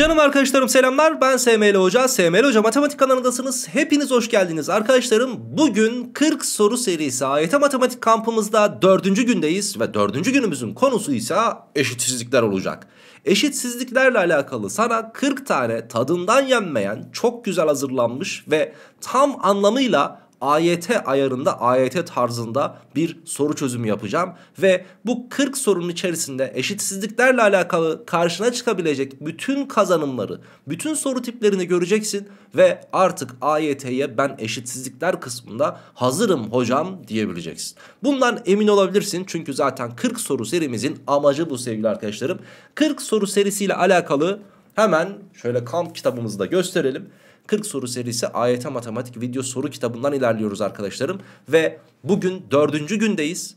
Canım arkadaşlarım selamlar ben SML Hoca. SML Hoca Matematik kanalındasınız. Hepiniz hoş geldiniz arkadaşlarım. Bugün 40 soru serisi AYT e Matematik kampımızda 4. gündeyiz ve 4. günümüzün konusu ise eşitsizlikler olacak. Eşitsizliklerle alakalı sana 40 tane tadından yenmeyen çok güzel hazırlanmış ve tam anlamıyla AYT ayarında AYT tarzında bir soru çözümü yapacağım. Ve bu 40 sorunun içerisinde eşitsizliklerle alakalı karşına çıkabilecek bütün kazanımları, bütün soru tiplerini göreceksin. Ve artık AYT'ye ben eşitsizlikler kısmında hazırım hocam diyebileceksin. Bundan emin olabilirsin çünkü zaten 40 soru serimizin amacı bu sevgili arkadaşlarım. 40 soru serisiyle alakalı hemen şöyle kamp kitabımızı da gösterelim. 40 soru serisi AYT Matematik video soru kitabından ilerliyoruz arkadaşlarım. Ve bugün dördüncü gündeyiz.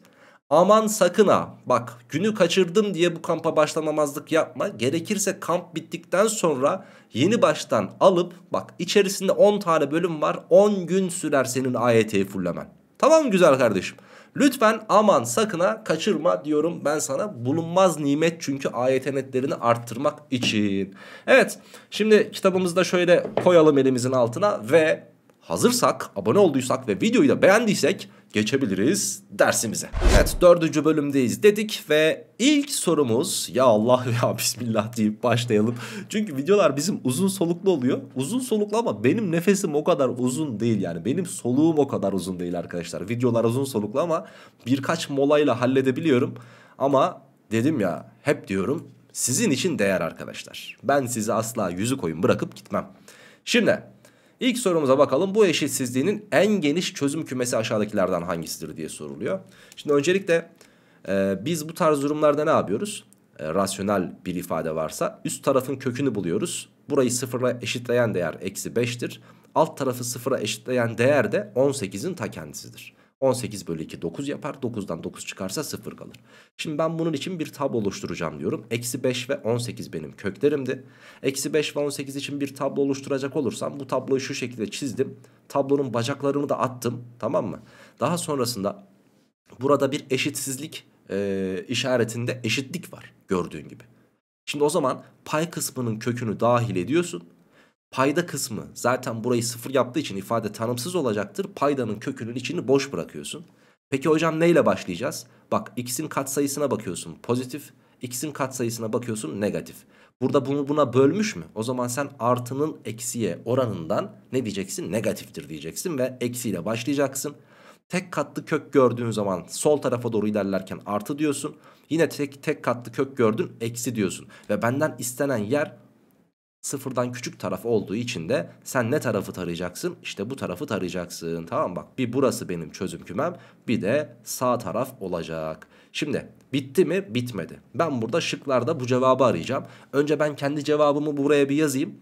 Aman sakın ha bak günü kaçırdım diye bu kampa başlamamazlık yapma. Gerekirse kamp bittikten sonra yeni baştan alıp bak içerisinde 10 tane bölüm var 10 gün sürer senin AYT'yi fullemen. Tamam mı güzel kardeşim? Lütfen aman sakına kaçırma diyorum ben sana. Bulunmaz nimet çünkü ayet netlerini arttırmak için. Evet şimdi kitabımızda şöyle koyalım elimizin altına ve Hazırsak, abone olduysak ve videoyu da beğendiysek geçebiliriz dersimize. Evet dördüncü bölümdeyiz dedik ve ilk sorumuz ya Allah ya Bismillah deyip başlayalım. Çünkü videolar bizim uzun soluklu oluyor. Uzun soluklu ama benim nefesim o kadar uzun değil yani. Benim soluğum o kadar uzun değil arkadaşlar. Videolar uzun soluklu ama birkaç molayla halledebiliyorum. Ama dedim ya hep diyorum sizin için değer arkadaşlar. Ben sizi asla yüzü koyun bırakıp gitmem. Şimdi İlk sorumuza bakalım bu eşitsizliğinin en geniş çözüm kümesi aşağıdakilerden hangisidir diye soruluyor. Şimdi öncelikle e, biz bu tarz durumlarda ne yapıyoruz? E, rasyonel bir ifade varsa üst tarafın kökünü buluyoruz. Burayı sıfıra eşitleyen değer eksi 5'tir. Alt tarafı sıfıra eşitleyen değer de 18'in ta kendisidir. 18 bölü 2 9 yapar. 9'dan 9 çıkarsa 0 kalır. Şimdi ben bunun için bir tab oluşturacağım diyorum. Eksi 5 ve 18 benim köklerimdi. Eksi 5 ve 18 için bir tablo oluşturacak olursam bu tabloyu şu şekilde çizdim. Tablonun bacaklarını da attım tamam mı? Daha sonrasında burada bir eşitsizlik e, işaretinde eşitlik var gördüğün gibi. Şimdi o zaman pay kısmının kökünü dahil ediyorsun. Payda kısmı zaten burayı sıfır yaptığı için ifade tanımsız olacaktır. Paydanın kökünün içini boş bırakıyorsun. Peki hocam neyle başlayacağız? Bak x'in katsayısına bakıyorsun pozitif, x'in katsayısına bakıyorsun negatif. Burada bunu buna bölmüş mü? O zaman sen artının eksiye oranından ne diyeceksin? Negatiftir diyeceksin ve eksiyle başlayacaksın. Tek katlı kök gördüğün zaman sol tarafa doğru ilerlerken artı diyorsun. Yine tek, tek katlı kök gördün eksi diyorsun. Ve benden istenen yer Sıfırdan küçük taraf olduğu için de sen ne tarafı tarayacaksın? İşte bu tarafı tarayacaksın. Tamam bak bir burası benim çözüm kümem bir de sağ taraf olacak. Şimdi bitti mi? Bitmedi. Ben burada şıklarda bu cevabı arayacağım. Önce ben kendi cevabımı buraya bir yazayım.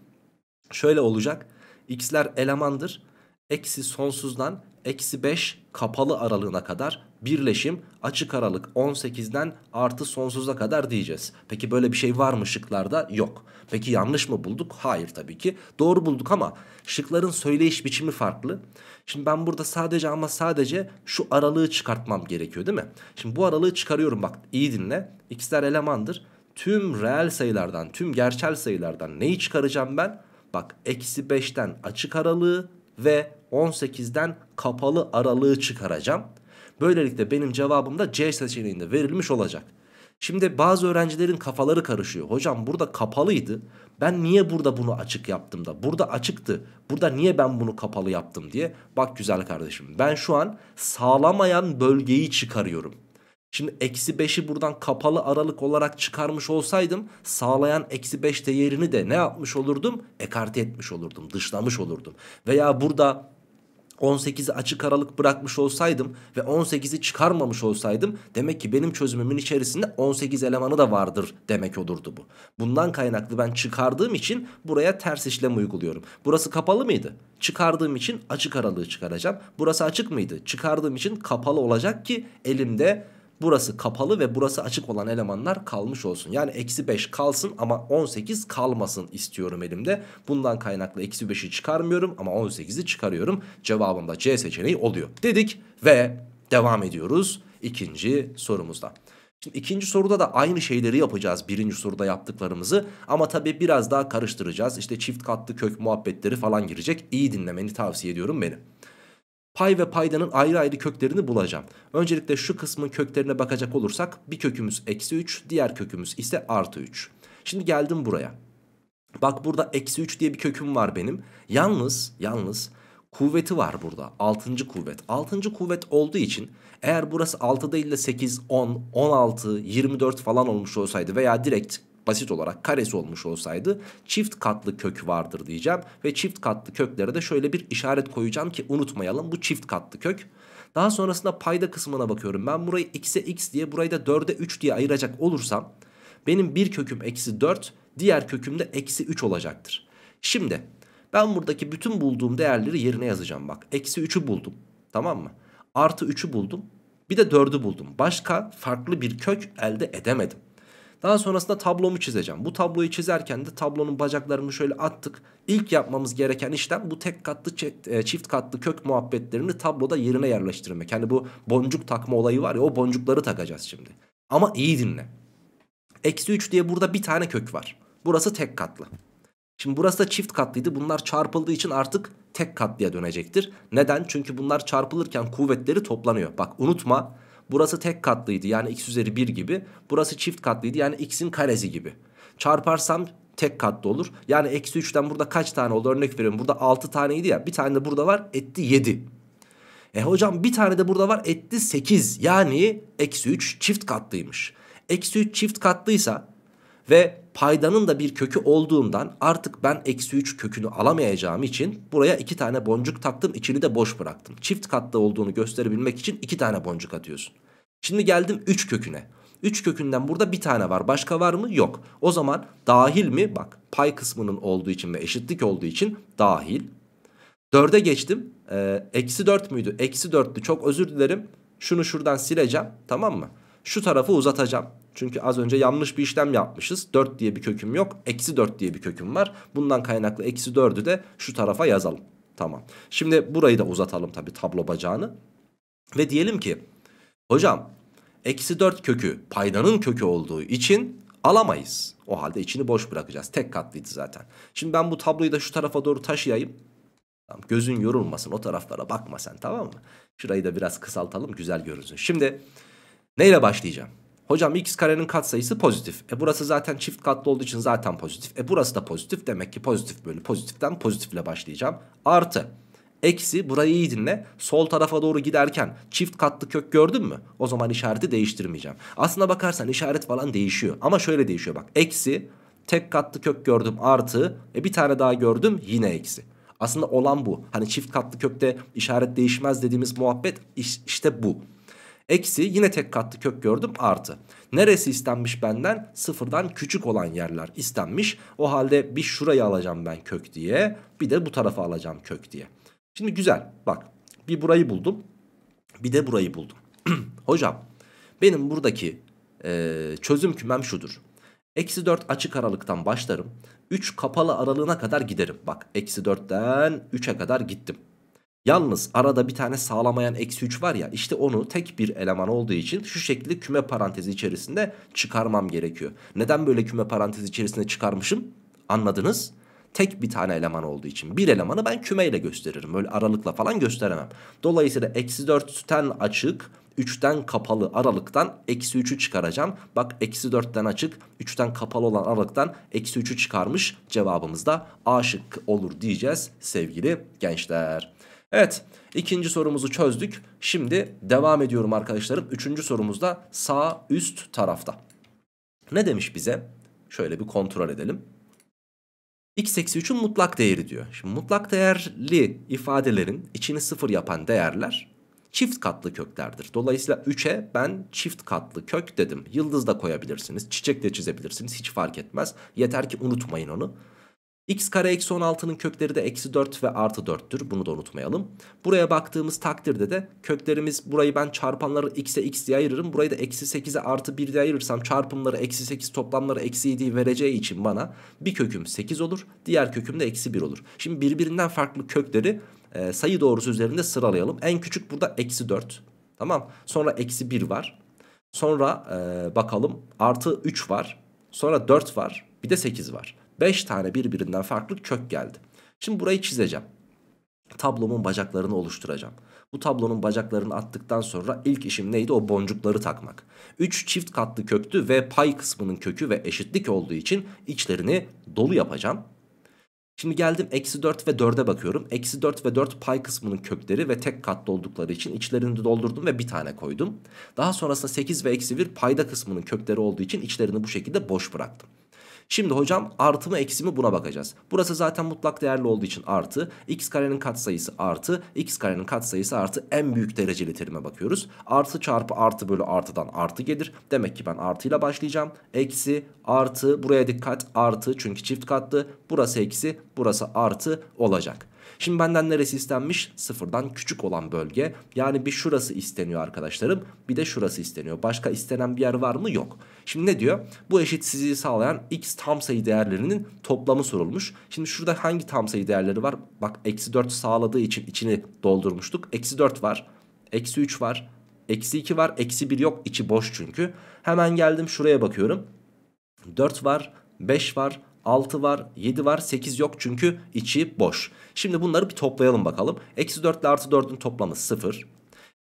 Şöyle olacak. X'ler elemandır. Eksi sonsuzdan eksi 5 kapalı aralığına kadar birleşim açık aralık 18'den artı sonsuza kadar diyeceğiz. Peki böyle bir şey var mı şıklarda? Yok. Peki yanlış mı bulduk? Hayır tabii ki. Doğru bulduk ama şıkların söyleyiş biçimi farklı. Şimdi ben burada sadece ama sadece şu aralığı çıkartmam gerekiyor değil mi? Şimdi bu aralığı çıkarıyorum bak iyi dinle. X'ler elemandır. Tüm reel sayılardan, tüm gerçel sayılardan neyi çıkaracağım ben? Bak eksi 5'ten açık aralığı ve 18'den kapalı aralığı çıkaracağım. Böylelikle benim cevabım da C seçeneğinde verilmiş olacak. Şimdi bazı öğrencilerin kafaları karışıyor. Hocam burada kapalıydı. Ben niye burada bunu açık yaptım da? Burada açıktı. Burada niye ben bunu kapalı yaptım diye. Bak güzel kardeşim ben şu an sağlamayan bölgeyi çıkarıyorum. Şimdi eksi 5'i buradan kapalı aralık olarak çıkarmış olsaydım sağlayan eksi 5 değerini de ne yapmış olurdum? Ekarte etmiş olurdum, dışlamış olurdum. Veya burada 18'i açık aralık bırakmış olsaydım ve 18'i çıkarmamış olsaydım demek ki benim çözümümün içerisinde 18 elemanı da vardır demek olurdu bu. Bundan kaynaklı ben çıkardığım için buraya ters işlem uyguluyorum. Burası kapalı mıydı? Çıkardığım için açık aralığı çıkaracağım. Burası açık mıydı? Çıkardığım için kapalı olacak ki elimde burası kapalı ve burası açık olan elemanlar kalmış olsun. Yani eksi 5 kalsın ama 18 kalmasın istiyorum elimde. Bundan kaynaklı eksi 5'i çıkarmıyorum ama 18'i çıkarıyorum. Cevabım da C seçeneği oluyor dedik ve devam ediyoruz ikinci sorumuzda. Şimdi ikinci soruda da aynı şeyleri yapacağız birinci soruda yaptıklarımızı ama tabii biraz daha karıştıracağız. İşte çift katlı kök muhabbetleri falan girecek. İyi dinlemeni tavsiye ediyorum benim. Pay ve paydanın ayrı ayrı köklerini bulacağım. Öncelikle şu kısmın köklerine bakacak olursak bir kökümüz eksi 3 diğer kökümüz ise artı 3. Şimdi geldim buraya. Bak burada eksi 3 diye bir köküm var benim. Yalnız yalnız kuvveti var burada. 6. kuvvet. 6. kuvvet olduğu için eğer burası 6 değil de 8, 10, 16, 24 falan olmuş olsaydı veya direkt basit olarak karesi olmuş olsaydı çift katlı kök vardır diyeceğim. Ve çift katlı köklere de şöyle bir işaret koyacağım ki unutmayalım bu çift katlı kök. Daha sonrasında payda kısmına bakıyorum. Ben burayı x'e x diye burayı da 4'e 3 diye ayıracak olursam benim bir köküm eksi 4 diğer köküm de eksi 3 olacaktır. Şimdi ben buradaki bütün bulduğum değerleri yerine yazacağım bak. Eksi 3'ü buldum tamam mı? Artı 3'ü buldum bir de 4'ü buldum. Başka farklı bir kök elde edemedim. Daha sonrasında tablomu çizeceğim. Bu tabloyu çizerken de tablonun bacaklarını şöyle attık. İlk yapmamız gereken işlem bu tek katlı e, çift katlı kök muhabbetlerini tabloda yerine yerleştirmek. Hani bu boncuk takma olayı var ya o boncukları takacağız şimdi. Ama iyi dinle. Eksi 3 diye burada bir tane kök var. Burası tek katlı. Şimdi burası da çift katlıydı. Bunlar çarpıldığı için artık tek katlıya dönecektir. Neden? Çünkü bunlar çarpılırken kuvvetleri toplanıyor. Bak unutma Burası tek katlıydı yani x üzeri 1 gibi. Burası çift katlıydı yani x'in karesi gibi. Çarparsam tek katlı olur. Yani eksi 3'ten burada kaç tane oldu örnek veriyorum. Burada 6 taneydi ya bir tane de burada var etti 7. E hocam bir tane de burada var etti 8. Yani eksi 3 çift katlıymış. Eksi 3 çift katlıysa ve paydanın da bir kökü olduğundan artık ben eksi 3 kökünü alamayacağım için buraya 2 tane boncuk taktım içini de boş bıraktım. Çift katlı olduğunu gösterebilmek için 2 tane boncuk atıyorsun. Şimdi geldim 3 köküne. 3 kökünden burada bir tane var. Başka var mı? Yok. O zaman dahil mi? Bak pay kısmının olduğu için ve eşitlik olduğu için dahil. 4'e geçtim. Ee, eksi 4 müydü? Eksi 4'tü. Çok özür dilerim. Şunu şuradan sileceğim. Tamam mı? Şu tarafı uzatacağım. Çünkü az önce yanlış bir işlem yapmışız. 4 diye bir köküm yok. Eksi 4 diye bir köküm var. Bundan kaynaklı eksi 4'ü de şu tarafa yazalım. Tamam. Şimdi burayı da uzatalım tabii tablo bacağını. Ve diyelim ki hocam eksi 4 kökü paydanın kökü olduğu için alamayız. O halde içini boş bırakacağız. Tek katlıydı zaten. Şimdi ben bu tabloyu da şu tarafa doğru taşıyayım. Tamam, gözün yorulmasın o taraflara bakma sen tamam mı? Şurayı da biraz kısaltalım güzel görünsün. Şimdi neyle başlayacağım? Hocam x karenin katsayısı pozitif. E burası zaten çift katlı olduğu için zaten pozitif. E burası da pozitif. Demek ki pozitif bölü pozitiften pozitifle başlayacağım. Artı eksi burayı iyi dinle. Sol tarafa doğru giderken çift katlı kök gördün mü? O zaman işareti değiştirmeyeceğim. Aslına bakarsan işaret falan değişiyor. Ama şöyle değişiyor bak. Eksi tek katlı kök gördüm artı. E bir tane daha gördüm yine eksi. Aslında olan bu. Hani çift katlı kökte işaret değişmez dediğimiz muhabbet işte bu. Eksi yine tek katlı kök gördüm artı. Neresi istenmiş benden? Sıfırdan küçük olan yerler istenmiş. O halde bir şurayı alacağım ben kök diye. Bir de bu tarafa alacağım kök diye. Şimdi güzel bak bir burayı buldum. Bir de burayı buldum. Hocam benim buradaki e, çözüm kümem şudur. Eksi 4 açık aralıktan başlarım. 3 kapalı aralığına kadar giderim. Bak eksi 4'ten 3'e kadar gittim. Yalnız arada bir tane sağlamayan eksi 3 var ya işte onu tek bir eleman olduğu için şu şekilde küme parantezi içerisinde çıkarmam gerekiyor. Neden böyle küme parantezi içerisinde çıkarmışım anladınız tek bir tane eleman olduğu için. Bir elemanı ben kümeyle gösteririm. Öyle aralıkla falan gösteremem. Dolayısıyla eksi 4'ten açık, 3'ten kapalı aralıktan eksi 3'ü çıkaracağım. Bak eksi 4'ten açık, 3'ten kapalı olan aralıktan eksi 3'ü çıkarmış. Cevabımız da A şıkkı olur diyeceğiz sevgili gençler. Evet ikinci sorumuzu çözdük. Şimdi devam ediyorum arkadaşlarım. Üçüncü sorumuzda sağ üst tarafta. Ne demiş bize? Şöyle bir kontrol edelim. x eksi 3'ün mutlak değeri diyor. Şimdi mutlak değerli ifadelerin içini sıfır yapan değerler çift katlı köklerdir. Dolayısıyla 3'e ben çift katlı kök dedim. Yıldız da koyabilirsiniz, çiçek de çizebilirsiniz hiç fark etmez. Yeter ki unutmayın onu x kare eksi 16'nın kökleri de eksi 4 ve artı 4'tür. Bunu da unutmayalım. Buraya baktığımız takdirde de köklerimiz burayı ben çarpanları x'e x diye ayırırım. Burayı da eksi 8'e artı 1 diye ayırırsam çarpımları eksi 8 toplamları eksi 7 vereceği için bana bir köküm 8 olur. Diğer köküm de eksi 1 olur. Şimdi birbirinden farklı kökleri e, sayı doğrusu üzerinde sıralayalım. En küçük burada eksi 4. Tamam. Sonra eksi 1 var. Sonra e, bakalım artı 3 var. Sonra 4 var. Bir de 8 var. 5 tane birbirinden farklı kök geldi. Şimdi burayı çizeceğim. Tablomun bacaklarını oluşturacağım. Bu tablonun bacaklarını attıktan sonra ilk işim neydi? O boncukları takmak. 3 çift katlı köktü ve pay kısmının kökü ve eşitlik olduğu için içlerini dolu yapacağım. Şimdi geldim eksi 4 ve 4'e bakıyorum. Eksi 4 ve 4 pay kısmının kökleri ve tek katlı oldukları için içlerini doldurdum ve bir tane koydum. Daha sonrasında 8 ve eksi 1 payda kısmının kökleri olduğu için içlerini bu şekilde boş bıraktım. Şimdi hocam artı mı eksi mi buna bakacağız. Burası zaten mutlak değerli olduğu için artı. X karenin katsayısı artı. X karenin katsayısı artı. En büyük dereceli terime bakıyoruz. Artı çarpı artı bölü artıdan artı gelir. Demek ki ben artıyla başlayacağım. Eksi artı buraya dikkat artı çünkü çift katlı. Burası eksi burası artı olacak. Şimdi benden neresi istenmiş? Sıfırdan küçük olan bölge. Yani bir şurası isteniyor arkadaşlarım. Bir de şurası isteniyor. Başka istenen bir yer var mı? Yok. Şimdi ne diyor? Bu eşitsizliği sağlayan x tam sayı değerlerinin toplamı sorulmuş. Şimdi şurada hangi tam sayı değerleri var? Bak eksi 4 sağladığı için içini doldurmuştuk. Eksi 4 var. Eksi 3 var. Eksi 2 var. Eksi 1 yok. İçi boş çünkü. Hemen geldim şuraya bakıyorum. 4 var. 5 var. 6 var, 7 var, 8 yok çünkü içi boş. Şimdi bunları bir toplayalım bakalım. Eksi 4 ile artı 4'ün toplamı 0.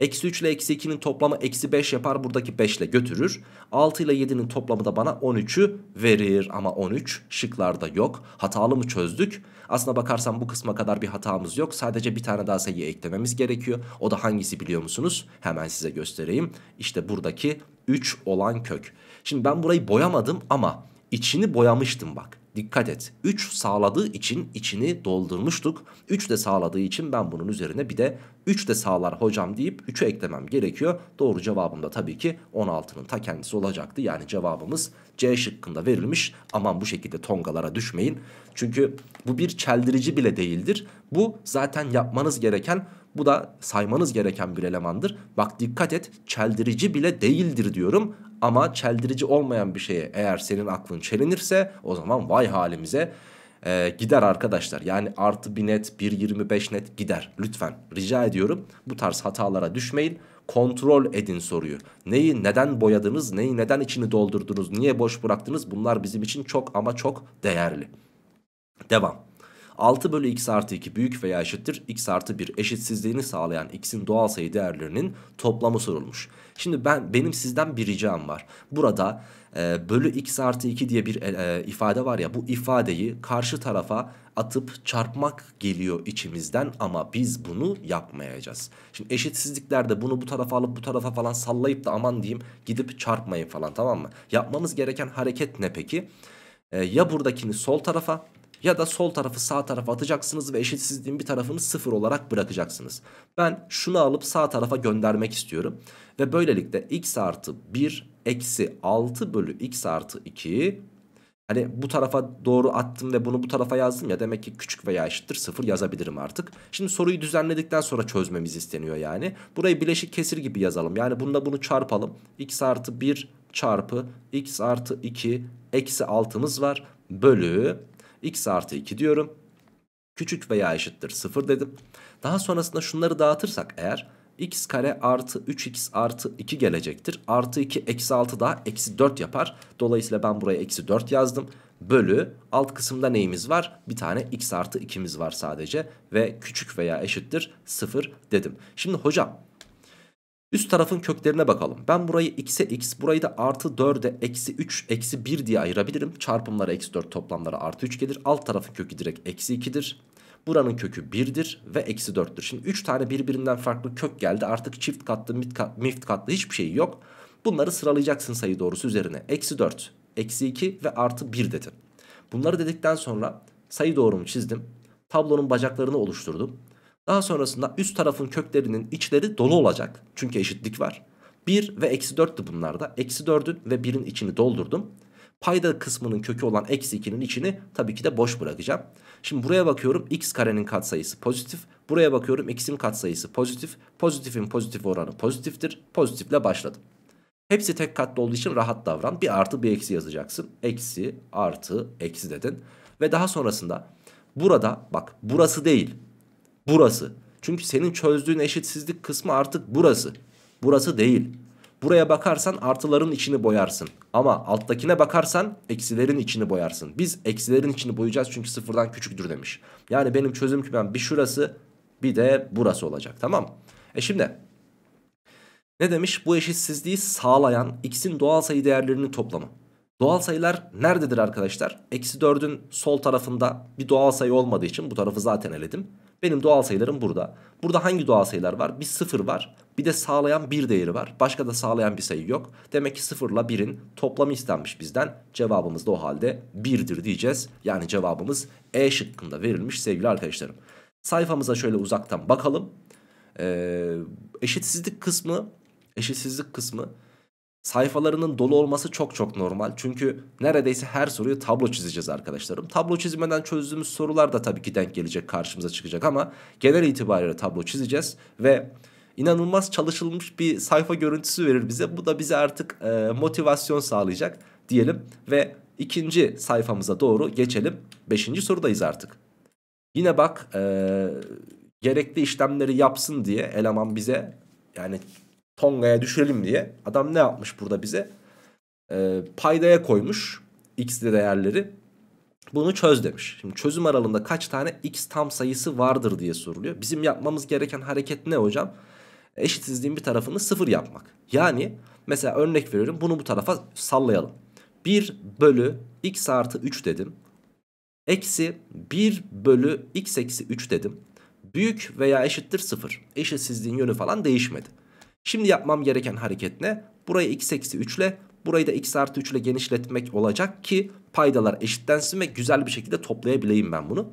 Eksi 3 ile eksi 2'nin toplamı eksi 5 yapar. Buradaki 5 ile götürür. 6 ile 7'nin toplamı da bana 13'ü verir. Ama 13 şıklarda yok. Hatalı mı çözdük? Aslına bakarsan bu kısma kadar bir hatamız yok. Sadece bir tane daha sayı eklememiz gerekiyor. O da hangisi biliyor musunuz? Hemen size göstereyim. İşte buradaki 3 olan kök. Şimdi ben burayı boyamadım ama içini boyamıştım bak. Dikkat et 3 sağladığı için içini doldurmuştuk. 3 de sağladığı için ben bunun üzerine bir de 3 de sağlar hocam deyip 3'ü eklemem gerekiyor. Doğru cevabım da tabii ki 16'nın ta kendisi olacaktı. Yani cevabımız C şıkkında verilmiş. Aman bu şekilde tongalara düşmeyin. Çünkü bu bir çeldirici bile değildir. Bu zaten yapmanız gereken bu da saymanız gereken bir elemandır. Bak dikkat et çeldirici bile değildir diyorum ama çeldirici olmayan bir şeye eğer senin aklın çelinirse o zaman vay halimize e, gider arkadaşlar. Yani artı bir net 1.25 net gider lütfen rica ediyorum bu tarz hatalara düşmeyin kontrol edin soruyu. Neyi neden boyadınız, neyi neden içini doldurdunuz, niye boş bıraktınız bunlar bizim için çok ama çok değerli. Devam. 6 bölü x artı 2 büyük veya eşittir x artı 1 eşitsizliğini sağlayan x'in doğal sayı değerlerinin toplamı sorulmuş. Şimdi ben benim sizden bir ricam var. Burada e, bölü x artı 2 diye bir e, e, ifade var ya bu ifadeyi karşı tarafa atıp çarpmak geliyor içimizden ama biz bunu yapmayacağız. Şimdi eşitsizliklerde bunu bu tarafa alıp bu tarafa falan sallayıp da aman diyeyim gidip çarpmayın falan tamam mı? Yapmamız gereken hareket ne peki? E, ya buradakini sol tarafa ya da sol tarafı sağ tarafa atacaksınız ve eşitsizliğin bir tarafını sıfır olarak bırakacaksınız. Ben şunu alıp sağ tarafa göndermek istiyorum. Ve böylelikle x artı 1 eksi 6 bölü x artı 2 Hani bu tarafa doğru attım ve bunu bu tarafa yazdım ya demek ki küçük veya eşittir sıfır yazabilirim artık. Şimdi soruyu düzenledikten sonra çözmemiz isteniyor yani. Burayı bileşik kesir gibi yazalım. Yani bununla bunu çarpalım. x artı 1 çarpı x artı 2 eksi 6'mız var. Bölü x artı 2 diyorum. Küçük veya eşittir 0 dedim. Daha sonrasında şunları dağıtırsak eğer x kare artı 3x artı 2 gelecektir. Artı 2 eksi 6 daha eksi 4 yapar. Dolayısıyla ben buraya eksi 4 yazdım. Bölü alt kısımda neyimiz var? Bir tane x artı 2'miz var sadece. Ve küçük veya eşittir 0 dedim. Şimdi hocam Üst tarafın köklerine bakalım. Ben burayı x'e x, burayı da artı 4'e eksi 3, eksi 1 diye ayırabilirim. Çarpımları eksi 4, toplamları artı 3 gelir. Alt tarafın kökü direkt eksi 2'dir. Buranın kökü 1'dir ve eksi 4'tür. Şimdi 3 tane birbirinden farklı kök geldi. Artık çift katlı, kat, mift katlı hiçbir şey yok. Bunları sıralayacaksın sayı doğrusu üzerine. Eksi 4, eksi 2 ve artı 1 dedin. Bunları dedikten sonra sayı doğrumu çizdim. Tablonun bacaklarını oluşturdum. Daha sonrasında üst tarafın köklerinin içleri dolu olacak. Çünkü eşitlik var. 1 ve eksi 4'tü bunlarda. Eksi 4'ün ve 1'in içini doldurdum. Payda kısmının kökü olan eksi 2'nin içini tabii ki de boş bırakacağım. Şimdi buraya bakıyorum x karenin katsayısı pozitif. Buraya bakıyorum x'in katsayısı pozitif. Pozitifin pozitif oranı pozitiftir. Pozitifle başladım. Hepsi tek katlı olduğu için rahat davran. Bir artı bir eksi yazacaksın. Eksi artı eksi dedin. Ve daha sonrasında burada bak burası değil burası. Çünkü senin çözdüğün eşitsizlik kısmı artık burası. Burası değil. Buraya bakarsan artıların içini boyarsın. Ama alttakine bakarsan eksilerin içini boyarsın. Biz eksilerin içini boyayacağız çünkü sıfırdan küçüktür demiş. Yani benim çözüm kümem bir şurası bir de burası olacak tamam E şimdi ne demiş? Bu eşitsizliği sağlayan x'in doğal sayı değerlerinin toplamı. Doğal sayılar nerededir arkadaşlar? Eksi 4'ün sol tarafında bir doğal sayı olmadığı için bu tarafı zaten eledim. Benim doğal sayılarım burada. Burada hangi doğal sayılar var? Bir sıfır var. Bir de sağlayan bir değeri var. Başka da sağlayan bir sayı yok. Demek ki sıfırla birin toplamı istenmiş bizden. Cevabımız da o halde birdir diyeceğiz. Yani cevabımız E şıkkında verilmiş sevgili arkadaşlarım. Sayfamıza şöyle uzaktan bakalım. Ee, eşitsizlik kısmı eşitsizlik kısmı sayfalarının dolu olması çok çok normal. Çünkü neredeyse her soruyu tablo çizeceğiz arkadaşlarım. Tablo çizmeden çözdüğümüz sorular da tabii ki denk gelecek karşımıza çıkacak ama genel itibariyle tablo çizeceğiz ve inanılmaz çalışılmış bir sayfa görüntüsü verir bize. Bu da bize artık e, motivasyon sağlayacak diyelim ve ikinci sayfamıza doğru geçelim. Beşinci sorudayız artık. Yine bak e, gerekli işlemleri yapsın diye eleman bize yani Tonga'ya düşürelim diye. Adam ne yapmış burada bize? E, paydaya koymuş x değerleri. Bunu çöz demiş. Şimdi çözüm aralığında kaç tane x tam sayısı vardır diye soruluyor. Bizim yapmamız gereken hareket ne hocam? Eşitsizliğin bir tarafını sıfır yapmak. Yani mesela örnek veriyorum bunu bu tarafa sallayalım. 1 bölü x artı 3 dedim. Eksi 1 bölü x eksi 3 dedim. Büyük veya eşittir sıfır. Eşitsizliğin yönü falan değişmedi. Şimdi yapmam gereken hareket ne? Burayı x eksi 3 ile burayı da x artı 3 ile genişletmek olacak ki paydalar eşitlensin ve güzel bir şekilde toplayabileyim ben bunu.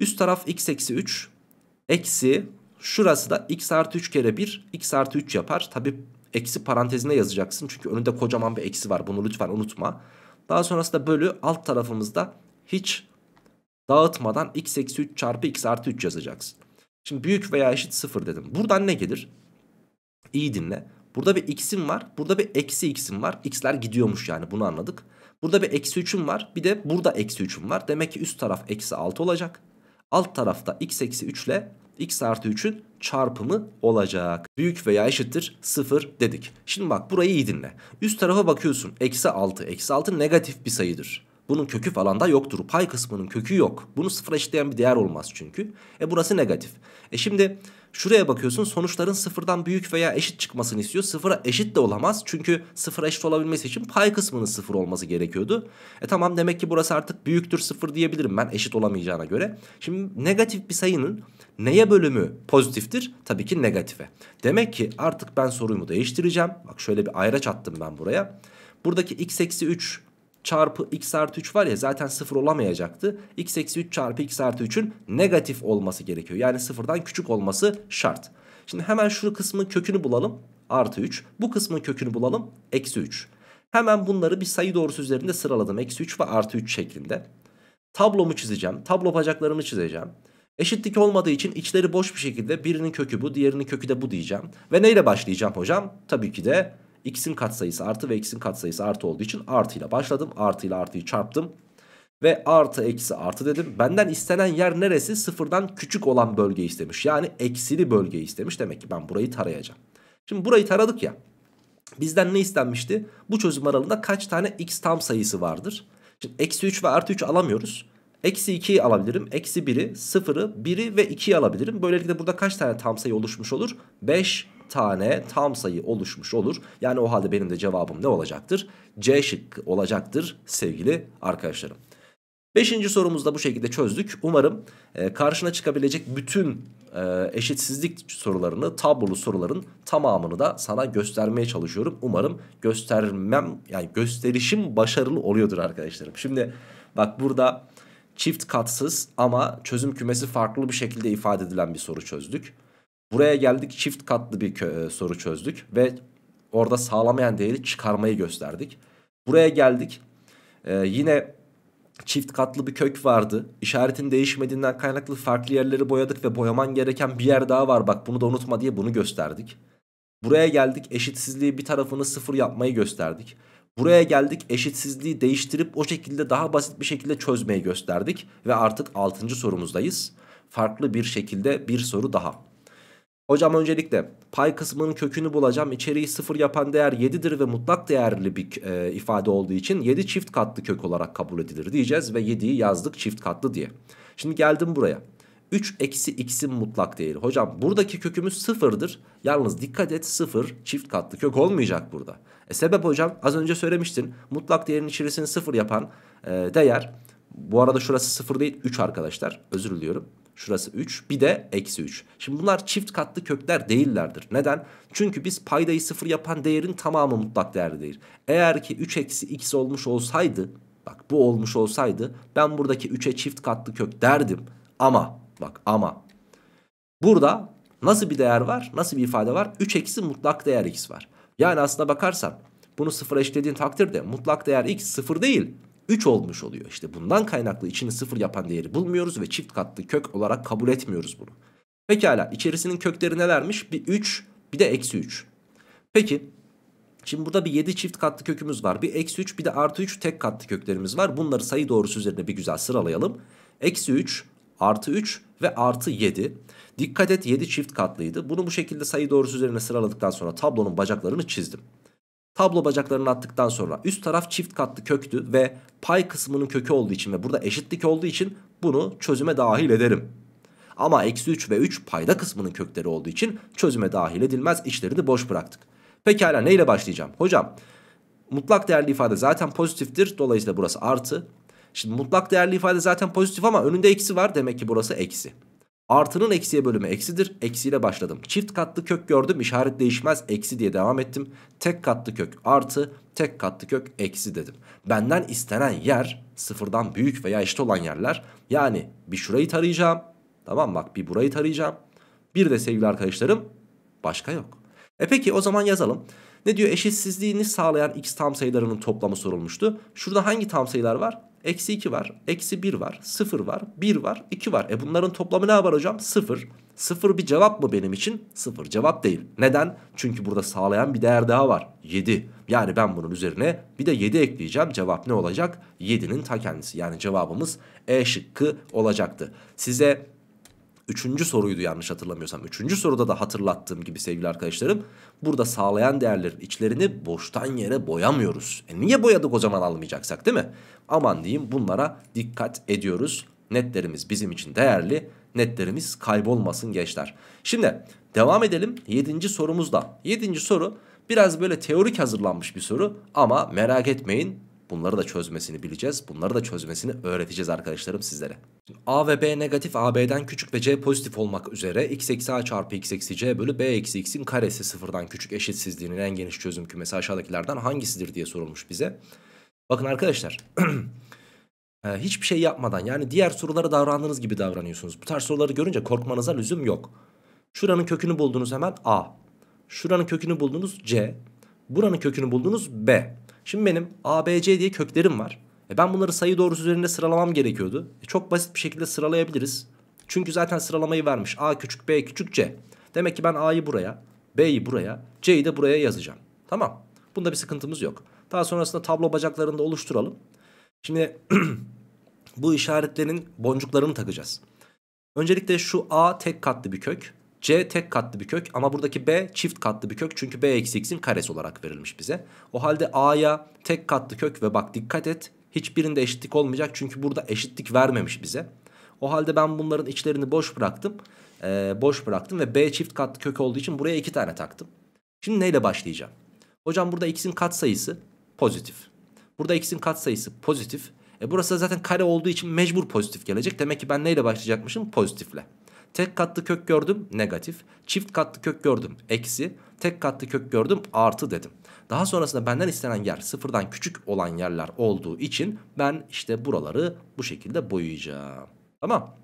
Üst taraf x eksi 3 eksi şurası da x artı 3 kere 1 x artı 3 yapar. Tabi eksi parantezine yazacaksın çünkü önünde kocaman bir eksi var bunu lütfen unutma. Daha sonrasında bölü alt tarafımızda hiç dağıtmadan x eksi 3 çarpı x artı 3 yazacaksın. Şimdi büyük veya eşit 0 dedim. Buradan ne gelir? İyi dinle. Burada bir x'im var. Burada bir eksi x'im var. X'ler gidiyormuş yani bunu anladık. Burada bir eksi 3'üm var. Bir de burada eksi 3'üm var. Demek ki üst taraf eksi 6 olacak. Alt tarafta x eksi 3 ile x artı 3'ün çarpımı olacak. Büyük veya eşittir 0 dedik. Şimdi bak burayı iyi dinle. Üst tarafa bakıyorsun. Eksi 6. Eksi 6 negatif bir sayıdır. Bunun kökü falan da yoktur. Pay kısmının kökü yok. Bunu sıfır eşitleyen bir değer olmaz çünkü. E burası negatif. E şimdi Şuraya bakıyorsun sonuçların sıfırdan büyük veya eşit çıkmasını istiyor. Sıfıra eşit de olamaz. Çünkü sıfıra eşit olabilmesi için pay kısmının sıfır olması gerekiyordu. E tamam demek ki burası artık büyüktür sıfır diyebilirim ben eşit olamayacağına göre. Şimdi negatif bir sayının neye bölümü pozitiftir? Tabii ki negatife. Demek ki artık ben sorumu değiştireceğim. Bak şöyle bir ayraç attım ben buraya. Buradaki x eksi 3 çarpı x artı 3 var ya zaten 0 olamayacaktı. x eksi 3 çarpı x artı 3'ün negatif olması gerekiyor. Yani sıfırdan küçük olması şart. Şimdi hemen şu kısmın kökünü bulalım. Artı 3. Bu kısmın kökünü bulalım. Eksi 3. Hemen bunları bir sayı doğrusu üzerinde sıraladım. Eksi 3 ve artı 3 şeklinde. Tablomu çizeceğim. Tablo bacaklarımı çizeceğim. Eşitlik olmadığı için içleri boş bir şekilde birinin kökü bu, diğerinin kökü de bu diyeceğim. Ve neyle başlayacağım hocam? Tabii ki de x'in katsayısı artı ve x'in katsayısı artı olduğu için artıyla başladım. Artıyla artıyı çarptım. Ve artı eksi artı dedim. Benden istenen yer neresi? Sıfırdan küçük olan bölge istemiş. Yani eksili bölge istemiş. Demek ki ben burayı tarayacağım. Şimdi burayı taradık ya. Bizden ne istenmişti? Bu çözüm aralığında kaç tane x tam sayısı vardır? Şimdi eksi 3 ve artı 3 alamıyoruz. Eksi 2'yi alabilirim. Eksi 1'i, 0'ı, 1'i ve 2'yi alabilirim. Böylelikle burada kaç tane tam sayı oluşmuş olur? 5 tane tam sayı oluşmuş olur. Yani o halde benim de cevabım ne olacaktır? C şıkkı olacaktır sevgili arkadaşlarım. Beşinci sorumuzu da bu şekilde çözdük. Umarım e, karşına çıkabilecek bütün e, eşitsizlik sorularını, tablolu soruların tamamını da sana göstermeye çalışıyorum. Umarım göstermem, yani gösterişim başarılı oluyordur arkadaşlarım. Şimdi bak burada çift katsız ama çözüm kümesi farklı bir şekilde ifade edilen bir soru çözdük. Buraya geldik çift katlı bir e, soru çözdük ve orada sağlamayan değeri çıkarmayı gösterdik. Buraya geldik ee, yine çift katlı bir kök vardı. İşaretin değişmediğinden kaynaklı farklı yerleri boyadık ve boyaman gereken bir yer daha var bak bunu da unutma diye bunu gösterdik. Buraya geldik eşitsizliği bir tarafını sıfır yapmayı gösterdik. Buraya geldik eşitsizliği değiştirip o şekilde daha basit bir şekilde çözmeyi gösterdik. Ve artık 6. sorumuzdayız. Farklı bir şekilde bir soru daha. Hocam öncelikle pay kısmının kökünü bulacağım. İçeriği sıfır yapan değer 7'dir ve mutlak değerli bir e, ifade olduğu için 7 çift katlı kök olarak kabul edilir diyeceğiz. Ve 7'yi yazdık çift katlı diye. Şimdi geldim buraya. 3 eksi x'in mutlak değeri. Hocam buradaki kökümüz sıfırdır. Yalnız dikkat et sıfır çift katlı kök olmayacak burada. E sebep hocam az önce söylemiştin. Mutlak değerin içerisini sıfır yapan e, değer. Bu arada şurası sıfır değil 3 arkadaşlar. Özür diliyorum. Şurası 3 bir de eksi 3. Şimdi bunlar çift katlı kökler değillerdir. Neden? Çünkü biz paydayı sıfır yapan değerin tamamı mutlak değerlidir. Eğer ki 3 eksi x olmuş olsaydı bak bu olmuş olsaydı ben buradaki 3'e çift katlı kök derdim. Ama bak ama burada nasıl bir değer var nasıl bir ifade var? 3 eksi mutlak değer x var. Yani aslında bakarsan bunu sıfıra eşlediğin takdirde mutlak değer x sıfır değil 3 olmuş oluyor. İşte bundan kaynaklı içini sıfır yapan değeri bulmuyoruz ve çift katlı kök olarak kabul etmiyoruz bunu. Pekala içerisinin kökleri nelermiş? Bir 3 bir de eksi 3. Peki şimdi burada bir 7 çift katlı kökümüz var. Bir eksi 3 bir de artı 3 tek katlı köklerimiz var. Bunları sayı doğrusu üzerine bir güzel sıralayalım. Eksi 3 artı 3 ve artı 7. Dikkat et 7 çift katlıydı. Bunu bu şekilde sayı doğrusu üzerine sıraladıktan sonra tablonun bacaklarını çizdim. Pablo bacaklarını attıktan sonra üst taraf çift katlı köktü ve pay kısmının kökü olduğu için ve burada eşitlik olduğu için bunu çözüme dahil ederim. Ama eksi 3 ve 3 payda kısmının kökleri olduğu için çözüme dahil edilmez içlerini boş bıraktık. Pekala neyle başlayacağım? Hocam mutlak değerli ifade zaten pozitiftir dolayısıyla burası artı. Şimdi mutlak değerli ifade zaten pozitif ama önünde eksi var demek ki burası eksi. Artının eksiye bölümü eksidir. Eksiyle başladım. Çift katlı kök gördüm. İşaret değişmez. Eksi diye devam ettim. Tek katlı kök artı. Tek katlı kök eksi dedim. Benden istenen yer sıfırdan büyük veya eşit olan yerler. Yani bir şurayı tarayacağım. Tamam bak bir burayı tarayacağım. Bir de sevgili arkadaşlarım başka yok. E peki o zaman yazalım. Ne diyor eşitsizliğini sağlayan x tam sayılarının toplamı sorulmuştu. Şurada hangi tam sayılar var? Eksi 2 var. Eksi 1 var. 0 var. 1 var. 2 var. E bunların toplamı ne yapar hocam? 0. 0 bir cevap mı benim için? 0 cevap değil. Neden? Çünkü burada sağlayan bir değer daha var. 7. Yani ben bunun üzerine bir de 7 ekleyeceğim. Cevap ne olacak? 7'nin ta kendisi. Yani cevabımız E şıkkı olacaktı. Size Üçüncü soruydu yanlış hatırlamıyorsam. Üçüncü soruda da hatırlattığım gibi sevgili arkadaşlarım. Burada sağlayan değerlerin içlerini boştan yere boyamıyoruz. E niye boyadık o zaman almayacaksak değil mi? Aman diyeyim bunlara dikkat ediyoruz. Netlerimiz bizim için değerli. Netlerimiz kaybolmasın gençler. Şimdi devam edelim yedinci sorumuzda. Yedinci soru biraz böyle teorik hazırlanmış bir soru. Ama merak etmeyin Bunları da çözmesini bileceğiz. Bunları da çözmesini öğreteceğiz arkadaşlarım sizlere. A ve B negatif AB'den küçük ve C pozitif olmak üzere x eksi A çarpı x eksi C bölü B eksi x'in karesi sıfırdan küçük eşitsizliğinin en geniş çözüm kümesi aşağıdakilerden hangisidir diye sorulmuş bize. Bakın arkadaşlar e, hiçbir şey yapmadan yani diğer sorulara davrandığınız gibi davranıyorsunuz. Bu tarz soruları görünce korkmanıza lüzum yok. Şuranın kökünü buldunuz hemen A. Şuranın kökünü buldunuz C. Buranın kökünü buldunuz B. Şimdi benim ABC diye köklerim var. E ben bunları sayı doğrusu üzerinde sıralamam gerekiyordu. E çok basit bir şekilde sıralayabiliriz. Çünkü zaten sıralamayı vermiş. A küçük B küçük C. Demek ki ben A'yı buraya, B'yi buraya, C'yi de buraya yazacağım. Tamam. Bunda bir sıkıntımız yok. Daha sonrasında tablo bacaklarını da oluşturalım. Şimdi bu işaretlerin boncuklarını takacağız. Öncelikle şu A tek katlı bir kök. C tek katlı bir kök ama buradaki B çift katlı bir kök. Çünkü B eksi x'in karesi olarak verilmiş bize. O halde A'ya tek katlı kök ve bak dikkat et. Hiçbirinde eşitlik olmayacak çünkü burada eşitlik vermemiş bize. O halde ben bunların içlerini boş bıraktım. Ee, boş bıraktım ve B çift katlı kök olduğu için buraya iki tane taktım. Şimdi neyle başlayacağım? Hocam burada x'in sayısı pozitif. Burada x'in sayısı pozitif. E burası zaten kare olduğu için mecbur pozitif gelecek. Demek ki ben neyle başlayacakmışım? Pozitifle. Tek katlı kök gördüm negatif. Çift katlı kök gördüm eksi. Tek katlı kök gördüm artı dedim. Daha sonrasında benden istenen yer sıfırdan küçük olan yerler olduğu için ben işte buraları bu şekilde boyayacağım. Tamam.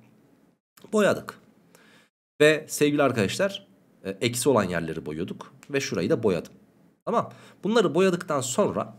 Boyadık. Ve sevgili arkadaşlar e, eksi olan yerleri boyuyorduk. Ve şurayı da boyadım. Tamam. Bunları boyadıktan sonra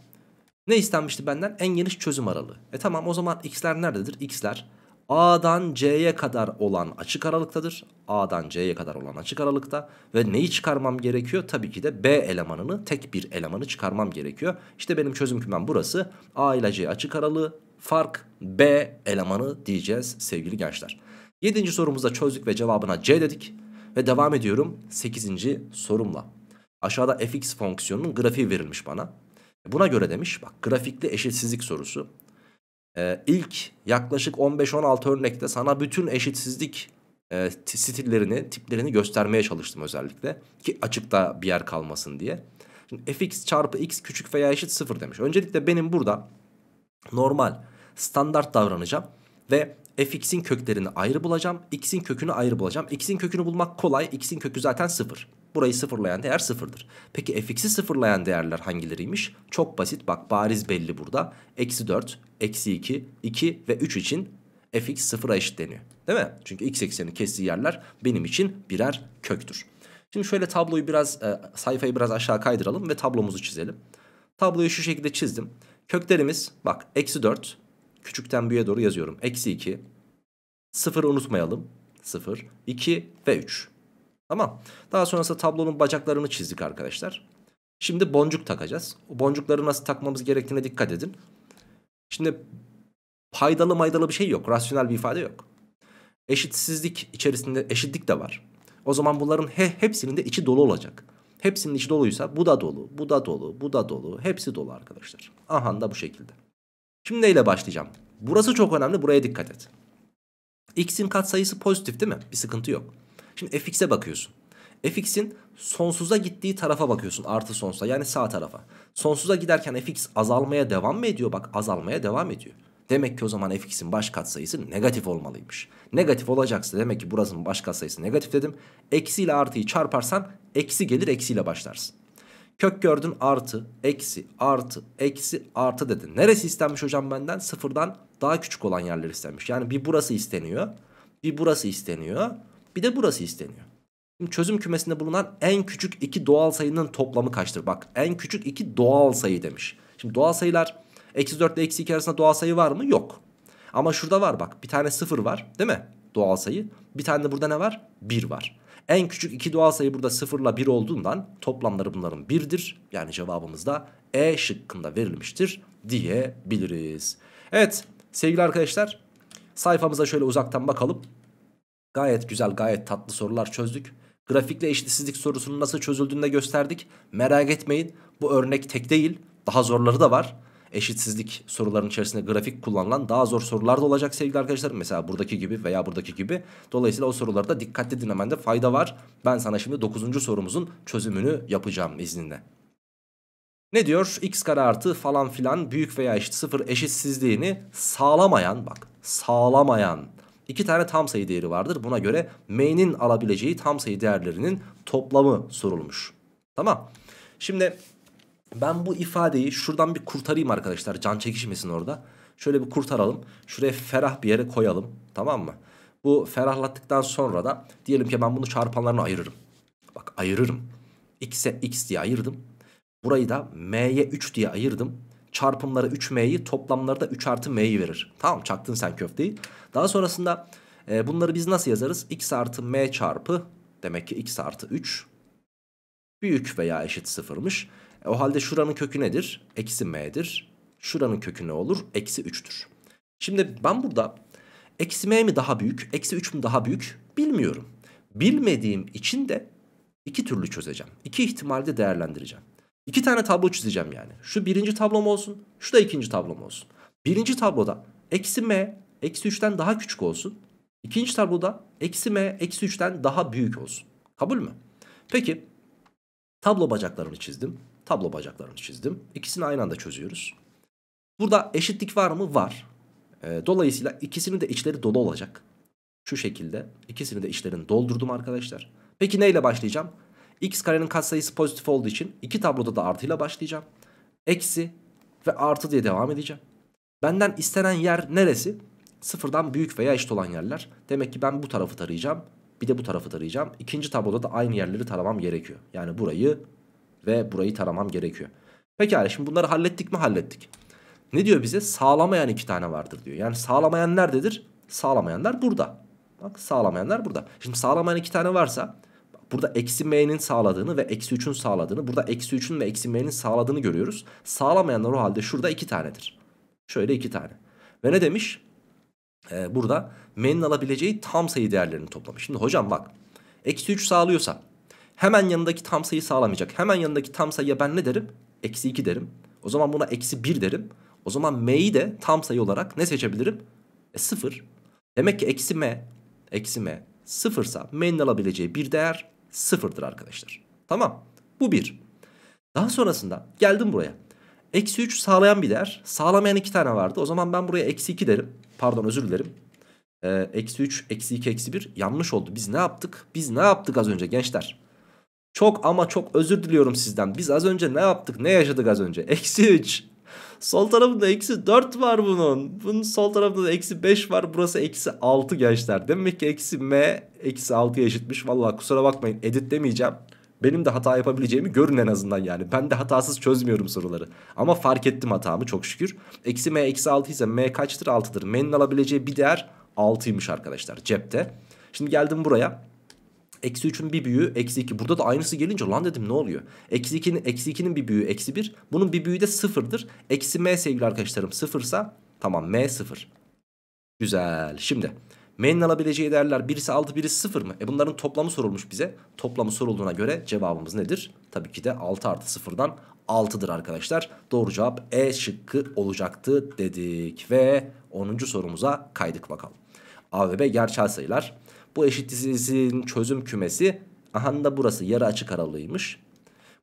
ne istenmişti benden? En geniş çözüm aralığı. E tamam o zaman x'ler nerededir? X'ler A'dan C'ye kadar olan açık aralıktadır. A'dan C'ye kadar olan açık aralıkta. Ve neyi çıkarmam gerekiyor? Tabii ki de B elemanını, tek bir elemanı çıkarmam gerekiyor. İşte benim çözüm kümem burası. A ile C açık aralığı, fark B elemanı diyeceğiz sevgili gençler. Yedinci sorumuzda çözdük ve cevabına C dedik. Ve devam ediyorum sekizinci sorumla. Aşağıda fx fonksiyonunun grafiği verilmiş bana. Buna göre demiş bak grafikli eşitsizlik sorusu e, ilk yaklaşık 15-16 örnekte sana bütün eşitsizlik e, stillerini, tiplerini göstermeye çalıştım özellikle. Ki açıkta bir yer kalmasın diye. Şimdi fx çarpı x küçük veya eşit sıfır demiş. Öncelikle benim burada normal standart davranacağım. Ve fx'in köklerini ayrı bulacağım. x'in kökünü ayrı bulacağım. x'in kökünü bulmak kolay. x'in kökü zaten sıfır. Burayı sıfırlayan değer sıfırdır. Peki fx'i sıfırlayan değerler hangileriymiş? Çok basit bak bariz belli burada. Eksi 4, eksi 2, 2 ve 3 için fx sıfıra deniyor, Değil mi? Çünkü x ekseni kestiği yerler benim için birer köktür. Şimdi şöyle tabloyu biraz e, sayfayı biraz aşağı kaydıralım ve tablomuzu çizelim. Tabloyu şu şekilde çizdim. Köklerimiz bak eksi 4 küçükten büyüğe doğru yazıyorum. Eksi 2 0 unutmayalım 0 2 ve 3. Tamam. Daha sonrasında tablonun bacaklarını çizdik arkadaşlar. Şimdi boncuk takacağız. O boncukları nasıl takmamız gerektiğine dikkat edin. Şimdi paydalı maydalı bir şey yok. Rasyonel bir ifade yok. Eşitsizlik içerisinde eşitlik de var. O zaman bunların he, hepsinin de içi dolu olacak. Hepsinin içi doluysa bu da dolu, bu da dolu, bu da dolu. Hepsi dolu arkadaşlar. Aha da bu şekilde. Şimdi neyle başlayacağım? Burası çok önemli. Buraya dikkat et. X'in katsayısı pozitif değil mi? Bir sıkıntı yok. Şimdi fx'e bakıyorsun. fx'in sonsuza gittiği tarafa bakıyorsun artı sonsuza yani sağ tarafa. Sonsuza giderken fx azalmaya devam mı ediyor? Bak azalmaya devam ediyor. Demek ki o zaman fx'in baş katsayısı negatif olmalıymış. Negatif olacaksa demek ki burasının baş katsayısı negatif dedim. Eksi ile artıyı çarparsan eksi gelir eksiyle başlarsın. Kök gördün artı, eksi, artı, eksi, artı dedin. Neresi istenmiş hocam benden? Sıfırdan daha küçük olan yerler istenmiş. Yani bir burası isteniyor, bir burası isteniyor, bir de burası isteniyor. Şimdi çözüm kümesinde bulunan en küçük iki doğal sayının toplamı kaçtır? Bak en küçük iki doğal sayı demiş. Şimdi doğal sayılar eksi 4 ile eksi 2 arasında doğal sayı var mı? Yok. Ama şurada var bak bir tane 0 var değil mi? Doğal sayı. Bir tane de burada ne var? 1 var. En küçük iki doğal sayı burada 0 ile 1 olduğundan toplamları bunların 1'dir. Yani cevabımız da E şıkkında verilmiştir diyebiliriz. Evet sevgili arkadaşlar sayfamıza şöyle uzaktan bakalım. Gayet güzel gayet tatlı sorular çözdük. Grafikle eşitsizlik sorusunun nasıl çözüldüğünü de gösterdik. Merak etmeyin bu örnek tek değil daha zorları da var. Eşitsizlik sorularının içerisinde grafik kullanılan daha zor sorular da olacak sevgili arkadaşlar. Mesela buradaki gibi veya buradaki gibi. Dolayısıyla o sorularda da dikkatli dinlemende fayda var. Ben sana şimdi 9. sorumuzun çözümünü yapacağım izninle. Ne diyor? X kare artı falan filan büyük veya eşit sıfır eşitsizliğini sağlamayan bak sağlamayan İki tane tam sayı değeri vardır. Buna göre m'nin alabileceği tam sayı değerlerinin toplamı sorulmuş. Tamam. Şimdi ben bu ifadeyi şuradan bir kurtarayım arkadaşlar. Can çekişmesin orada. Şöyle bir kurtaralım. Şuraya ferah bir yere koyalım. Tamam mı? Bu ferahlattıktan sonra da diyelim ki ben bunu çarpanlarına ayırırım. Bak ayırırım. X'e X diye ayırdım. Burayı da M'ye 3 diye ayırdım. Çarpımları 3M'yi toplamları da 3 artı M'yi verir. Tamam çaktın sen köfteyi. Daha sonrasında e, bunları biz nasıl yazarız? x artı m çarpı demek ki x artı 3 büyük veya eşit sıfırmış. E, o halde şuranın kökü nedir? Eksi m'dir. Şuranın kökü ne olur? Eksi 3'tür. Şimdi ben burada eksi m mi daha büyük, eksi 3 mü daha büyük bilmiyorum. Bilmediğim için de iki türlü çözeceğim. İki ihtimalde değerlendireceğim. İki tane tablo çizeceğim yani. Şu birinci tablom olsun, şu da ikinci tablom olsun. Birinci tabloda eksi m eksi 3'ten daha küçük olsun. İkinci tabloda eksi m eksi 3'ten daha büyük olsun. Kabul mü? Peki tablo bacaklarını çizdim. Tablo bacaklarını çizdim. İkisini aynı anda çözüyoruz. Burada eşitlik var mı? Var. E, dolayısıyla ikisinin de içleri dolu olacak. Şu şekilde ikisini de içlerini doldurdum arkadaşlar. Peki neyle başlayacağım? X karenin katsayısı pozitif olduğu için iki tabloda da artıyla başlayacağım. Eksi ve artı diye devam edeceğim. Benden istenen yer neresi? Sıfırdan büyük veya eşit olan yerler. Demek ki ben bu tarafı tarayacağım. Bir de bu tarafı tarayacağım. İkinci tabloda da aynı yerleri taramam gerekiyor. Yani burayı ve burayı taramam gerekiyor. Pekala şimdi bunları hallettik mi? Hallettik. Ne diyor bize? Sağlamayan iki tane vardır diyor. Yani sağlamayan nerededir? Sağlamayanlar burada. Bak sağlamayanlar burada. Şimdi sağlamayan iki tane varsa burada eksi m'nin sağladığını ve eksi 3'ün sağladığını burada eksi 3'ün ve eksi m'nin sağladığını görüyoruz. Sağlamayanlar o halde şurada iki tanedir. Şöyle iki tane. Ve ne demiş? e, burada m'nin alabileceği tam sayı değerlerini toplamış. Şimdi hocam bak eksi 3 sağlıyorsa hemen yanındaki tam sayı sağlamayacak. Hemen yanındaki tam sayıya ben ne derim? Eksi 2 derim. O zaman buna eksi 1 derim. O zaman m'yi de tam sayı olarak ne seçebilirim? E, 0. Demek ki eksi m, eksi m sıfırsa m'nin alabileceği bir değer sıfırdır arkadaşlar. Tamam bu bir. Daha sonrasında geldim buraya. Eksi 3 sağlayan bir değer. Sağlamayan 2 tane vardı. O zaman ben buraya eksi 2 derim. Pardon özür dilerim. Ee, eksi 3, eksi 2, eksi 1 yanlış oldu. Biz ne yaptık? Biz ne yaptık az önce gençler? Çok ama çok özür diliyorum sizden. Biz az önce ne yaptık? Ne yaşadık az önce? Eksi 3. Sol tarafında eksi 4 var bunun. Bunun sol tarafında da eksi 5 var. Burası eksi 6 gençler. Demek ki eksi m eksi 6'ya eşitmiş. Valla kusura bakmayın editlemeyeceğim. Benim de hata yapabileceğimi görün en azından yani. Ben de hatasız çözmüyorum soruları. Ama fark ettim hatamı çok şükür. Eksi m eksi 6 ise m kaçtır 6'dır. M'nin alabileceği bir değer 6'ymış arkadaşlar cepte. Şimdi geldim buraya. Eksi 3'ün bir büyüğü eksi 2. Burada da aynısı gelince lan dedim ne oluyor? Eksi 2'nin eksi 2'nin bir büyüğü eksi 1. Bunun bir büyüğü de 0'dır. Eksi m sevgili arkadaşlarım 0 tamam m 0. Güzel. Şimdi M'nin alabileceği değerler birisi 6 birisi 0 mı? E bunların toplamı sorulmuş bize. Toplamı sorulduğuna göre cevabımız nedir? Tabii ki de 6 artı 0'dan 6'dır arkadaşlar. Doğru cevap E şıkkı olacaktı dedik. Ve 10. sorumuza kaydık bakalım. A ve B gerçel sayılar. Bu eşitsizliğin çözüm kümesi aha da burası yarı açık aralığıymış.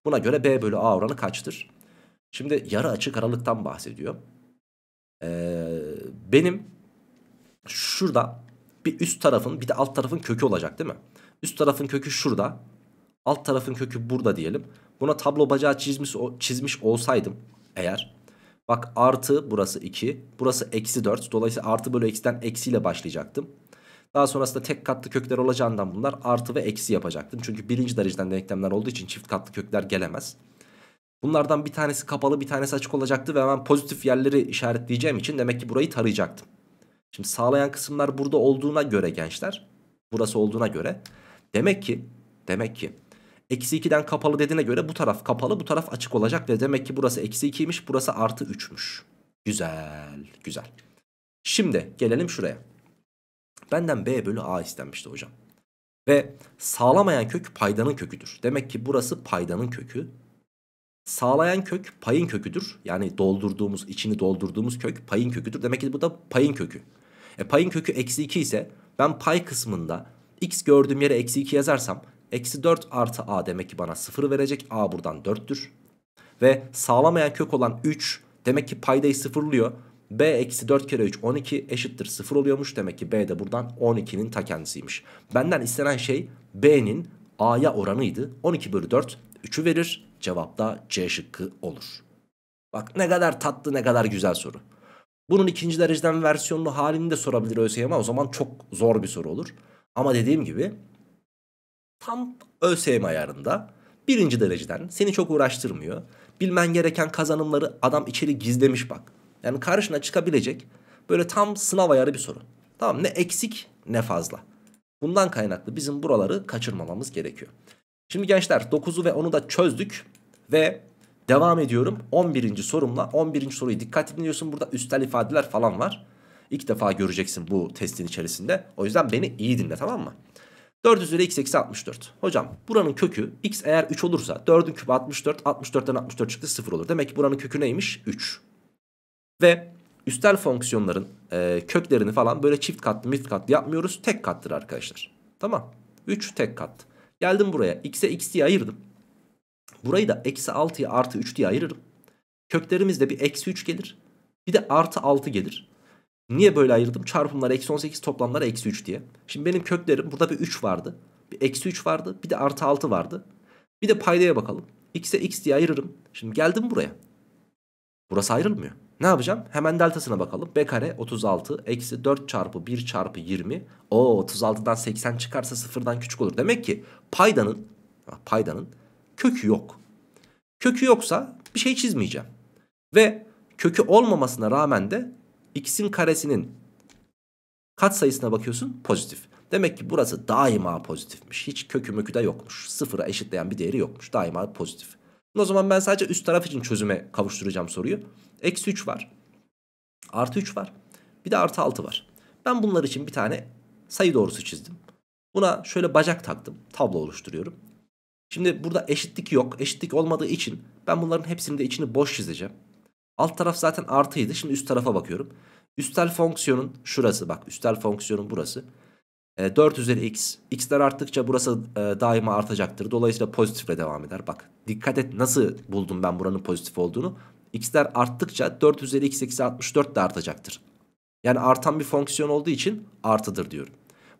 Buna göre B bölü A oranı kaçtır? Şimdi yarı açık aralıktan bahsediyor. Ee, benim şurada bir üst tarafın bir de alt tarafın kökü olacak değil mi? Üst tarafın kökü şurada. Alt tarafın kökü burada diyelim. Buna tablo bacağı çizmiş, çizmiş olsaydım eğer. Bak artı burası 2. Burası eksi 4. Dolayısıyla artı bölü eksiden eksiyle başlayacaktım. Daha sonrasında tek katlı kökler olacağından bunlar artı ve eksi yapacaktım. Çünkü birinci dereceden denklemler olduğu için çift katlı kökler gelemez. Bunlardan bir tanesi kapalı bir tanesi açık olacaktı ve ben pozitif yerleri işaretleyeceğim için demek ki burayı tarayacaktım. Şimdi sağlayan kısımlar burada olduğuna göre gençler. Burası olduğuna göre. Demek ki demek ki eksi 2'den kapalı dediğine göre bu taraf kapalı bu taraf açık olacak. Ve demek ki burası eksi 2'ymiş burası artı 3'müş. Güzel güzel. Şimdi gelelim şuraya. Benden b bölü a istenmişti hocam. Ve sağlamayan kök paydanın köküdür. Demek ki burası paydanın kökü. Sağlayan kök payın köküdür. Yani doldurduğumuz, içini doldurduğumuz kök payın köküdür. Demek ki bu da payın kökü. E payın kökü eksi 2 ise ben pay kısmında x gördüğüm yere eksi 2 yazarsam eksi 4 artı a demek ki bana 0 verecek. a buradan 4'tür. Ve sağlamayan kök olan 3 demek ki paydayı sıfırlıyor. b eksi 4 kere 3 12 eşittir 0 oluyormuş. Demek ki b de buradan 12'nin ta kendisiymiş. Benden istenen şey b'nin a'ya oranıydı. 12 bölü 4 3'ü verir. Cevap da C şıkkı olur. Bak ne kadar tatlı ne kadar güzel soru. Bunun ikinci dereceden versiyonlu halini de sorabilir ÖSYM. O zaman çok zor bir soru olur. Ama dediğim gibi tam ÖSYM ayarında birinci dereceden seni çok uğraştırmıyor. Bilmen gereken kazanımları adam içeri gizlemiş bak. Yani karşına çıkabilecek böyle tam sınav ayarı bir soru. Tamam ne eksik ne fazla. Bundan kaynaklı bizim buraları kaçırmamamız gerekiyor. Şimdi gençler 9'u ve 10'u da çözdük ve Devam ediyorum 11. sorumla. 11. soruyu dikkat dinliyorsun. Burada üstel ifadeler falan var. İlk defa göreceksin bu testin içerisinde. O yüzden beni iyi dinle tamam mı? 4 üzeri x eksi 64. Hocam buranın kökü x eğer 3 olursa 4'ün küpü 64. 64'ten 64 çıktı 0 olur. Demek ki buranın kökü neymiş? 3. Ve üstel fonksiyonların e, köklerini falan böyle çift katlı mift katlı yapmıyoruz. Tek kattır arkadaşlar. Tamam. 3 tek kat. Geldim buraya. X'e x diye ayırdım. Burayı da eksi 6'ya artı 3 diye ayırırım. Köklerimizde bir eksi 3 gelir. Bir de artı 6 gelir. Niye böyle ayırdım? Çarpımlar eksi 18 toplamlar eksi 3 diye. Şimdi benim köklerim burada bir 3 vardı. Bir eksi 3 vardı. Bir de artı 6 vardı. Bir de paydaya bakalım. X'e x diye ayırırım. Şimdi geldim buraya. Burası ayrılmıyor. Ne yapacağım? Hemen deltasına bakalım. B kare 36 eksi 4 çarpı 1 çarpı 20. O 36'dan 80 çıkarsa sıfırdan küçük olur. Demek ki paydanın paydanın kökü yok. Kökü yoksa bir şey çizmeyeceğim. Ve kökü olmamasına rağmen de x'in karesinin kat sayısına bakıyorsun pozitif. Demek ki burası daima pozitifmiş. Hiç kökü mökü de yokmuş. Sıfıra eşitleyen bir değeri yokmuş. Daima pozitif. O zaman ben sadece üst taraf için çözüme kavuşturacağım soruyu. Eksi 3 var. Artı 3 var. Bir de artı 6 var. Ben bunlar için bir tane sayı doğrusu çizdim. Buna şöyle bacak taktım. Tablo oluşturuyorum. Şimdi burada eşitlik yok. Eşitlik olmadığı için ben bunların hepsini de içini boş çizeceğim. Alt taraf zaten artıydı. Şimdi üst tarafa bakıyorum. Üstel fonksiyonun şurası bak. Üstel fonksiyonun burası. E, 4 üzeri x. x'ler arttıkça burası e, daima artacaktır. Dolayısıyla pozitifle devam eder. Bak dikkat et nasıl buldum ben buranın pozitif olduğunu. x'ler arttıkça 4 üzeri x eksi 64 de artacaktır. Yani artan bir fonksiyon olduğu için artıdır diyorum.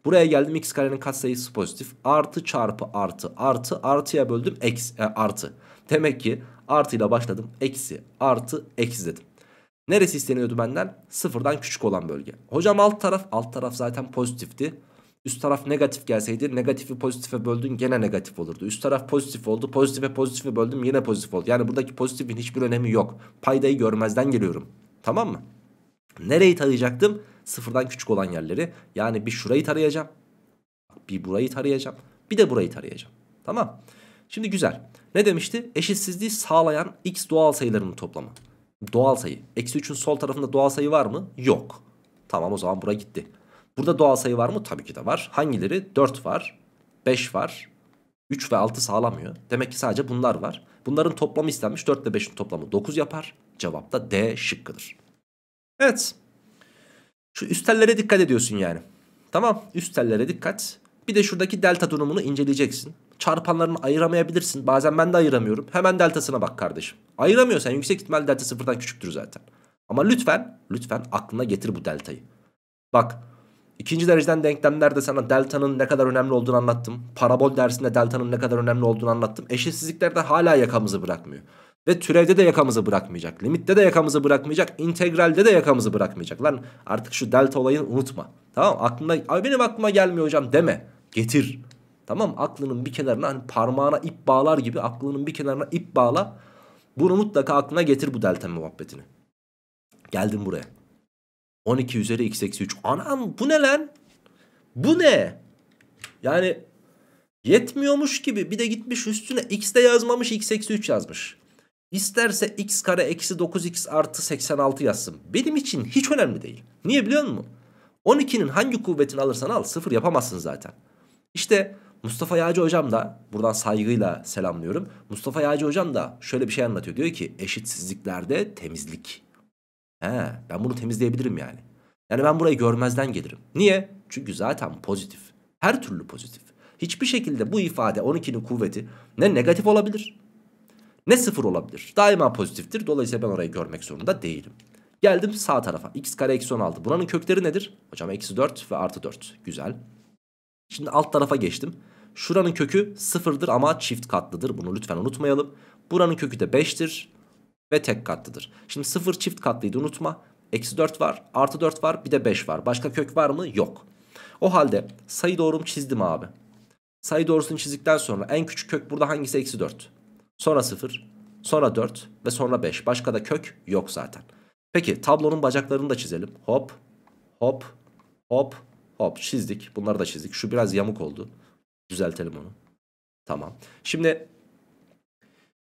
Buraya geldim x karenin katsayısı pozitif. Artı çarpı artı artı artıya böldüm eksi, e, artı. Demek ki artıyla başladım. Eksi artı eksi dedim. Neresi isteniyordu benden? Sıfırdan küçük olan bölge. Hocam alt taraf alt taraf zaten pozitifti. Üst taraf negatif gelseydi negatifi pozitife böldün gene negatif olurdu. Üst taraf pozitif oldu pozitife pozitife böldüm yine pozitif oldu. Yani buradaki pozitifin hiçbir önemi yok. Paydayı görmezden geliyorum. Tamam mı? Nereyi tarayacaktım? Sıfırdan küçük olan yerleri. Yani bir şurayı tarayacağım. Bir burayı tarayacağım. Bir de burayı tarayacağım. Tamam. Şimdi güzel. Ne demişti? Eşitsizliği sağlayan x doğal sayılarının toplamı. Doğal sayı. Eksi 3'ün sol tarafında doğal sayı var mı? Yok. Tamam o zaman bura gitti. Burada doğal sayı var mı? Tabii ki de var. Hangileri? 4 var. 5 var. 3 ve 6 sağlamıyor. Demek ki sadece bunlar var. Bunların toplamı istenmiş. 4 ile 5'in toplamı 9 yapar. Cevap da D şıkkıdır. Evet. Şu üst tellere dikkat ediyorsun yani. Tamam üst tellere dikkat. Bir de şuradaki delta durumunu inceleyeceksin. Çarpanlarını ayıramayabilirsin. Bazen ben de ayıramıyorum. Hemen deltasına bak kardeşim. Ayıramıyorsan yüksek ihtimal delta sıfırdan küçüktür zaten. Ama lütfen, lütfen aklına getir bu deltayı. Bak, ikinci dereceden denklemlerde sana delta'nın ne kadar önemli olduğunu anlattım. Parabol dersinde delta'nın ne kadar önemli olduğunu anlattım. Eşitsizliklerde hala yakamızı bırakmıyor. Ve türevde de yakamızı bırakmayacak. Limitte de yakamızı bırakmayacak. integralde de yakamızı bırakmayacak. Lan artık şu delta olayını unutma. Tamam Aklında, benim aklıma gelmiyor hocam deme. Getir. Tamam aklının bir kenarına hani parmağına ip bağlar gibi aklının bir kenarına ip bağla. Bunu mutlaka aklına getir bu delta muhabbetini. Geldim buraya. 12 üzeri x eksi 3. Anam bu ne lan? Bu ne? Yani yetmiyormuş gibi bir de gitmiş üstüne x de yazmamış x eksi 3 yazmış. İsterse x kare eksi 9x artı 86 yazsın. Benim için hiç önemli değil. Niye biliyor musun? 12'nin hangi kuvvetini alırsan al sıfır yapamazsın zaten. İşte Mustafa Yağcı hocam da buradan saygıyla selamlıyorum. Mustafa Yağcı hocam da şöyle bir şey anlatıyor. Diyor ki eşitsizliklerde temizlik. He, ben bunu temizleyebilirim yani. Yani ben burayı görmezden gelirim. Niye? Çünkü zaten pozitif. Her türlü pozitif. Hiçbir şekilde bu ifade 12'nin kuvveti ne negatif olabilir ne sıfır olabilir? Daima pozitiftir. Dolayısıyla ben orayı görmek zorunda değilim. Geldim sağ tarafa. X kare eksi 16. Buranın kökleri nedir? Hocam eksi 4 ve artı 4. Güzel. Şimdi alt tarafa geçtim. Şuranın kökü sıfırdır ama çift katlıdır. Bunu lütfen unutmayalım. Buranın kökü de 5'tir ve tek katlıdır. Şimdi sıfır çift katlıydı unutma. Eksi 4 var, artı 4 var, bir de 5 var. Başka kök var mı? Yok. O halde sayı doğrum çizdim abi. Sayı doğrusunu çizdikten sonra en küçük kök burada hangisi? Eksi 4 sonra 0, sonra 4 ve sonra 5. Başka da kök yok zaten. Peki tablonun bacaklarını da çizelim. Hop, hop, hop, hop çizdik. Bunları da çizdik. Şu biraz yamuk oldu. Düzeltelim onu. Tamam. Şimdi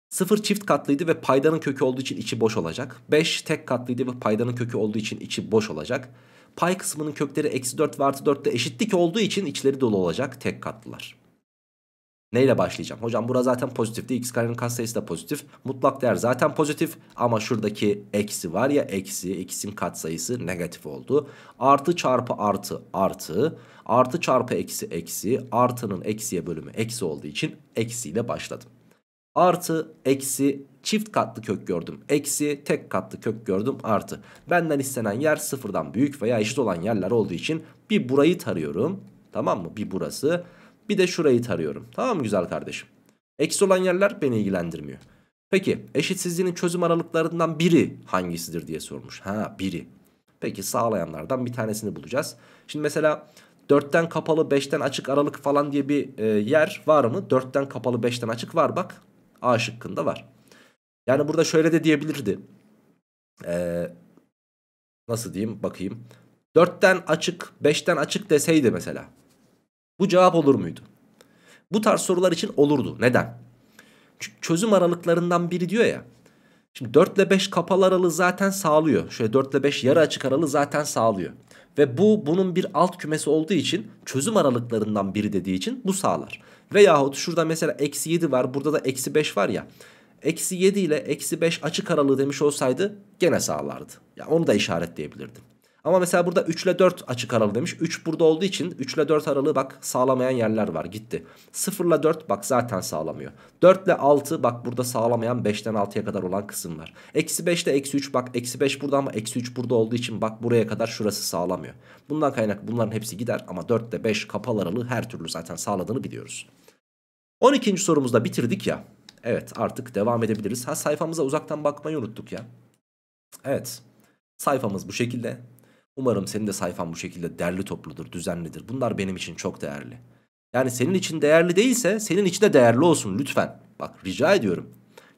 0 çift katlıydı ve paydanın kökü olduğu için içi boş olacak. 5 tek katlıydı ve paydanın kökü olduğu için içi boş olacak. Pay kısmının kökleri eksi 4 ve artı 4 de eşitlik olduğu için içleri dolu olacak tek katlılar. Neyle başlayacağım? Hocam burada zaten pozitifti. X karenin katsayısı da pozitif. Mutlak değer zaten pozitif. Ama şuradaki eksi var ya eksi. X'in katsayısı negatif oldu. Artı çarpı artı artı. Artı çarpı eksi eksi. Artının eksiye bölümü eksi olduğu için eksiyle başladım. Artı eksi çift katlı kök gördüm. Eksi tek katlı kök gördüm artı. Benden istenen yer sıfırdan büyük veya eşit olan yerler olduğu için bir burayı tarıyorum. Tamam mı? Bir burası. Bir burası bir de şurayı tarıyorum. Tamam mı güzel kardeşim? Eksi olan yerler beni ilgilendirmiyor. Peki eşitsizliğinin çözüm aralıklarından biri hangisidir diye sormuş. Ha biri. Peki sağlayanlardan bir tanesini bulacağız. Şimdi mesela 4'ten kapalı 5'ten açık aralık falan diye bir e, yer var mı? 4'ten kapalı 5'ten açık var bak. A şıkkında var. Yani burada şöyle de diyebilirdi. Ee, nasıl diyeyim bakayım. 4'ten açık 5'ten açık deseydi mesela. Bu cevap olur muydu? Bu tarz sorular için olurdu. Neden? Çünkü çözüm aralıklarından biri diyor ya. Şimdi 4 ile 5 kapalı aralığı zaten sağlıyor. Şöyle 4 ile 5 yarı açık aralığı zaten sağlıyor. Ve bu bunun bir alt kümesi olduğu için çözüm aralıklarından biri dediği için bu sağlar. Veyahut şurada mesela eksi 7 var burada da eksi 5 var ya. Eksi 7 ile eksi 5 açık aralığı demiş olsaydı gene sağlardı. Ya yani onu da işaretleyebilirdim. Ama mesela burada 3 ile 4 açık aralı demiş. 3 burada olduğu için 3 ile 4 aralığı bak sağlamayan yerler var gitti. 0 ile 4 bak zaten sağlamıyor. 4 ile 6 bak burada sağlamayan 5'ten 6'ya kadar olan kısım var. Eksi 5 ile eksi 3 bak eksi 5 burada ama eksi 3 burada olduğu için bak buraya kadar şurası sağlamıyor. Bundan kaynak bunların hepsi gider ama 4 ile 5 kapalı aralığı her türlü zaten sağladığını biliyoruz. 12. sorumuzda bitirdik ya. Evet artık devam edebiliriz. Ha sayfamıza uzaktan bakmayı unuttuk ya. Evet sayfamız bu şekilde. Umarım senin de sayfan bu şekilde derli topludur, düzenlidir. Bunlar benim için çok değerli. Yani senin için değerli değilse senin için de değerli olsun lütfen. Bak rica ediyorum.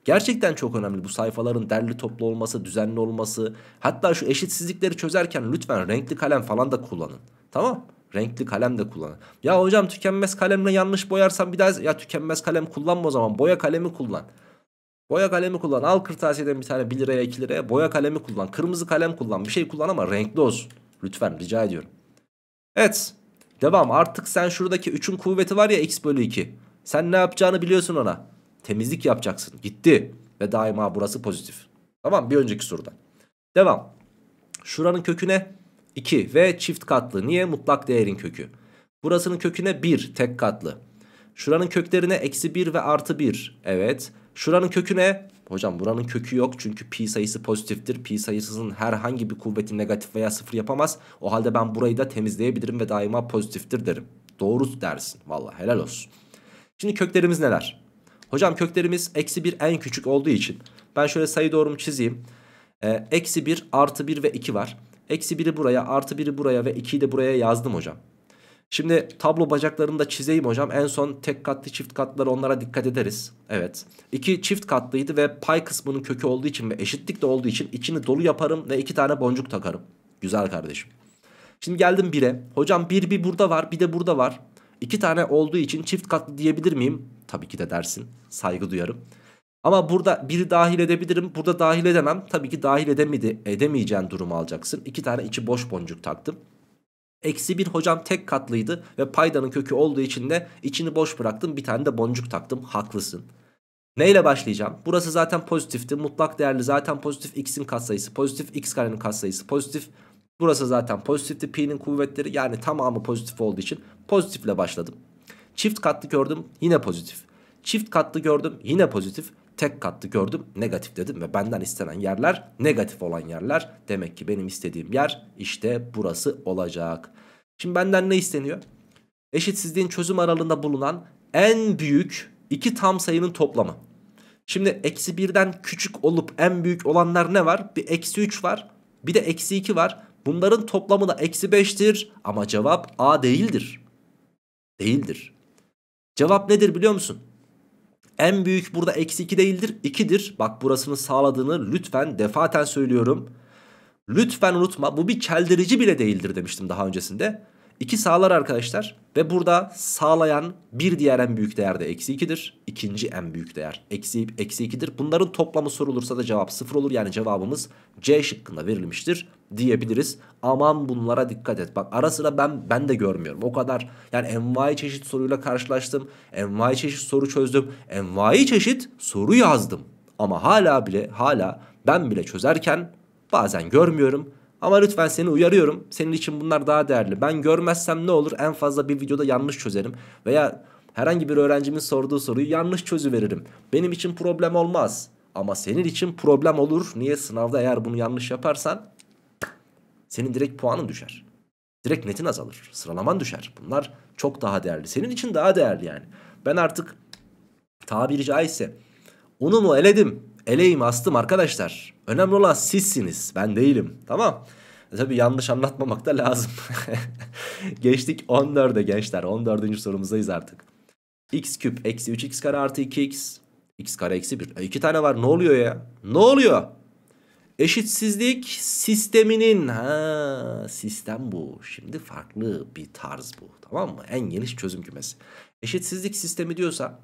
Gerçekten çok önemli bu sayfaların derli toplu olması, düzenli olması. Hatta şu eşitsizlikleri çözerken lütfen renkli kalem falan da kullanın. Tamam Renkli kalem de kullanın. Ya hocam tükenmez kalemle yanlış boyarsan bir daha ya tükenmez kalem kullanma o zaman. Boya kalemi kullan. Boya kalemi kullan. Al kırtasiyeden bir tane 1 liraya 2 liraya boya kalemi kullan. Kırmızı kalem kullan. Bir şey kullan ama renkli olsun. Lütfen rica ediyorum. Evet. Devam. Artık sen şuradaki 3'ün kuvveti var ya x bölü 2. Sen ne yapacağını biliyorsun ona. Temizlik yapacaksın. Gitti. Ve daima burası pozitif. Tamam bir önceki sorudan. Devam. Şuranın kökü ne? 2 ve çift katlı. Niye? Mutlak değerin kökü. Burasının köküne 1 tek katlı. Şuranın köklerine eksi 1 ve artı 1. Evet. Şuranın kökü ne? Hocam buranın kökü yok çünkü pi sayısı pozitiftir. Pi sayısının herhangi bir kuvveti negatif veya sıfır yapamaz. O halde ben burayı da temizleyebilirim ve daima pozitiftir derim. Doğru dersin. Valla helal olsun. Şimdi köklerimiz neler? Hocam köklerimiz eksi 1 en küçük olduğu için ben şöyle sayı doğru çizeyim. Ee, eksi ee, 1 artı 1 ve 2 var. Eksi 1'i buraya artı 1'i buraya ve 2'yi de buraya yazdım hocam. Şimdi tablo bacaklarını da çizeyim hocam. En son tek katlı çift katları onlara dikkat ederiz. Evet. 2 çift katlıydı ve pay kısmının kökü olduğu için ve eşitlik de olduğu için içini dolu yaparım ve iki tane boncuk takarım. Güzel kardeşim. Şimdi geldim bire. Hocam bir, bir burada var bir de burada var. İki tane olduğu için çift katlı diyebilir miyim? Tabii ki de dersin. Saygı duyarım. Ama burada biri dahil edebilirim. Burada dahil edemem. Tabii ki dahil edemedi, edemeyeceğin durumu alacaksın. İki tane içi boş boncuk taktım. Eksi 1 hocam tek katlıydı ve paydanın kökü olduğu için de içini boş bıraktım bir tane de boncuk taktım haklısın. Neyle başlayacağım? Burası zaten pozitifti. Mutlak değerli zaten pozitif x'in katsayısı, pozitif x karenin katsayısı, pozitif. Burası zaten pozitifti. p'nin kuvvetleri yani tamamı pozitif olduğu için pozitifle başladım. Çift katlı gördüm yine pozitif. Çift katlı gördüm yine pozitif tek katlı gördüm negatif dedim ve benden istenen yerler negatif olan yerler. Demek ki benim istediğim yer işte burası olacak. Şimdi benden ne isteniyor? Eşitsizliğin çözüm aralığında bulunan en büyük iki tam sayının toplamı. Şimdi eksi birden küçük olup en büyük olanlar ne var? Bir eksi üç var bir de eksi iki var. Bunların toplamı da eksi beştir. ama cevap A değildir. Değildir. Cevap nedir biliyor musun? En büyük burada eksi 2 değildir 2'dir. Bak burasını sağladığını lütfen defaten söylüyorum. Lütfen unutma bu bir çeldirici bile değildir demiştim daha öncesinde. 2 sağlar arkadaşlar ve burada sağlayan bir diğer en büyük değer de eksi 2'dir. İkinci en büyük değer eksi, eksi 2'dir. Bunların toplamı sorulursa da cevap 0 olur. Yani cevabımız C şıkkında verilmiştir diyebiliriz. Aman bunlara dikkat et. Bak ara sıra ben ben de görmüyorum. O kadar yani envai çeşit soruyla karşılaştım. Envai çeşit soru çözdüm. Envai çeşit soru yazdım. Ama hala bile hala ben bile çözerken bazen görmüyorum ama lütfen seni uyarıyorum. Senin için bunlar daha değerli. Ben görmezsem ne olur? En fazla bir videoda yanlış çözerim. Veya herhangi bir öğrencimin sorduğu soruyu yanlış çözüveririm. Benim için problem olmaz. Ama senin için problem olur. Niye? Sınavda eğer bunu yanlış yaparsan senin direkt puanın düşer. Direkt netin azalır. Sıralaman düşer. Bunlar çok daha değerli. Senin için daha değerli yani. Ben artık tabiri caizse onu mu eledim Eleğimi astım arkadaşlar. Önemli olan sizsiniz. Ben değilim. Tamam. E tabii yanlış anlatmamak da lazım. Geçtik 14'e gençler. 14. sorumuzdayız artık. x küp eksi 3x kare artı 2x. x kare eksi 1. E, iki tane var. Ne oluyor ya? Ne oluyor? Eşitsizlik sisteminin ha sistem bu. Şimdi farklı bir tarz bu. Tamam mı? En geniş çözüm kümesi. Eşitsizlik sistemi diyorsa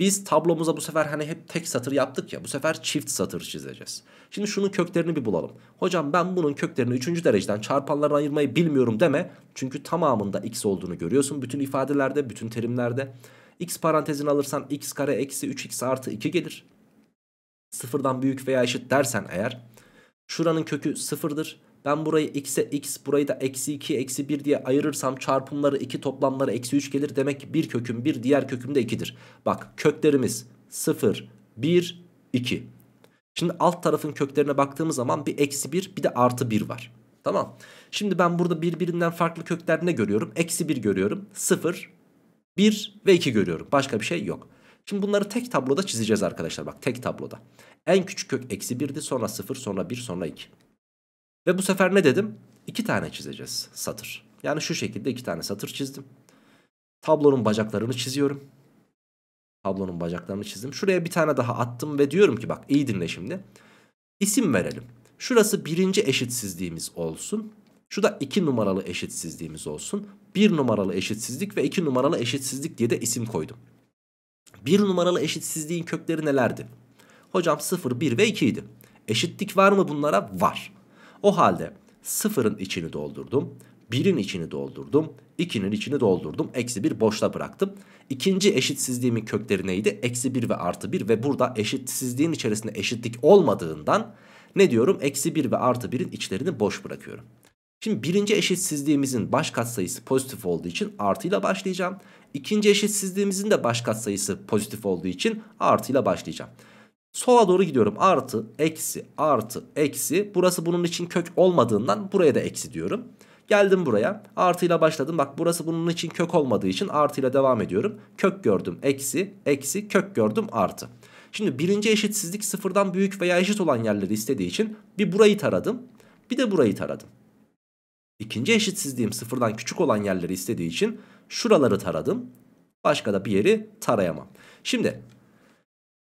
biz tablomuza bu sefer hani hep tek satır yaptık ya bu sefer çift satır çizeceğiz. Şimdi şunun köklerini bir bulalım. Hocam ben bunun köklerini 3. dereceden çarpanlara ayırmayı bilmiyorum deme. Çünkü tamamında x olduğunu görüyorsun bütün ifadelerde bütün terimlerde. x parantezini alırsan x kare eksi 3x artı 2 gelir. Sıfırdan büyük veya eşit dersen eğer şuranın kökü sıfırdır. Ben burayı x'e x burayı da eksi 2 eksi 1 diye ayırırsam çarpımları 2 toplamları eksi 3 gelir. Demek ki bir köküm bir diğer köküm de 2'dir. Bak köklerimiz 0 1 2. Şimdi alt tarafın köklerine baktığımız zaman bir eksi 1 bir de artı 1 var. Tamam. Şimdi ben burada birbirinden farklı kökler ne görüyorum? Eksi 1 görüyorum. 0, 1 ve 2 görüyorum. Başka bir şey yok. Şimdi bunları tek tabloda çizeceğiz arkadaşlar. Bak tek tabloda. En küçük kök eksi 1'di. Sonra 0, sonra 1, sonra 2. Ve bu sefer ne dedim? İki tane çizeceğiz satır. Yani şu şekilde iki tane satır çizdim. Tablonun bacaklarını çiziyorum. Tablonun bacaklarını çizdim. Şuraya bir tane daha attım ve diyorum ki bak iyi dinle şimdi. İsim verelim. Şurası birinci eşitsizliğimiz olsun. Şu da iki numaralı eşitsizliğimiz olsun. Bir numaralı eşitsizlik ve iki numaralı eşitsizlik diye de isim koydum. Bir numaralı eşitsizliğin kökleri nelerdi? Hocam 0, 1 ve 2 idi. Eşitlik var mı bunlara? Var. O halde sıfırın içini doldurdum. birin içini doldurdum. 2'nin içini doldurdum. Eksi 1 boşta bıraktım. İkinci eşitsizliğimin kökleri neydi? Eksi 1 ve artı 1 ve burada eşitsizliğin içerisinde eşitlik olmadığından ne diyorum? Eksi 1 ve artı 1'in içlerini boş bırakıyorum. Şimdi birinci eşitsizliğimizin baş katsayısı pozitif olduğu için artıyla başlayacağım. İkinci eşitsizliğimizin de baş katsayısı pozitif olduğu için artıyla başlayacağım. Sola doğru gidiyorum. Artı, eksi, artı, eksi. Burası bunun için kök olmadığından buraya da eksi diyorum. Geldim buraya. Artıyla başladım. Bak burası bunun için kök olmadığı için artıyla devam ediyorum. Kök gördüm. Eksi, eksi, kök gördüm. Artı. Şimdi birinci eşitsizlik sıfırdan büyük veya eşit olan yerleri istediği için bir burayı taradım. Bir de burayı taradım. İkinci eşitsizliğim sıfırdan küçük olan yerleri istediği için şuraları taradım. Başka da bir yeri tarayamam. Şimdi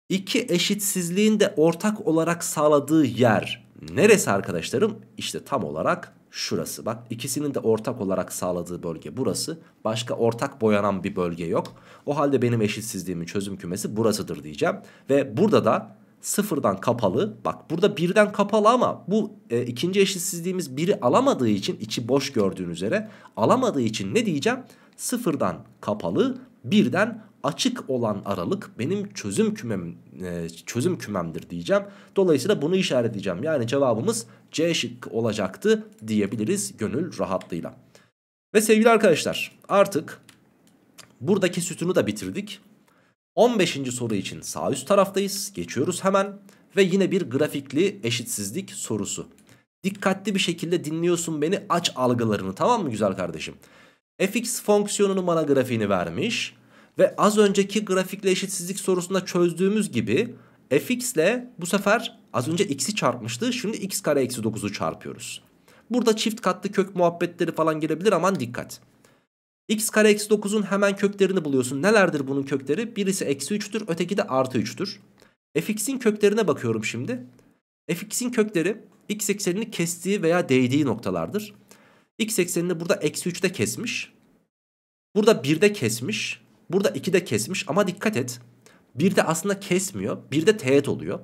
İki eşitsizliğin de ortak olarak sağladığı yer neresi arkadaşlarım? İşte tam olarak şurası. Bak ikisinin de ortak olarak sağladığı bölge burası. Başka ortak boyanan bir bölge yok. O halde benim eşitsizliğimin çözüm kümesi burasıdır diyeceğim. Ve burada da sıfırdan kapalı. Bak burada birden kapalı ama bu e, ikinci eşitsizliğimiz biri alamadığı için içi boş gördüğün üzere alamadığı için ne diyeceğim? Sıfırdan kapalı birden açık olan aralık benim çözüm kümem e, çözüm kümemdir diyeceğim. Dolayısıyla bunu işaretleyeceğim. Yani cevabımız C şıkkı olacaktı diyebiliriz gönül rahatlığıyla. Ve sevgili arkadaşlar artık buradaki sütunu da bitirdik. 15. soru için sağ üst taraftayız. Geçiyoruz hemen ve yine bir grafikli eşitsizlik sorusu. Dikkatli bir şekilde dinliyorsun beni aç algılarını tamam mı güzel kardeşim? fx fonksiyonunun bana grafiğini vermiş. Ve az önceki grafikle eşitsizlik sorusunda çözdüğümüz gibi fx ile bu sefer az önce x'i çarpmıştı. Şimdi x kare eksi 9'u çarpıyoruz. Burada çift katlı kök muhabbetleri falan gelebilir aman dikkat. x kare eksi 9'un hemen köklerini buluyorsun. Nelerdir bunun kökleri? Birisi eksi 3'tür öteki de artı 3'tür. fx'in köklerine bakıyorum şimdi. fx'in kökleri x eksenini kestiği veya değdiği noktalardır. x eksenini burada eksi 3'te kesmiş. Burada 1'de kesmiş. Burada 2 de kesmiş ama dikkat et. Bir de aslında kesmiyor. Bir de teğet oluyor.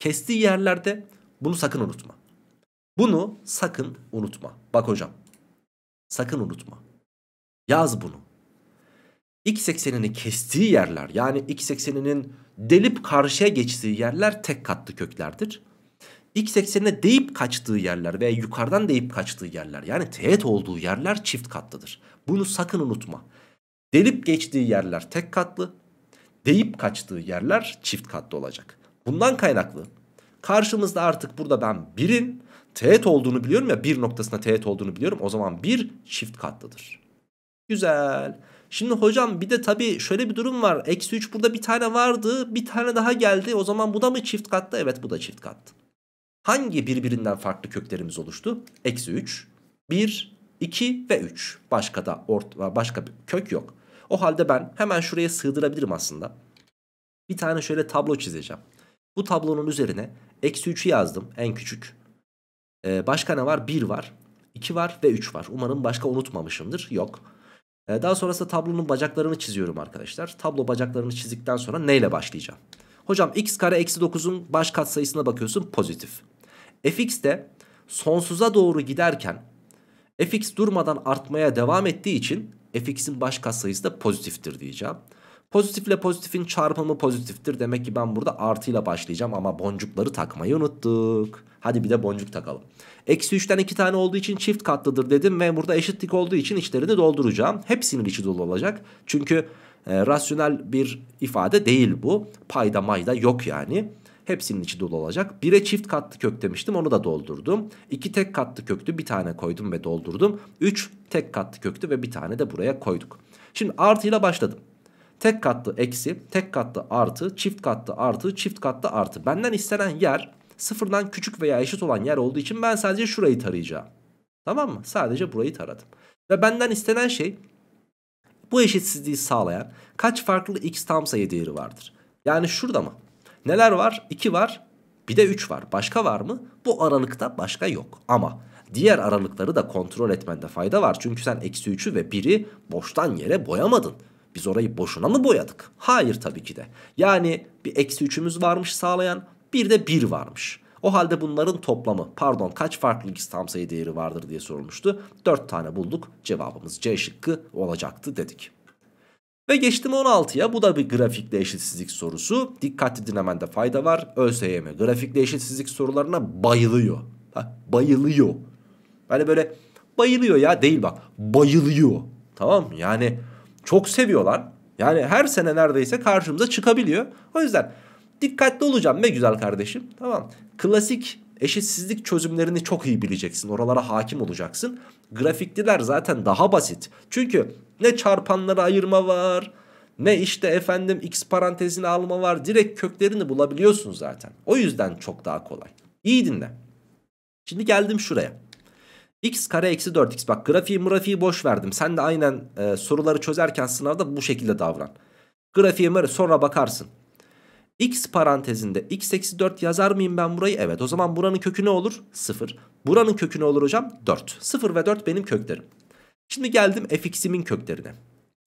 Kestiği yerlerde bunu sakın unutma. Bunu sakın unutma. Bak hocam. Sakın unutma. Yaz bunu. X eksenini kestiği yerler yani x ekseninin delip karşıya geçtiği yerler tek katlı köklerdir. X eksenine deyip kaçtığı yerler veya yukarıdan deyip kaçtığı yerler yani teğet olduğu yerler çift katlıdır. Bunu sakın unutma. Delip geçtiği yerler tek katlı, deyip kaçtığı yerler çift katlı olacak. Bundan kaynaklı karşımızda artık burada ben birin teğet olduğunu biliyorum ya bir noktasına teğet olduğunu biliyorum. O zaman bir çift katlıdır. Güzel. Şimdi hocam bir de tabii şöyle bir durum var. Eksi 3 burada bir tane vardı. Bir tane daha geldi. O zaman bu da mı çift katlı? Evet bu da çift katlı. Hangi birbirinden farklı köklerimiz oluştu? Eksi 3, 1, 2 ve 3. Başka da orta, başka bir kök yok. O halde ben hemen şuraya sığdırabilirim aslında. Bir tane şöyle tablo çizeceğim. Bu tablonun üzerine eksi 3'ü yazdım en küçük. Ee, başka ne var? 1 var, 2 var ve 3 var. Umarım başka unutmamışımdır. Yok. Ee, daha sonrasında tablonun bacaklarını çiziyorum arkadaşlar. Tablo bacaklarını çizdikten sonra neyle başlayacağım? Hocam x kare eksi 9'un baş katsayısına bakıyorsun pozitif. fx de sonsuza doğru giderken fx durmadan artmaya devam ettiği için fx'in baş katsayısı da pozitiftir diyeceğim. Pozitifle pozitifin çarpımı pozitiftir. Demek ki ben burada artıyla başlayacağım ama boncukları takmayı unuttuk. Hadi bir de boncuk takalım. Eksi 3'ten 2 tane olduğu için çift katlıdır dedim ve burada eşitlik olduğu için içlerini dolduracağım. Hepsinin içi dolu olacak. Çünkü e, rasyonel bir ifade değil bu. Payda mayda yok yani. Hepsinin içi dolu olacak. 1'e çift katlı kök demiştim onu da doldurdum. 2 tek katlı köktü bir tane koydum ve doldurdum. 3 tek katlı köktü ve bir tane de buraya koyduk. Şimdi artıyla başladım. Tek katlı eksi, tek katlı artı, çift katlı artı, çift katlı artı. Benden istenen yer sıfırdan küçük veya eşit olan yer olduğu için ben sadece şurayı tarayacağım. Tamam mı? Sadece burayı taradım. Ve benden istenen şey bu eşitsizliği sağlayan kaç farklı x tam sayı değeri vardır? Yani şurada mı? Neler var? 2 var. Bir de 3 var. Başka var mı? Bu aralıkta başka yok. Ama diğer aralıkları da kontrol etmende fayda var. Çünkü sen eksi 3'ü ve 1'i boştan yere boyamadın. Biz orayı boşuna mı boyadık? Hayır tabii ki de. Yani bir eksi 3'ümüz varmış sağlayan bir de 1 varmış. O halde bunların toplamı pardon kaç farklı tam sayı değeri vardır diye sorulmuştu. 4 tane bulduk cevabımız C şıkkı olacaktı dedik. Ve geçtim 16'ya bu da bir grafikte eşitsizlik sorusu. Dikkatli dinlemende fayda var. ÖSYM grafikte eşitsizlik sorularına bayılıyor. Ha, bayılıyor. Hani böyle bayılıyor ya değil bak bayılıyor. Tamam Yani çok seviyorlar. Yani her sene neredeyse karşımıza çıkabiliyor. O yüzden dikkatli olacağım be güzel kardeşim. Tamam. Klasik Eşitsizlik çözümlerini çok iyi bileceksin. Oralara hakim olacaksın. Grafikliler zaten daha basit. Çünkü ne çarpanları ayırma var ne işte efendim x parantezini alma var. Direkt köklerini bulabiliyorsun zaten. O yüzden çok daha kolay. İyi dinle. Şimdi geldim şuraya. x kare eksi 4x. Bak grafiği mırafiği boş verdim. Sen de aynen e, soruları çözerken sınavda bu şekilde davran. Grafiğe sonra bakarsın x parantezinde x eksi 4 yazar mıyım ben burayı? Evet o zaman buranın kökü ne olur? 0. Buranın kökü ne olur hocam? 4. 0 ve 4 benim köklerim. Şimdi geldim fx'imin köklerine.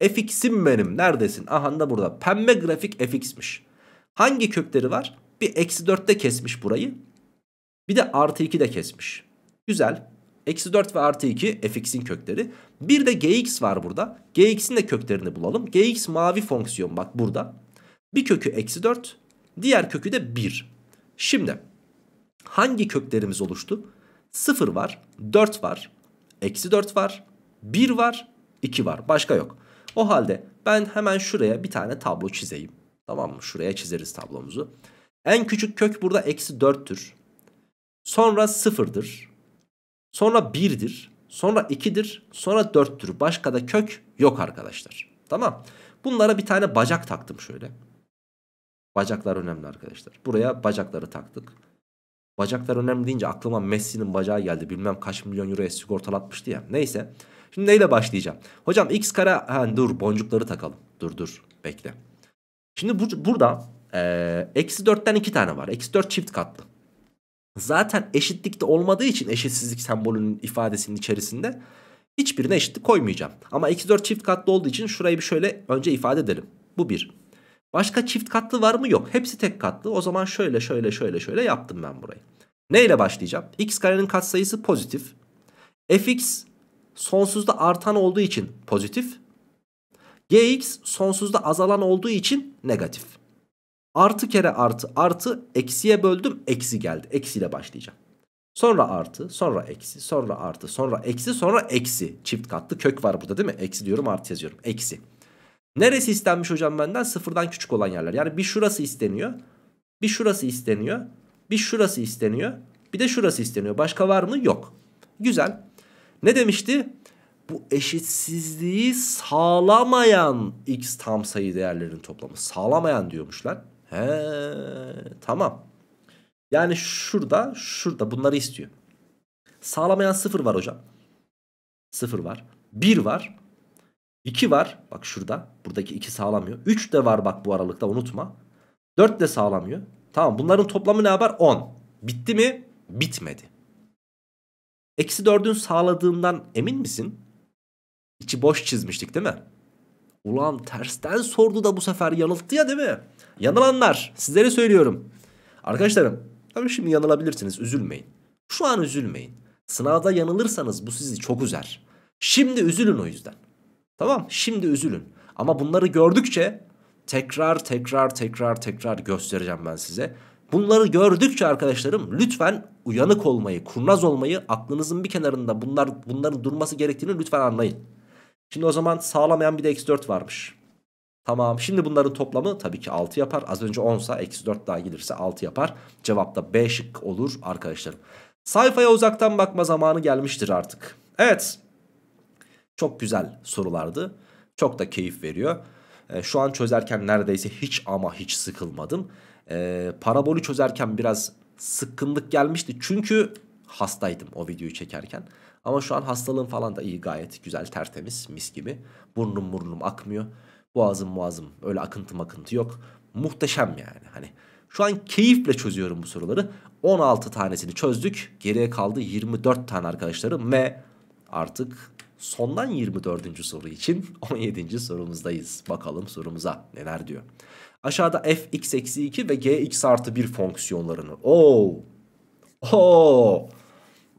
fx'im benim neredesin? Aha da burada pembe grafik fx'miş. Hangi kökleri var? Bir eksi 4 de kesmiş burayı. Bir de artı 2 de kesmiş. Güzel. Eksi 4 ve artı 2 fx'in kökleri. Bir de gx var burada. gx'in de köklerini bulalım. gx mavi fonksiyon bak burada. Bir kökü eksi 4 diğer kökü de 1. Şimdi hangi köklerimiz oluştu? 0 var 4 var eksi 4 var 1 var 2 var başka yok. O halde ben hemen şuraya bir tane tablo çizeyim. Tamam mı? Şuraya çizeriz tablomuzu. En küçük kök burada eksi 4'tür. Sonra 0'dır. Sonra 1'dir. Sonra 2'dir. Sonra 4'tür. Başka da kök yok arkadaşlar. Tamam. Bunlara bir tane bacak taktım şöyle. Bacaklar önemli arkadaşlar. Buraya bacakları taktık. Bacaklar önemli deyince aklıma Messi'nin bacağı geldi. Bilmem kaç milyon euroya sigortalatmıştı ya. Neyse. Şimdi neyle başlayacağım? Hocam x kare... Ha, dur boncukları takalım. Dur dur bekle. Şimdi bu, burada eksi 4'ten 2 tane var. Eksi 4 çift katlı. Zaten eşitlikte olmadığı için eşitsizlik sembolünün ifadesinin içerisinde hiçbirine eşitlik koymayacağım. Ama eksi 4 çift katlı olduğu için şurayı bir şöyle önce ifade edelim. Bu 1. Başka çift katlı var mı? Yok. Hepsi tek katlı. O zaman şöyle şöyle şöyle şöyle yaptım ben burayı. Neyle başlayacağım? X karenin katsayısı pozitif. Fx sonsuzda artan olduğu için pozitif. Gx sonsuzda azalan olduğu için negatif. Artı kere artı artı eksiye böldüm eksi geldi. Eksiyle başlayacağım. Sonra artı sonra eksi sonra artı sonra eksi sonra eksi. Çift katlı kök var burada değil mi? Eksi diyorum artı yazıyorum. Eksi. Neresi istenmiş hocam benden? Sıfırdan küçük olan yerler. Yani bir şurası isteniyor. Bir şurası isteniyor. Bir şurası isteniyor. Bir de şurası isteniyor. Başka var mı? Yok. Güzel. Ne demişti? Bu eşitsizliği sağlamayan x tam sayı değerlerinin toplamı. Sağlamayan diyormuşlar. He, tamam. Yani şurada, şurada bunları istiyor. Sağlamayan sıfır var hocam. Sıfır var. Bir var. 2 var. Bak şurada. Buradaki 2 sağlamıyor. 3 de var bak bu aralıkta unutma. 4 de sağlamıyor. Tamam bunların toplamı ne haber? 10. Bitti mi? Bitmedi. Eksi 4'ün sağladığından emin misin? İçi boş çizmiştik değil mi? Ulan tersten sordu da bu sefer yanılttı ya değil mi? Yanılanlar sizlere söylüyorum. Arkadaşlarım tabii şimdi yanılabilirsiniz üzülmeyin. Şu an üzülmeyin. Sınavda yanılırsanız bu sizi çok üzer. Şimdi üzülün o yüzden. Tamam şimdi üzülün. Ama bunları gördükçe tekrar tekrar tekrar tekrar göstereceğim ben size. Bunları gördükçe arkadaşlarım lütfen uyanık olmayı, kurnaz olmayı aklınızın bir kenarında bunlar bunların durması gerektiğini lütfen anlayın. Şimdi o zaman sağlamayan bir de x4 varmış. Tamam şimdi bunların toplamı tabii ki 6 yapar. Az önce 10 sa eksi 4 daha gelirse 6 yapar. Cevap da B şık olur arkadaşlarım. Sayfaya uzaktan bakma zamanı gelmiştir artık. Evet çok güzel sorulardı. Çok da keyif veriyor. E, şu an çözerken neredeyse hiç ama hiç sıkılmadım. E, ee, parabolü çözerken biraz sıkkınlık gelmişti. Çünkü hastaydım o videoyu çekerken. Ama şu an hastalığım falan da iyi gayet güzel tertemiz mis gibi. Burnum burnum akmıyor. Boğazım boğazım öyle akıntı makıntı yok. Muhteşem yani hani. Şu an keyifle çözüyorum bu soruları. 16 tanesini çözdük. Geriye kaldı 24 tane arkadaşlarım ve artık Sondan 24. soru için 17. sorumuzdayız. Bakalım sorumuza neler diyor. Aşağıda f x eksi 2 ve g x artı 1 fonksiyonlarını. Oo. Oo.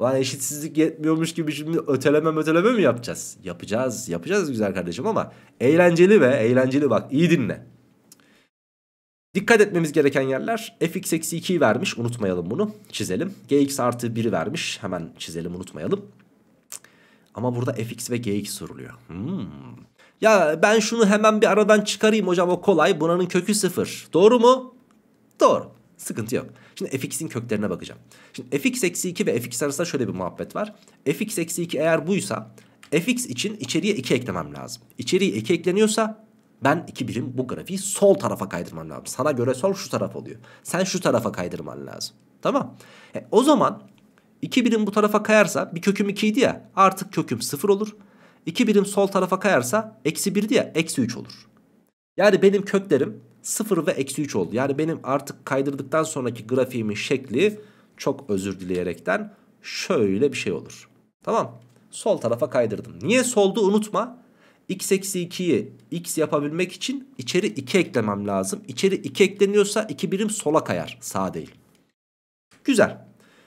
Lan eşitsizlik yetmiyormuş gibi şimdi öteleme öteleme mi yapacağız? Yapacağız. Yapacağız güzel kardeşim ama eğlenceli ve eğlenceli bak iyi dinle. Dikkat etmemiz gereken yerler fx eksi 2'yi vermiş unutmayalım bunu çizelim. gx artı 1'i vermiş hemen çizelim unutmayalım. Ama burada fx ve gx soruluyor. Hmm. Ya ben şunu hemen bir aradan çıkarayım hocam o kolay. Buranın kökü sıfır. Doğru mu? Doğru. Sıkıntı yok. Şimdi fx'in köklerine bakacağım. Şimdi fx eksi 2 ve fx arasında şöyle bir muhabbet var. fx eksi 2 eğer buysa fx için içeriye 2 eklemem lazım. İçeriye 2 ekleniyorsa ben 2 birim bu grafiği sol tarafa kaydırmam lazım. Sana göre sol şu taraf oluyor. Sen şu tarafa kaydırman lazım. Tamam. E, o zaman 2 birim bu tarafa kayarsa bir köküm 2 idi ya artık köküm 0 olur. 2 birim sol tarafa kayarsa eksi 1'di ya eksi 3 olur. Yani benim köklerim 0 ve eksi 3 oldu. Yani benim artık kaydırdıktan sonraki grafiğimin şekli çok özür dileyerekten şöyle bir şey olur. Tamam sol tarafa kaydırdım. Niye soldu unutma. x eksi 2'yi x yapabilmek için içeri 2 eklemem lazım. İçeri 2 ekleniyorsa 2 birim sola kayar sağ değil. Güzel.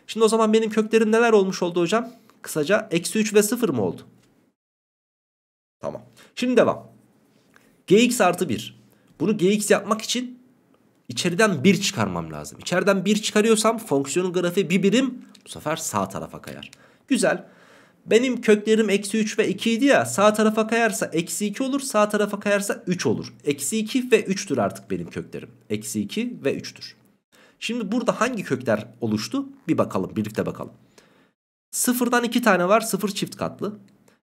Şimdi o zaman benim köklerim neler olmuş oldu hocam? Kısaca eksi 3 ve 0 mı oldu? Tamam. Şimdi devam. Gx artı 1. Bunu gx yapmak için içeriden 1 çıkarmam lazım. İçeriden 1 çıkarıyorsam fonksiyonun grafiği bir birim bu sefer sağ tarafa kayar. Güzel. Benim köklerim eksi 3 ve 2 idi ya sağ tarafa kayarsa eksi 2 olur sağ tarafa kayarsa 3 olur. Eksi 2 ve 3'tür artık benim köklerim. Eksi 2 ve 3'tür. Şimdi burada hangi kökler oluştu? Bir bakalım birlikte bakalım. Sıfırdan iki tane var sıfır çift katlı.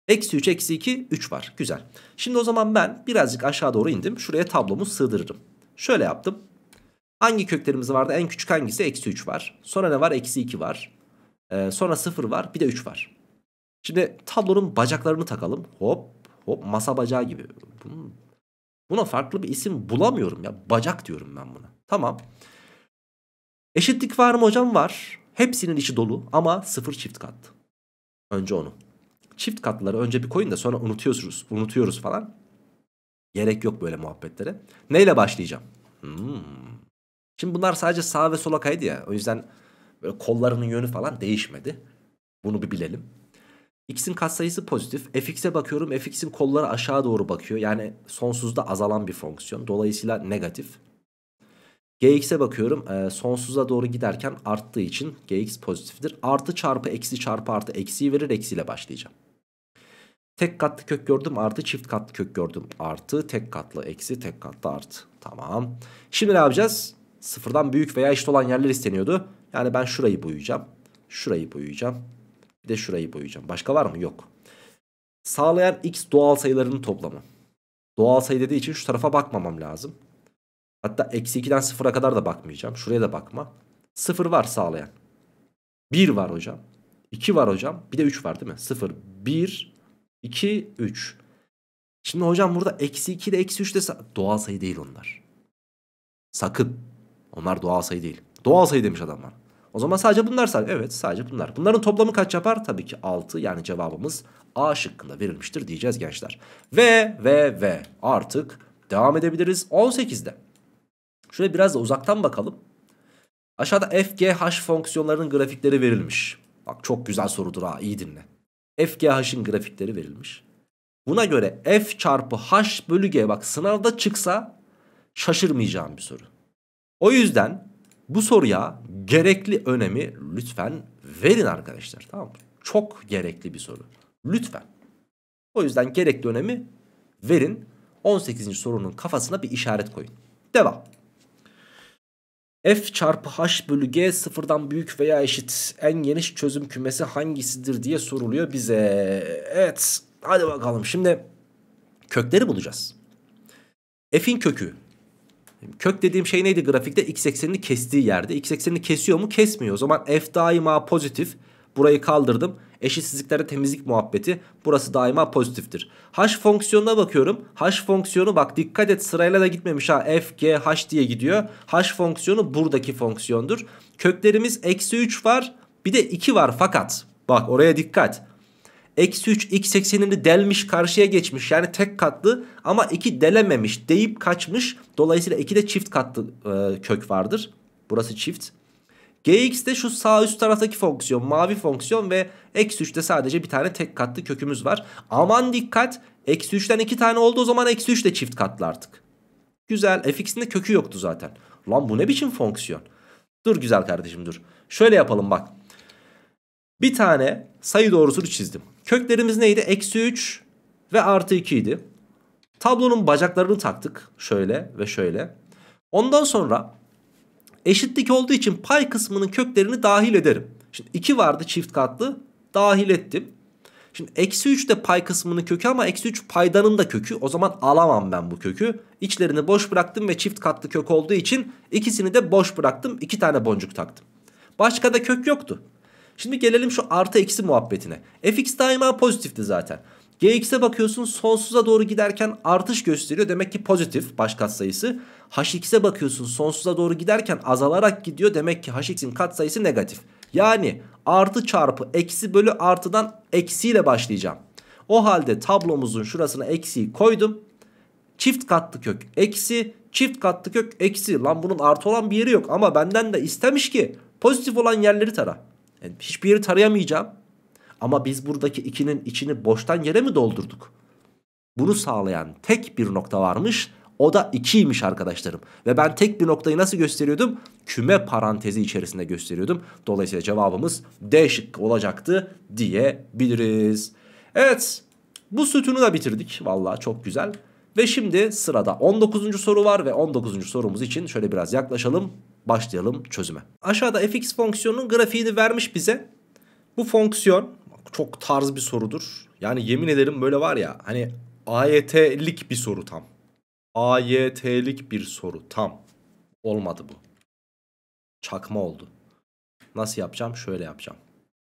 Eksi 3 eksi 2 3 var güzel. Şimdi o zaman ben birazcık aşağı doğru indim. Şuraya tablomu sığdırırım. Şöyle yaptım. Hangi köklerimiz vardı? En küçük hangisi? Eksi 3 var. Sonra ne var? Eksi 2 var. Ee, sonra 0 var. Bir de 3 var. Şimdi tablonun bacaklarını takalım. Hop hop masa bacağı gibi. Bunun, buna farklı bir isim bulamıyorum ya. Bacak diyorum ben buna. Tamam. Eşitlik var mı hocam? Var. Hepsinin içi dolu ama sıfır çift kat. Önce onu. Çift katları önce bir koyun da sonra unutuyorsunuz. Unutuyoruz falan. Gerek yok böyle muhabbetlere. Neyle başlayacağım? Hmm. Şimdi bunlar sadece sağ ve sola kaydı ya. O yüzden böyle kollarının yönü falan değişmedi. Bunu bir bilelim. X'in katsayısı pozitif. fx'e bakıyorum. fx'in kolları aşağı doğru bakıyor. Yani sonsuzda azalan bir fonksiyon. Dolayısıyla negatif. GX'e bakıyorum e, sonsuza doğru giderken arttığı için GX pozitiftir. Artı çarpı eksi çarpı artı eksiyi verir eksiyle başlayacağım. Tek katlı kök gördüm artı çift katlı kök gördüm artı tek katlı eksi tek katlı artı. Tamam. Şimdi ne yapacağız? Sıfırdan büyük veya eşit olan yerler isteniyordu. Yani ben şurayı boyayacağım. Şurayı boyayacağım. Bir de şurayı boyayacağım. Başka var mı? Yok. Sağlayan x doğal sayılarının toplamı. Doğal sayı dediği için şu tarafa bakmamam lazım. Hatta eksi 2'den 0'a kadar da bakmayacağım. Şuraya da bakma. 0 var sağlayan. 1 var hocam. 2 var hocam. Bir de 3 var değil mi? 0, 1, 2, 3. Şimdi hocam burada eksi 2 de eksi 3 de doğal sayı değil onlar. Sakın. Onlar doğal sayı değil. Doğal sayı demiş adam bana. O zaman sadece bunlar sadece. Evet sadece bunlar. Bunların toplamı kaç yapar? Tabii ki 6 yani cevabımız A şıkkında verilmiştir diyeceğiz gençler. Ve ve ve artık devam edebiliriz 18'de. Şöyle biraz da uzaktan bakalım. Aşağıda f, g, h fonksiyonlarının grafikleri verilmiş. Bak çok güzel sorudur ha iyi dinle. f, g, h'ın grafikleri verilmiş. Buna göre f çarpı h bölü g bak sınavda çıksa şaşırmayacağım bir soru. O yüzden bu soruya gerekli önemi lütfen verin arkadaşlar tamam mı? Çok gerekli bir soru. Lütfen. O yüzden gerekli önemi verin. 18. sorunun kafasına bir işaret koyun. Devam f çarpı h bölü g sıfırdan büyük veya eşit en geniş çözüm kümesi hangisidir diye soruluyor bize. Evet hadi bakalım şimdi kökleri bulacağız. f'in kökü. Kök dediğim şey neydi grafikte? x eksenini kestiği yerde. x eksenini kesiyor mu? Kesmiyor. O zaman f daima pozitif. Burayı kaldırdım. Eşitsizliklerde temizlik muhabbeti. Burası daima pozitiftir. H fonksiyonuna bakıyorum. H fonksiyonu bak dikkat et sırayla da gitmemiş ha. F, G, H diye gidiyor. H fonksiyonu buradaki fonksiyondur. Köklerimiz eksi 3 var. Bir de 2 var fakat. Bak oraya dikkat. Eksi 3 x eksenini delmiş karşıya geçmiş. Yani tek katlı ama 2 delememiş deyip kaçmış. Dolayısıyla 2 de çift katlı e, kök vardır. Burası çift. Gx de şu sağ üst taraftaki fonksiyon mavi fonksiyon ve eksi 3'te sadece bir tane tek katlı kökümüz var. Aman dikkat eksi 3'ten iki tane oldu o zaman eksi 3 de çift katlı artık. Güzel fx'in de kökü yoktu zaten. Lan bu ne biçim fonksiyon? Dur güzel kardeşim dur. Şöyle yapalım bak. Bir tane sayı doğrusunu çizdim. Köklerimiz neydi? Eksi 3 ve artı 2 idi. Tablonun bacaklarını taktık. Şöyle ve şöyle. Ondan sonra Eşitlik olduğu için pay kısmının köklerini dahil ederim. Şimdi 2 vardı çift katlı dahil ettim. Şimdi eksi 3 de pay kısmının kökü ama eksi 3 paydanın da kökü. O zaman alamam ben bu kökü. İçlerini boş bıraktım ve çift katlı kök olduğu için ikisini de boş bıraktım. 2 tane boncuk taktım. Başka da kök yoktu. Şimdi gelelim şu artı eksi muhabbetine. fx daima pozitifti zaten. gx'e bakıyorsun sonsuza doğru giderken artış gösteriyor. Demek ki pozitif baş sayısı hx'e bakıyorsun sonsuza doğru giderken azalarak gidiyor. Demek ki hx'in katsayısı negatif. Yani artı çarpı eksi bölü artıdan eksiyle başlayacağım. O halde tablomuzun şurasına eksiyi koydum. Çift katlı kök eksi çift katlı kök eksi. Lan bunun artı olan bir yeri yok ama benden de istemiş ki pozitif olan yerleri tara. Yani e, hiçbir yeri tarayamayacağım. Ama biz buradaki ikinin içini boştan yere mi doldurduk? Bunu sağlayan tek bir nokta varmış. O da 2'ymiş arkadaşlarım. Ve ben tek bir noktayı nasıl gösteriyordum? Küme parantezi içerisinde gösteriyordum. Dolayısıyla cevabımız D şıkkı olacaktı diyebiliriz. Evet bu sütunu da bitirdik. Valla çok güzel. Ve şimdi sırada 19. soru var ve 19. sorumuz için şöyle biraz yaklaşalım. Başlayalım çözüme. Aşağıda fx fonksiyonunun grafiğini vermiş bize. Bu fonksiyon çok tarz bir sorudur. Yani yemin ederim böyle var ya hani AYT'lik bir soru tam. AYT'lik bir soru. Tam. Olmadı bu. Çakma oldu. Nasıl yapacağım? Şöyle yapacağım.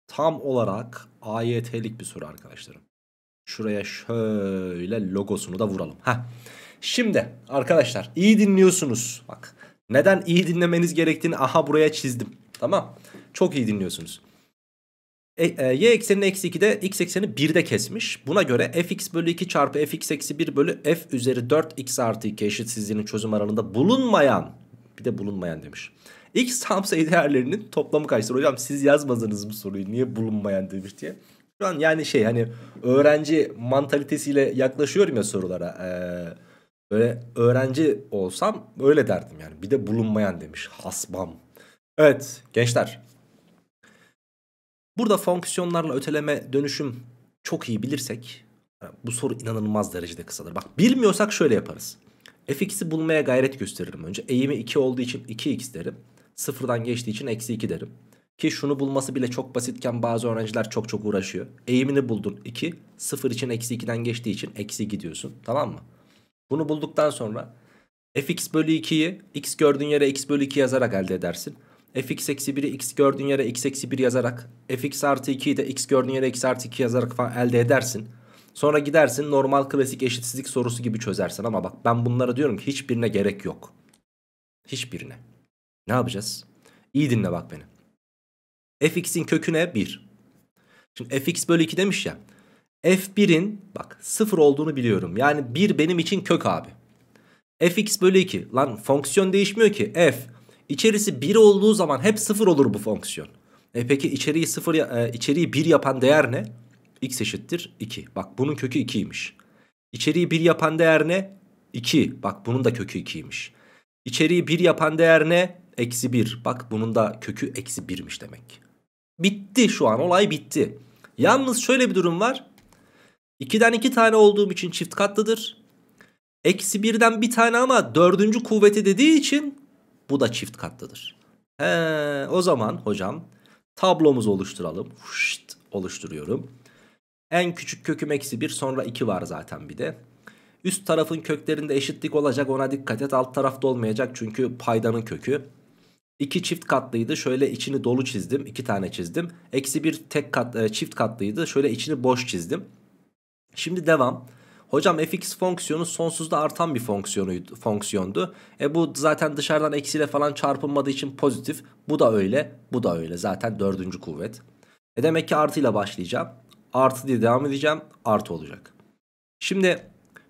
Tam olarak AYT'lik bir soru arkadaşlarım. Şuraya şöyle logosunu da vuralım. Heh. Şimdi arkadaşlar iyi dinliyorsunuz. Bak neden iyi dinlemeniz gerektiğini aha buraya çizdim. Tamam. Çok iyi dinliyorsunuz. E, e, y eksenini eksi 2'de x ekseni 1'de kesmiş. Buna göre fx bölü 2 çarpı fx eksi 1 bölü f üzeri 4 x artı 2 eşitsizliğinin çözüm aralığında bulunmayan bir de bulunmayan demiş. X tam sayı değerlerinin toplamı kaçtır? Hocam siz yazmadınız bu soruyu niye bulunmayan demiş diye. Şu an yani şey hani öğrenci mantalitesiyle yaklaşıyorum ya sorulara. Ee, böyle öğrenci olsam öyle derdim yani. Bir de bulunmayan demiş. Hasbam. Evet gençler Burada fonksiyonlarla öteleme dönüşüm çok iyi bilirsek e, bu soru inanılmaz derecede kısalır. Bak bilmiyorsak şöyle yaparız. fx'i bulmaya gayret gösteririm önce. Eğimi 2 olduğu için 2x derim. Sıfırdan geçtiği için eksi 2 derim. Ki şunu bulması bile çok basitken bazı öğrenciler çok çok uğraşıyor. Eğimini buldun 2. Sıfır için eksi 2'den geçtiği için eksi gidiyorsun, Tamam mı? Bunu bulduktan sonra fx bölü 2'yi x gördüğün yere x bölü 2 yazarak elde edersin fx eksi 1'i x gördüğün yere x eksi 1 yazarak fx artı 2'yi de x gördüğün yere x artı 2 yazarak falan elde edersin. Sonra gidersin normal klasik eşitsizlik sorusu gibi çözersin ama bak ben bunlara diyorum ki hiçbirine gerek yok. Hiçbirine. Ne yapacağız? İyi dinle bak beni. fx'in kökü ne? 1. Şimdi fx bölü 2 demiş ya. f1'in bak 0 olduğunu biliyorum. Yani 1 benim için kök abi. fx bölü 2. Lan fonksiyon değişmiyor ki. f İçerisi 1 olduğu zaman hep 0 olur bu fonksiyon. E peki içeriği 0 e, içeriği 1 yapan değer ne? x eşittir 2. Bak bunun kökü 2'ymiş. İçeriği 1 yapan değer ne? 2. Bak bunun da kökü 2'ymiş. İçeriği 1 yapan değer ne? Eksi 1. Bak bunun da kökü eksi 1'miş demek. Bitti şu an olay bitti. Yalnız şöyle bir durum var. 2'den 2 tane olduğum için çift katlıdır. Eksi 1'den bir tane ama dördüncü kuvveti dediği için bu da çift katlıdır. He, o zaman hocam tablomuzu oluşturalım. Huşt, oluşturuyorum. En küçük köküm eksi 1 sonra 2 var zaten bir de. Üst tarafın köklerinde eşitlik olacak ona dikkat et. Alt tarafta olmayacak çünkü paydanın kökü. 2 çift katlıydı şöyle içini dolu çizdim. 2 tane çizdim. Eksi 1 tek kat, e, çift katlıydı şöyle içini boş çizdim. Şimdi devam. Devam. Hocam fx fonksiyonu sonsuzda artan bir fonksiyonuydu, fonksiyondu. E bu zaten dışarıdan eksiyle falan çarpılmadığı için pozitif. Bu da öyle, bu da öyle. Zaten dördüncü kuvvet. E demek ki artıyla başlayacağım. Artı diye devam edeceğim. Artı olacak. Şimdi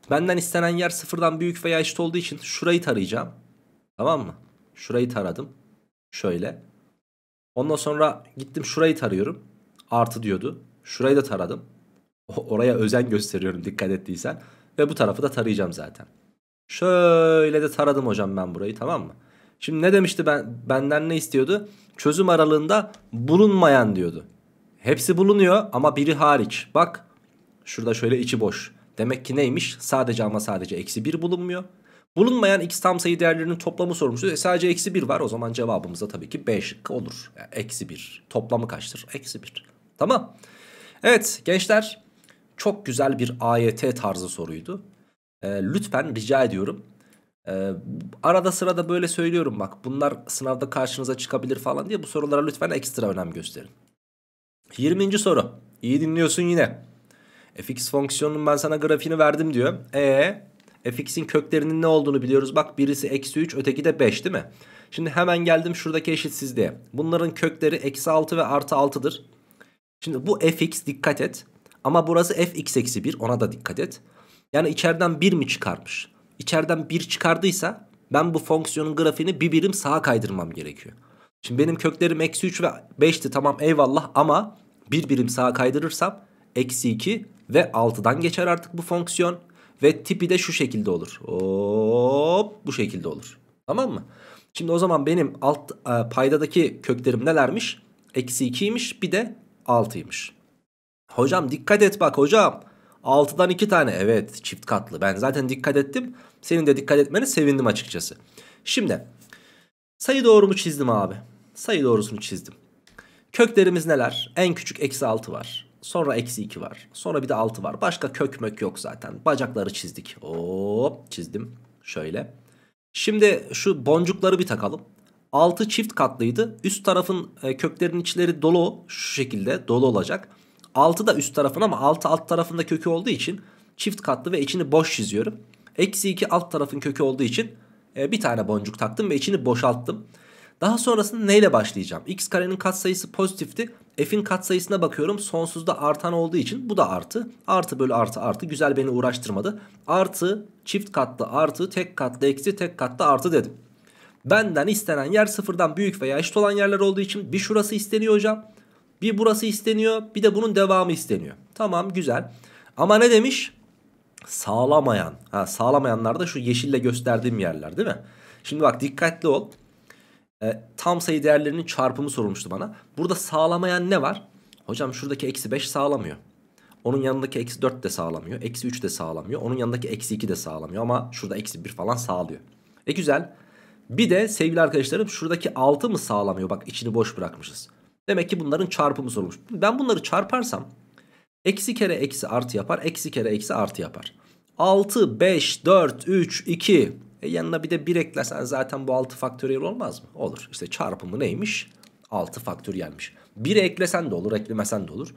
benden istenen yer sıfırdan büyük veya eşit olduğu için şurayı tarayacağım. Tamam mı? Şurayı taradım. Şöyle. Ondan sonra gittim şurayı tarıyorum. Artı diyordu. Şurayı da taradım oraya özen gösteriyorum dikkat ettiysen. Ve bu tarafı da tarayacağım zaten. Şöyle de taradım hocam ben burayı tamam mı? Şimdi ne demişti ben benden ne istiyordu? Çözüm aralığında bulunmayan diyordu. Hepsi bulunuyor ama biri hariç. Bak şurada şöyle içi boş. Demek ki neymiş? Sadece ama sadece eksi 1 bulunmuyor. Bulunmayan x tam sayı değerlerinin toplamı sormuştu. E sadece eksi 1 var. O zaman cevabımız da tabii ki B şıkkı olur. Yani e, eksi 1. Toplamı kaçtır? Eksi 1. Tamam. Evet gençler çok güzel bir AYT tarzı soruydu. E, lütfen rica ediyorum. E, arada sırada böyle söylüyorum bak bunlar sınavda karşınıza çıkabilir falan diye bu sorulara lütfen ekstra önem gösterin. 20. soru. İyi dinliyorsun yine. fx fonksiyonunun ben sana grafiğini verdim diyor. E ee, fx'in köklerinin ne olduğunu biliyoruz. Bak birisi eksi 3 öteki de 5 değil mi? Şimdi hemen geldim şuradaki eşitsizliğe. Bunların kökleri eksi 6 ve artı 6'dır. Şimdi bu fx dikkat et. Ama burası fx eksi 1 ona da dikkat et. Yani içeriden 1 mi çıkarmış? İçeriden 1 çıkardıysa ben bu fonksiyonun grafiğini bir birim sağa kaydırmam gerekiyor. Şimdi benim köklerim eksi 3 ve 5'ti tamam eyvallah ama bir birim sağa kaydırırsam eksi 2 ve 6'dan geçer artık bu fonksiyon. Ve tipi de şu şekilde olur. Hop bu şekilde olur. Tamam mı? Şimdi o zaman benim alt e, paydadaki köklerim nelermiş? Eksi 2'ymiş bir de 6'ymış. Hocam dikkat et bak hocam. 6'dan 2 tane evet çift katlı. Ben zaten dikkat ettim. Senin de dikkat etmene sevindim açıkçası. Şimdi sayı doğrumu çizdim abi. Sayı doğrusunu çizdim. Köklerimiz neler? En küçük eksi 6 var. Sonra eksi 2 var. Sonra bir de 6 var. Başka kök mök yok zaten. Bacakları çizdik. Hop çizdim. Şöyle. Şimdi şu boncukları bir takalım. 6 çift katlıydı. Üst tarafın e, köklerin içleri dolu şu şekilde dolu olacak. 6 da üst tarafın ama 6 alt tarafında kökü olduğu için çift katlı ve içini boş çiziyorum. Eksi 2 alt tarafın kökü olduğu için e, bir tane boncuk taktım ve içini boşalttım. Daha sonrasında neyle başlayacağım? X karenin katsayısı pozitifti. F'in katsayısına bakıyorum. Sonsuzda artan olduğu için bu da artı. Artı bölü artı artı. Güzel beni uğraştırmadı. Artı, çift katlı artı, tek katlı eksi, tek katlı artı dedim. Benden istenen yer sıfırdan büyük veya eşit olan yerler olduğu için bir şurası isteniyor hocam. Bir burası isteniyor bir de bunun devamı isteniyor. Tamam güzel. Ama ne demiş? Sağlamayan. Ha, sağlamayanlar da şu yeşille gösterdiğim yerler değil mi? Şimdi bak dikkatli ol. E, tam sayı değerlerinin çarpımı sorulmuştu bana. Burada sağlamayan ne var? Hocam şuradaki eksi 5 sağlamıyor. Onun yanındaki eksi 4 de sağlamıyor. Eksi 3 de sağlamıyor. Onun yanındaki eksi 2 de sağlamıyor. Ama şurada eksi 1 falan sağlıyor. E güzel. Bir de sevgili arkadaşlarım şuradaki 6 mı sağlamıyor? Bak içini boş bırakmışız. Demek ki bunların çarpımı sorulmuş. Ben bunları çarparsam eksi kere eksi artı yapar. Eksi kere eksi artı yapar. 6, 5, 4, 3, 2. E yanına bir de 1 eklesen zaten bu 6 faktöriyel olmaz mı? Olur. İşte çarpımı neymiş? 6 faktöriyelmiş. 1'e eklesen de olur eklemesen de olur.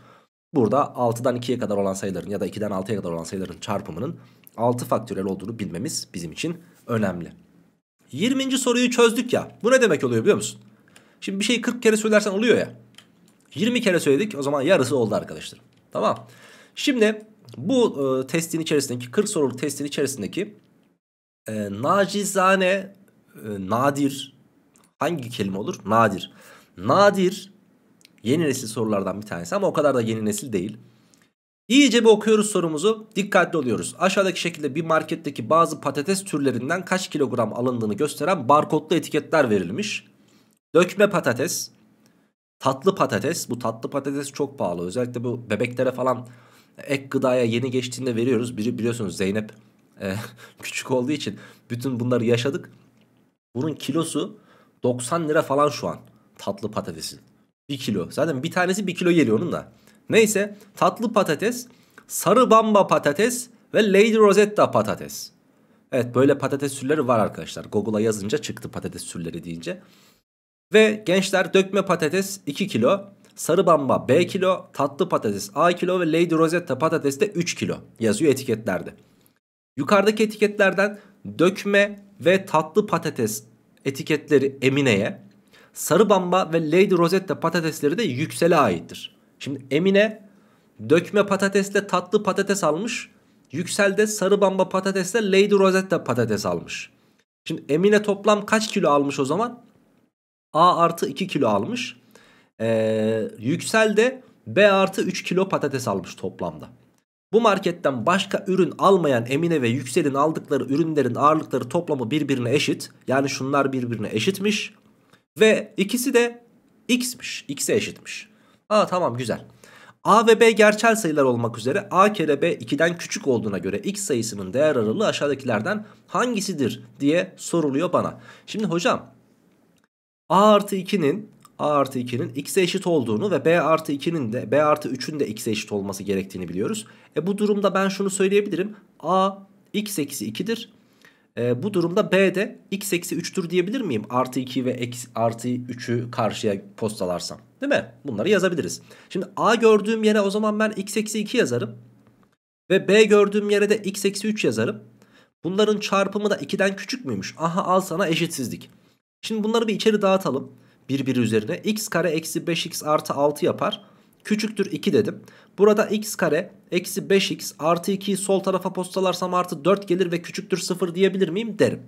Burada 6'dan 2'ye kadar olan sayıların ya da 2'den 6'ya kadar olan sayıların çarpımının 6 faktöriyel olduğunu bilmemiz bizim için önemli. 20. soruyu çözdük ya. Bu ne demek oluyor biliyor musun? Şimdi bir şeyi 40 kere söylersen oluyor ya. 20 kere söyledik o zaman yarısı oldu arkadaşlar. Tamam. Şimdi bu e, testin içerisindeki 40 soruluk testin içerisindeki e, nacizane e, nadir hangi kelime olur? Nadir. Nadir yeni nesil sorulardan bir tanesi ama o kadar da yeni nesil değil. İyice bir okuyoruz sorumuzu dikkatli oluyoruz. Aşağıdaki şekilde bir marketteki bazı patates türlerinden kaç kilogram alındığını gösteren barkodlu etiketler verilmiş. Dökme patates. Tatlı patates. Bu tatlı patates çok pahalı. Özellikle bu bebeklere falan ek gıdaya yeni geçtiğinde veriyoruz. Biri biliyorsunuz Zeynep e, küçük olduğu için bütün bunları yaşadık. Bunun kilosu 90 lira falan şu an tatlı patatesin. 1 kilo. Zaten bir tanesi 1 kilo geliyor onun da. Neyse tatlı patates, sarı bamba patates ve Lady Rosetta patates. Evet böyle patates türleri var arkadaşlar. Google'a yazınca çıktı patates türleri deyince. Ve gençler dökme patates 2 kilo, sarı bamba B kilo, tatlı patates A kilo ve Lady Rosetta patates de 3 kilo yazıyor etiketlerde. Yukarıdaki etiketlerden dökme ve tatlı patates etiketleri Emine'ye, sarı bamba ve Lady Rosetta patatesleri de Yüksel'e aittir. Şimdi Emine dökme patatesle tatlı patates almış, Yüksel de sarı bamba patatesle Lady Rosetta patates almış. Şimdi Emine toplam kaç kilo almış o zaman? A artı 2 kilo almış. Ee, Yüksel de B artı 3 kilo patates almış toplamda. Bu marketten başka ürün almayan Emine ve Yüksel'in aldıkları ürünlerin ağırlıkları toplamı birbirine eşit. Yani şunlar birbirine eşitmiş. Ve ikisi de x'miş. X'e eşitmiş. Aa tamam güzel. A ve B gerçel sayılar olmak üzere A kere B 2'den küçük olduğuna göre X sayısının değer aralığı aşağıdakilerden hangisidir diye soruluyor bana. Şimdi hocam A artı 2'nin A artı 2'nin x'e eşit olduğunu ve B artı 2'nin de B artı 3'ün de x'e eşit olması gerektiğini biliyoruz. E bu durumda ben şunu söyleyebilirim. A x eksi 2'dir. E, bu durumda B de x eksi 3'tür diyebilir miyim? Artı 2 ve x, artı 3'ü karşıya postalarsam. Değil mi? Bunları yazabiliriz. Şimdi A gördüğüm yere o zaman ben x eksi 2 yazarım. Ve B gördüğüm yere de x eksi 3 yazarım. Bunların çarpımı da 2'den küçük müymüş? Aha al sana eşitsizlik. Şimdi bunları bir içeri dağıtalım. Birbiri üzerine x kare eksi 5x artı 6 yapar. Küçüktür 2 dedim. Burada x kare eksi 5x artı 2'yi sol tarafa postalarsam artı 4 gelir ve küçüktür 0 diyebilir miyim derim.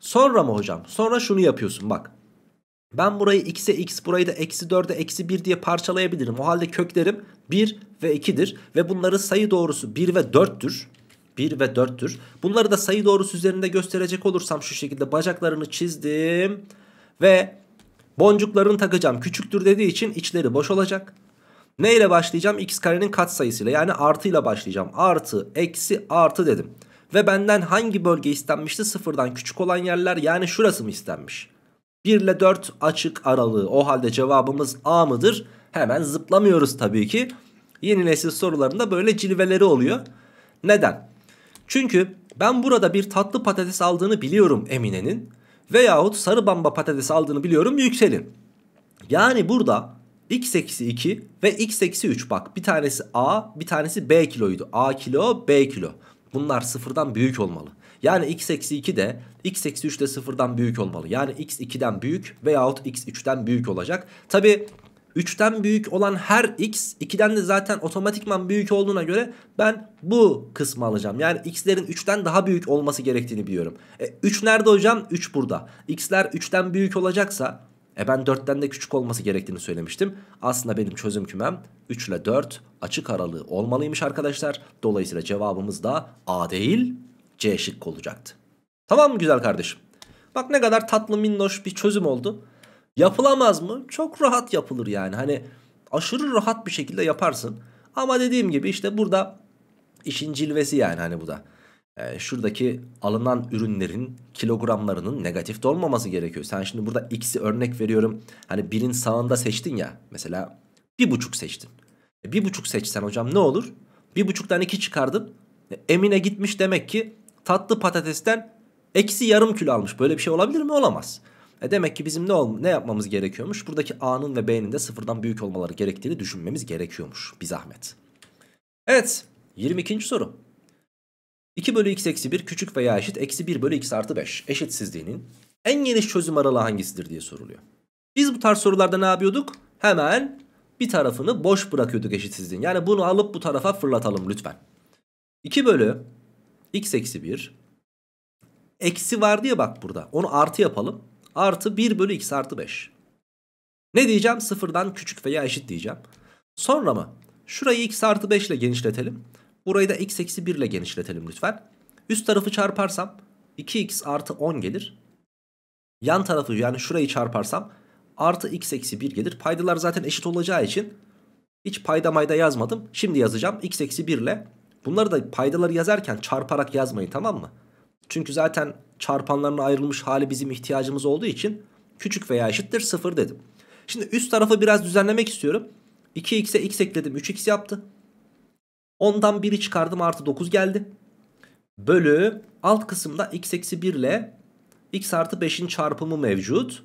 Sonra mı hocam? Sonra şunu yapıyorsun bak. Ben burayı x'e x burayı da eksi 4'e eksi 1 diye parçalayabilirim. O halde köklerim 1 ve 2'dir. Ve bunları sayı doğrusu 1 ve 4'tür. 1 ve 4'tür. Bunları da sayı doğrusu üzerinde gösterecek olursam şu şekilde bacaklarını çizdim. Ve boncuklarını takacağım. Küçüktür dediği için içleri boş olacak. Ne ile başlayacağım? X karenin kat sayısıyla yani artıyla başlayacağım. Artı, eksi, artı dedim. Ve benden hangi bölge istenmişti? Sıfırdan küçük olan yerler yani şurası mı istenmiş? 1 ile 4 açık aralığı. O halde cevabımız A mıdır? Hemen zıplamıyoruz tabii ki. Yeni nesil sorularında böyle cilveleri oluyor. Neden? Çünkü ben burada bir tatlı patates aldığını biliyorum Emine'nin veyahut sarı bamba patates aldığını biliyorum Yüksel'in. Yani burada x eksi 2 ve x eksi 3 bak bir tanesi a bir tanesi b kiloydu. A kilo b kilo bunlar sıfırdan büyük olmalı. Yani x eksi 2 de x eksi 3 de sıfırdan büyük olmalı. Yani x 2'den büyük veyahut x 3'ten büyük olacak. Tabi 3'ten büyük olan her x 2'den de zaten otomatikman büyük olduğuna göre ben bu kısmı alacağım. Yani x'lerin 3'ten daha büyük olması gerektiğini biliyorum. E, 3 nerede hocam? 3 burada. x'ler 3'ten büyük olacaksa e ben 4'ten de küçük olması gerektiğini söylemiştim. Aslında benim çözüm kümem 3 ile 4 açık aralığı olmalıymış arkadaşlar. Dolayısıyla cevabımız da A değil C şıkkı olacaktı. Tamam mı güzel kardeşim? Bak ne kadar tatlı minnoş bir çözüm oldu. Yapılamaz mı? Çok rahat yapılır yani. Hani aşırı rahat bir şekilde yaparsın. Ama dediğim gibi işte burada işin cilvesi yani hani bu da. E, şuradaki alınan ürünlerin kilogramlarının negatifte olmaması gerekiyor. Sen şimdi burada x'i örnek veriyorum. Hani birin sağında seçtin ya. Mesela bir buçuk seçtin. E, bir buçuk seçsen hocam ne olur? Bir buçuktan iki çıkardın. E, emine gitmiş demek ki tatlı patatesten eksi yarım kilo almış. Böyle bir şey olabilir mi? Olamaz. E demek ki bizim ne ol ne yapmamız gerekiyormuş? Buradaki A'nın ve B'nin de sıfırdan büyük olmaları gerektiğini düşünmemiz gerekiyormuş. Bir zahmet. Evet 22. soru. 2 bölü x eksi 1 küçük veya eşit eksi 1 bölü x artı 5 eşitsizliğinin en geniş çözüm aralığı hangisidir diye soruluyor. Biz bu tarz sorularda ne yapıyorduk? Hemen bir tarafını boş bırakıyorduk eşitsizliğin. Yani bunu alıp bu tarafa fırlatalım lütfen. 2 bölü x eksi 1 eksi var diye bak burada. Onu artı yapalım artı 1 bölü x artı 5. Ne diyeceğim? Sıfırdan küçük veya eşit diyeceğim. Sonra mı? Şurayı x artı 5 ile genişletelim. Burayı da x eksi 1 ile genişletelim lütfen. Üst tarafı çarparsam 2x artı 10 gelir. Yan tarafı yani şurayı çarparsam artı x eksi 1 gelir. Paydalar zaten eşit olacağı için hiç payda mayda yazmadım. Şimdi yazacağım x eksi 1 ile. Bunları da paydaları yazarken çarparak yazmayın tamam mı? Çünkü zaten çarpanlarına ayrılmış hali bizim ihtiyacımız olduğu için küçük veya eşittir 0 dedim. Şimdi üst tarafı biraz düzenlemek istiyorum. 2x'e x ekledim 3x yaptı. Ondan 1'i çıkardım artı 9 geldi. Bölü alt kısımda x eksi 1 ile x artı 5'in çarpımı mevcut.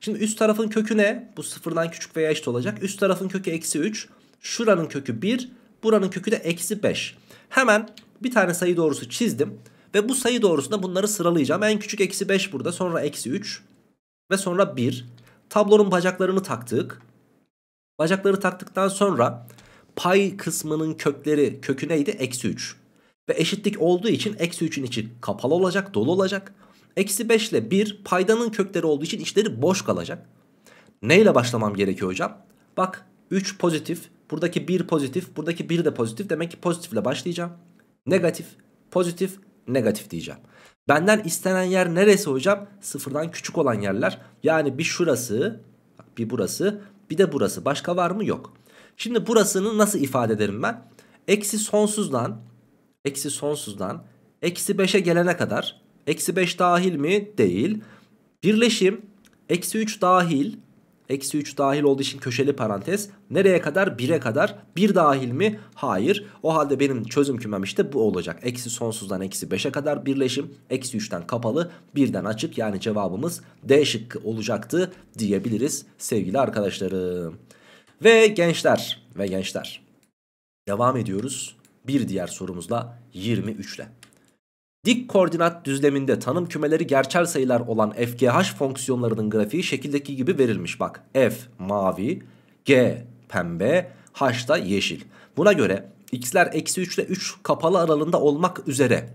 Şimdi üst tarafın kökü ne? Bu sıfırdan küçük veya eşit olacak. Üst tarafın kökü eksi 3. Şuranın kökü 1. Buranın kökü de eksi 5. Hemen bir tane sayı doğrusu çizdim. Ve bu sayı doğrusunda bunları sıralayacağım. En küçük eksi 5 burada. Sonra eksi 3. Ve sonra 1. Tablonun bacaklarını taktık. Bacakları taktıktan sonra pay kısmının kökleri kökü neydi? Eksi 3. Ve eşitlik olduğu için eksi 3'ün içi kapalı olacak, dolu olacak. Eksi 5 ile 1 paydanın kökleri olduğu için içleri boş kalacak. Neyle başlamam gerekiyor hocam? Bak 3 pozitif, buradaki 1 pozitif, buradaki 1 de pozitif. Demek ki pozitifle başlayacağım. Negatif, pozitif, negatif diyeceğim. Benden istenen yer neresi hocam? Sıfırdan küçük olan yerler. Yani bir şurası, bir burası, bir de burası. Başka var mı? Yok. Şimdi burasını nasıl ifade ederim ben? Eksi sonsuzdan, eksi sonsuzdan, eksi 5'e gelene kadar, eksi 5 dahil mi? Değil. Birleşim, eksi 3 dahil, Eksi 3 dahil olduğu için köşeli parantez. Nereye kadar? 1'e kadar. 1 dahil mi? Hayır. O halde benim çözüm kümem işte bu olacak. Eksi sonsuzdan eksi 5'e kadar birleşim. Eksi 3'ten kapalı. 1'den açık. Yani cevabımız D şıkkı olacaktı diyebiliriz sevgili arkadaşlarım. Ve gençler ve gençler. Devam ediyoruz. Bir diğer sorumuzla 23 ile. Dik koordinat düzleminde tanım kümeleri gerçel sayılar olan FGH fonksiyonlarının grafiği şekildeki gibi verilmiş. Bak F mavi, G pembe, H da yeşil. Buna göre x'ler eksi 3 ile 3 kapalı aralığında olmak üzere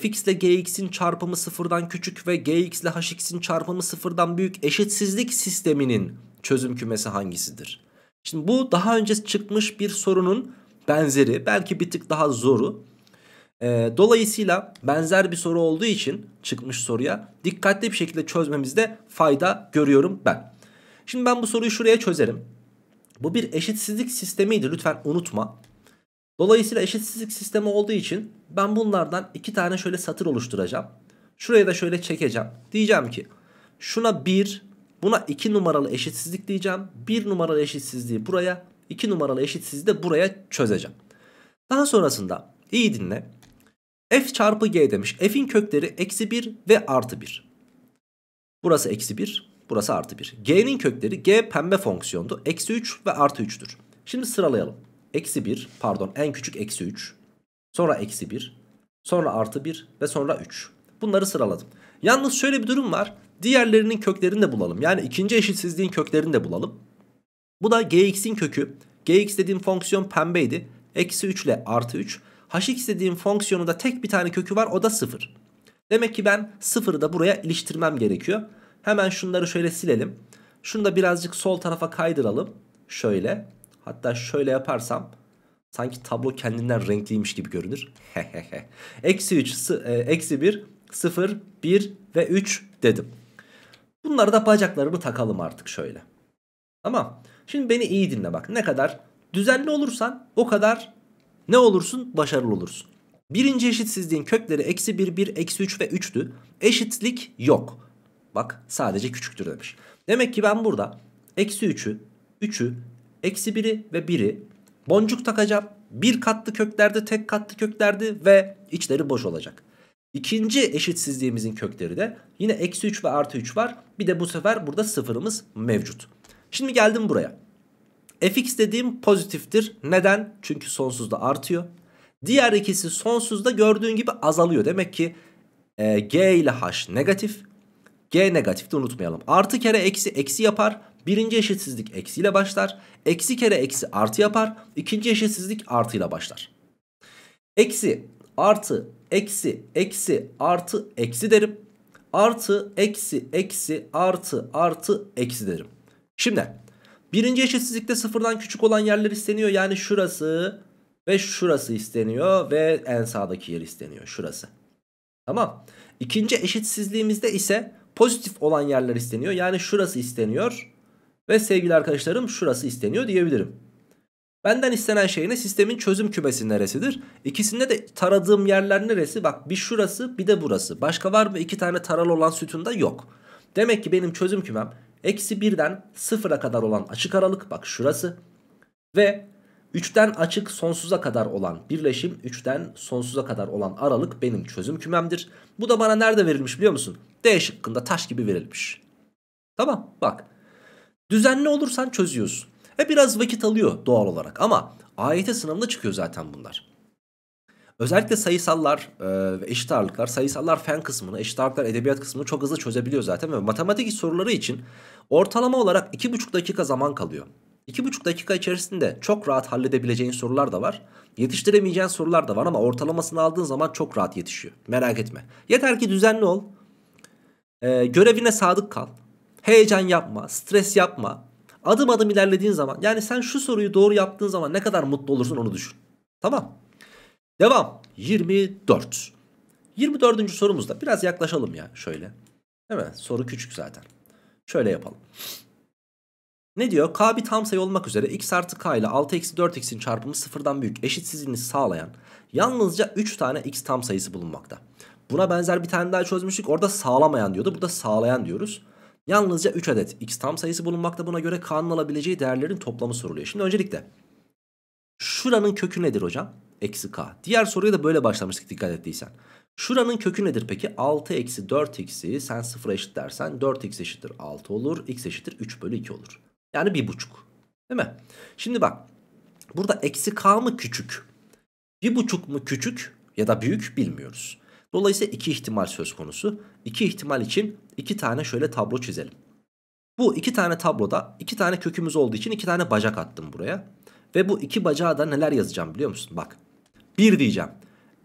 fx ile gx'in çarpımı sıfırdan küçük ve gx ile hx'in çarpımı sıfırdan büyük eşitsizlik sisteminin çözüm kümesi hangisidir? Şimdi bu daha önce çıkmış bir sorunun benzeri belki bir tık daha zoru e, dolayısıyla benzer bir soru olduğu için çıkmış soruya dikkatli bir şekilde çözmemizde fayda görüyorum ben. Şimdi ben bu soruyu şuraya çözerim. Bu bir eşitsizlik sistemiydi lütfen unutma. Dolayısıyla eşitsizlik sistemi olduğu için ben bunlardan iki tane şöyle satır oluşturacağım. Şuraya da şöyle çekeceğim. Diyeceğim ki şuna 1 buna 2 numaralı eşitsizlik diyeceğim. 1 numaralı eşitsizliği buraya 2 numaralı eşitsizliği de buraya çözeceğim. Daha sonrasında iyi dinle f çarpı g demiş. f'in kökleri eksi 1 ve artı 1. Burası eksi 1, burası artı 1. g'nin kökleri g pembe fonksiyondu. Eksi 3 ve artı 3'tür. Şimdi sıralayalım. Eksi 1, pardon en küçük eksi 3. Sonra eksi 1, sonra artı 1 ve sonra 3. Bunları sıraladım. Yalnız şöyle bir durum var. Diğerlerinin köklerini de bulalım. Yani ikinci eşitsizliğin köklerini de bulalım. Bu da gx'in kökü. gx dediğim fonksiyon pembeydi. Eksi 3 ile artı 3 hx dediğim fonksiyonunda tek bir tane kökü var o da 0. Demek ki ben 0'ı da buraya iliştirmem gerekiyor. Hemen şunları şöyle silelim. Şunu da birazcık sol tarafa kaydıralım. Şöyle. Hatta şöyle yaparsam sanki tablo kendinden renkliymiş gibi görünür. eksi 3, e, eksi 1, 0, 1 ve 3 dedim. Bunları da bacaklarımı takalım artık şöyle. Tamam. Şimdi beni iyi dinle bak. Ne kadar düzenli olursan o kadar ne olursun? Başarılı olursun. Birinci eşitsizliğin kökleri eksi 1, 1, eksi 3 ve 3'tü. Eşitlik yok. Bak sadece küçüktür demiş. Demek ki ben burada eksi 3'ü, 3'ü, eksi 1'i ve 1'i boncuk takacağım. Bir katlı köklerde, tek katlı köklerde ve içleri boş olacak. İkinci eşitsizliğimizin kökleri de yine eksi 3 ve artı 3 var. Bir de bu sefer burada sıfırımız mevcut. Şimdi geldim buraya fx dediğim pozitiftir. Neden? Çünkü sonsuzda artıyor. Diğer ikisi sonsuzda gördüğün gibi azalıyor. Demek ki e, g ile h negatif. G negatifti unutmayalım. Artı kere eksi eksi yapar. Birinci eşitsizlik eksiyle başlar. Eksi kere eksi artı yapar. İkinci eşitsizlik artıyla başlar. Eksi artı eksi eksi artı eksi derim. Artı eksi eksi artı artı eksi derim. Şimdi Birinci eşitsizlikte sıfırdan küçük olan yerler isteniyor. Yani şurası ve şurası isteniyor ve en sağdaki yer isteniyor. Şurası. Tamam. İkinci eşitsizliğimizde ise pozitif olan yerler isteniyor. Yani şurası isteniyor ve sevgili arkadaşlarım şurası isteniyor diyebilirim. Benden istenen şey ne? Sistemin çözüm kümesi neresidir? İkisinde de taradığım yerler neresi? Bak bir şurası bir de burası. Başka var mı? İki tane taralı olan sütunda yok. Demek ki benim çözüm kümem Eksi 1'den 0'a kadar olan açık aralık bak şurası. Ve 3'ten açık sonsuza kadar olan birleşim 3'ten sonsuza kadar olan aralık benim çözüm kümemdir. Bu da bana nerede verilmiş biliyor musun? D şıkkında taş gibi verilmiş. Tamam bak. Düzenli olursan çözüyorsun. E biraz vakit alıyor doğal olarak ama AYT sınavında çıkıyor zaten bunlar. Özellikle sayısallar e, ve eşit ağırlıklar, sayısallar fen kısmını, eşit ağırlıklar edebiyat kısmını çok hızlı çözebiliyor zaten. Ve matematik soruları için ortalama olarak 2,5 dakika zaman kalıyor. 2,5 dakika içerisinde çok rahat halledebileceğin sorular da var. Yetiştiremeyeceğin sorular da var ama ortalamasını aldığın zaman çok rahat yetişiyor. Merak etme. Yeter ki düzenli ol. E, görevine sadık kal. Heyecan yapma, stres yapma. Adım adım ilerlediğin zaman yani sen şu soruyu doğru yaptığın zaman ne kadar mutlu olursun onu düşün. Tamam Devam. 24. 24. sorumuzda biraz yaklaşalım ya şöyle. Değil mi? Soru küçük zaten. Şöyle yapalım. Ne diyor? K bir tam sayı olmak üzere x artı k ile 6 eksi 4 x'in çarpımı sıfırdan büyük eşitsizliğini sağlayan yalnızca 3 tane x tam sayısı bulunmakta. Buna benzer bir tane daha çözmüştük. Orada sağlamayan diyordu. Burada sağlayan diyoruz. Yalnızca 3 adet x tam sayısı bulunmakta. Buna göre k'nın alabileceği değerlerin toplamı soruluyor. Şimdi öncelikle şuranın kökü nedir hocam? eksi k. Diğer soruya da böyle başlamıştık dikkat ettiysen. Şuranın kökü nedir peki? 6 eksi 4x'i sen 0'a eşit dersen 4x eşittir 6 olur. x eşittir 3 bölü 2 olur. Yani 1,5. Değil mi? Şimdi bak. Burada eksi k mı küçük? 1,5 mu küçük ya da büyük bilmiyoruz. Dolayısıyla iki ihtimal söz konusu. İki ihtimal için iki tane şöyle tablo çizelim. Bu iki tane tabloda iki tane kökümüz olduğu için iki tane bacak attım buraya. Ve bu iki bacağa da neler yazacağım biliyor musun? Bak 1 diyeceğim.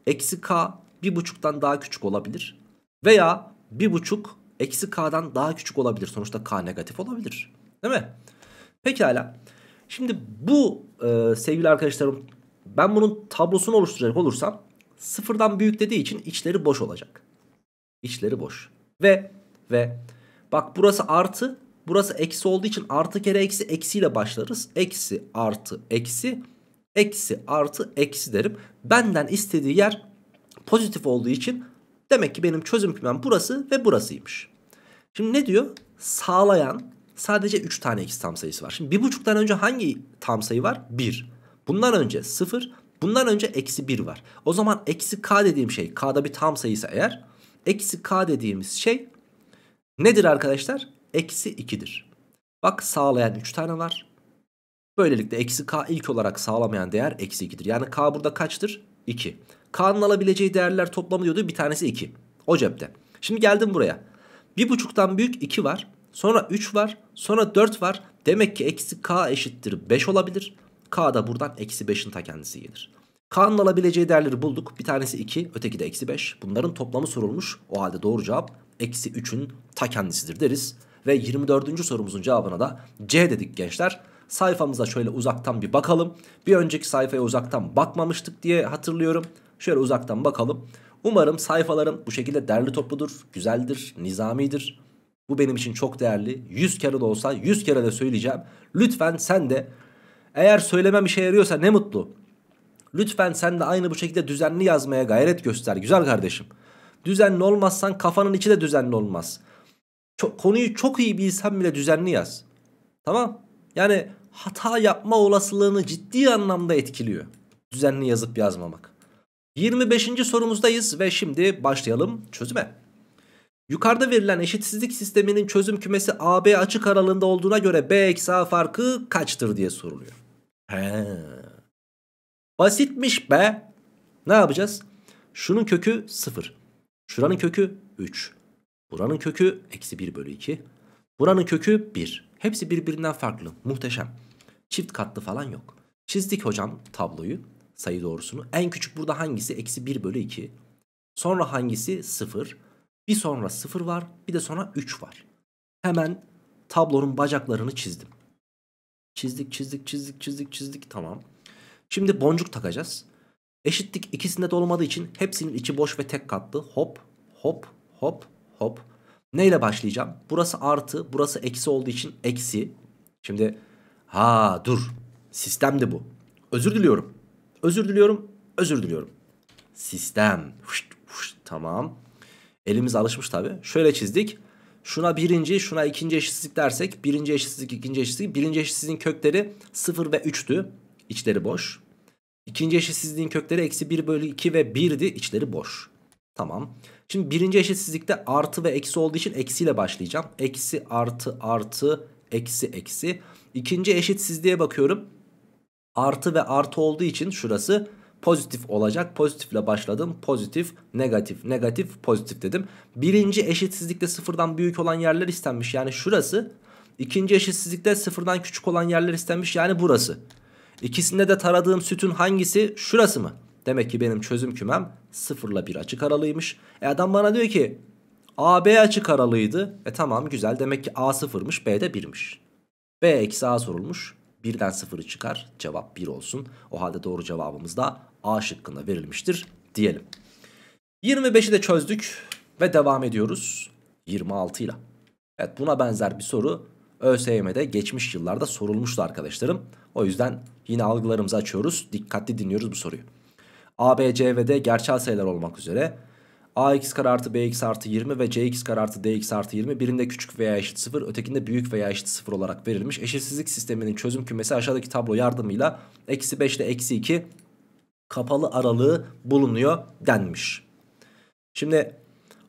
Eksi k 1.5'tan daha küçük olabilir. Veya 1.5 eksi k'dan daha küçük olabilir. Sonuçta k negatif olabilir. Değil mi? Pekala. Şimdi bu e, sevgili arkadaşlarım ben bunun tablosunu oluşturacak olursam sıfırdan büyük dediği için içleri boş olacak. İçleri boş. Ve ve bak burası artı burası eksi olduğu için artı kere eksi eksiyle başlarız. Eksi artı eksi eksi artı eksi derim. Benden istediği yer pozitif olduğu için demek ki benim çözüm kümem burası ve burasıymış. Şimdi ne diyor? Sağlayan sadece 3 tane x tam sayısı var. Şimdi 1.5'tan önce hangi tam sayı var? 1. Bundan önce 0. Bundan önce eksi 1 var. O zaman eksi k dediğim şey k'da bir tam sayısı eğer. Eksi k dediğimiz şey nedir arkadaşlar? Eksi 2'dir. Bak sağlayan 3 tane var. Böylelikle eksi k ilk olarak sağlamayan değer eksi 2'dir. Yani k burada kaçtır? 2. K'nın alabileceği değerler toplamı diyordu. Bir tanesi 2. O cepte. Şimdi geldim buraya. 1.5'tan büyük 2 var. Sonra 3 var. Sonra 4 var. Demek ki eksi k eşittir 5 olabilir. K da buradan eksi 5'in ta kendisi gelir. K'nın alabileceği değerleri bulduk. Bir tanesi 2, öteki de eksi 5. Bunların toplamı sorulmuş. O halde doğru cevap eksi 3'ün ta kendisidir deriz. Ve 24. sorumuzun cevabına da C dedik gençler. Sayfamıza şöyle uzaktan bir bakalım. Bir önceki sayfaya uzaktan bakmamıştık diye hatırlıyorum. Şöyle uzaktan bakalım. Umarım sayfalarım bu şekilde derli topludur, güzeldir, nizamidir. Bu benim için çok değerli. 100 kere de olsa 100 kere de söyleyeceğim. Lütfen sen de eğer söylemem işe yarıyorsa ne mutlu. Lütfen sen de aynı bu şekilde düzenli yazmaya gayret göster güzel kardeşim. Düzenli olmazsan kafanın içi de düzenli olmaz. Çok, konuyu çok iyi bilsen bile düzenli yaz. Tamam? Yani hata yapma olasılığını ciddi anlamda etkiliyor. Düzenli yazıp yazmamak. 25. sorumuzdayız ve şimdi başlayalım çözüme. Yukarıda verilen eşitsizlik sisteminin çözüm kümesi AB açık aralığında olduğuna göre B eksi A farkı kaçtır diye soruluyor. He. Basitmiş be. Ne yapacağız? Şunun kökü 0. Şuranın kökü 3. Buranın kökü eksi 1 bölü 2. Buranın kökü 1. Hepsi birbirinden farklı. Muhteşem. Çift katlı falan yok. Çizdik hocam tabloyu. Sayı doğrusunu. En küçük burada hangisi? Eksi 1 bölü 2. Sonra hangisi? 0. Bir sonra 0 var. Bir de sonra 3 var. Hemen tablonun bacaklarını çizdim. Çizdik çizdik çizdik çizdik çizdik. Tamam. Şimdi boncuk takacağız. Eşitlik ikisinde de olmadığı için hepsinin içi boş ve tek katlı. Hop hop hop hop. Neyle başlayacağım? Burası artı, burası eksi olduğu için eksi. Şimdi ha dur. sistemdi bu. Özür diliyorum. Özür diliyorum. Özür diliyorum. Sistem. Huşt, huşt, tamam. Elimiz alışmış tabi. Şöyle çizdik. Şuna birinci, şuna ikinci eşitsizlik dersek birinci eşitsizlik, ikinci eşitsizlik. Birinci eşitsizliğin kökleri 0 ve 3'tü. İçleri boş. İkinci eşitsizliğin kökleri eksi 1 bölü 2 ve 1'di. İçleri boş. Tamam. Şimdi birinci eşitsizlikte artı ve eksi olduğu için eksiyle başlayacağım. Eksi artı artı eksi eksi. İkinci eşitsizliğe bakıyorum. Artı ve artı olduğu için şurası pozitif olacak. Pozitifle başladım. Pozitif, negatif, negatif, pozitif dedim. Birinci eşitsizlikte sıfırdan büyük olan yerler istenmiş. Yani şurası. İkinci eşitsizlikte sıfırdan küçük olan yerler istenmiş. Yani burası. İkisinde de taradığım sütün hangisi? Şurası mı? Demek ki benim çözüm kümem sıfırla bir açık aralıymış. E adam bana diyor ki AB açık aralıydı. E tamam güzel demek ki A sıfırmış B de birmiş. B eksi A sorulmuş. birden 0'ı çıkar cevap bir olsun. O halde doğru cevabımız da A şıkkında verilmiştir diyelim. 25'i de çözdük ve devam ediyoruz 26 ile. Evet buna benzer bir soru ÖSYM'de geçmiş yıllarda sorulmuştu arkadaşlarım. O yüzden yine algılarımızı açıyoruz. Dikkatli dinliyoruz bu soruyu. A, B, C ve D gerçel sayılar olmak üzere ax kare artı bx artı 20 ve cx kare artı dx artı 20 birinde küçük veya eşit 0 ötekinde büyük veya eşit 0 olarak verilmiş. Eşitsizlik sisteminin çözüm kümesi aşağıdaki tablo yardımıyla eksi 5 ile eksi 2 kapalı aralığı bulunuyor denmiş. Şimdi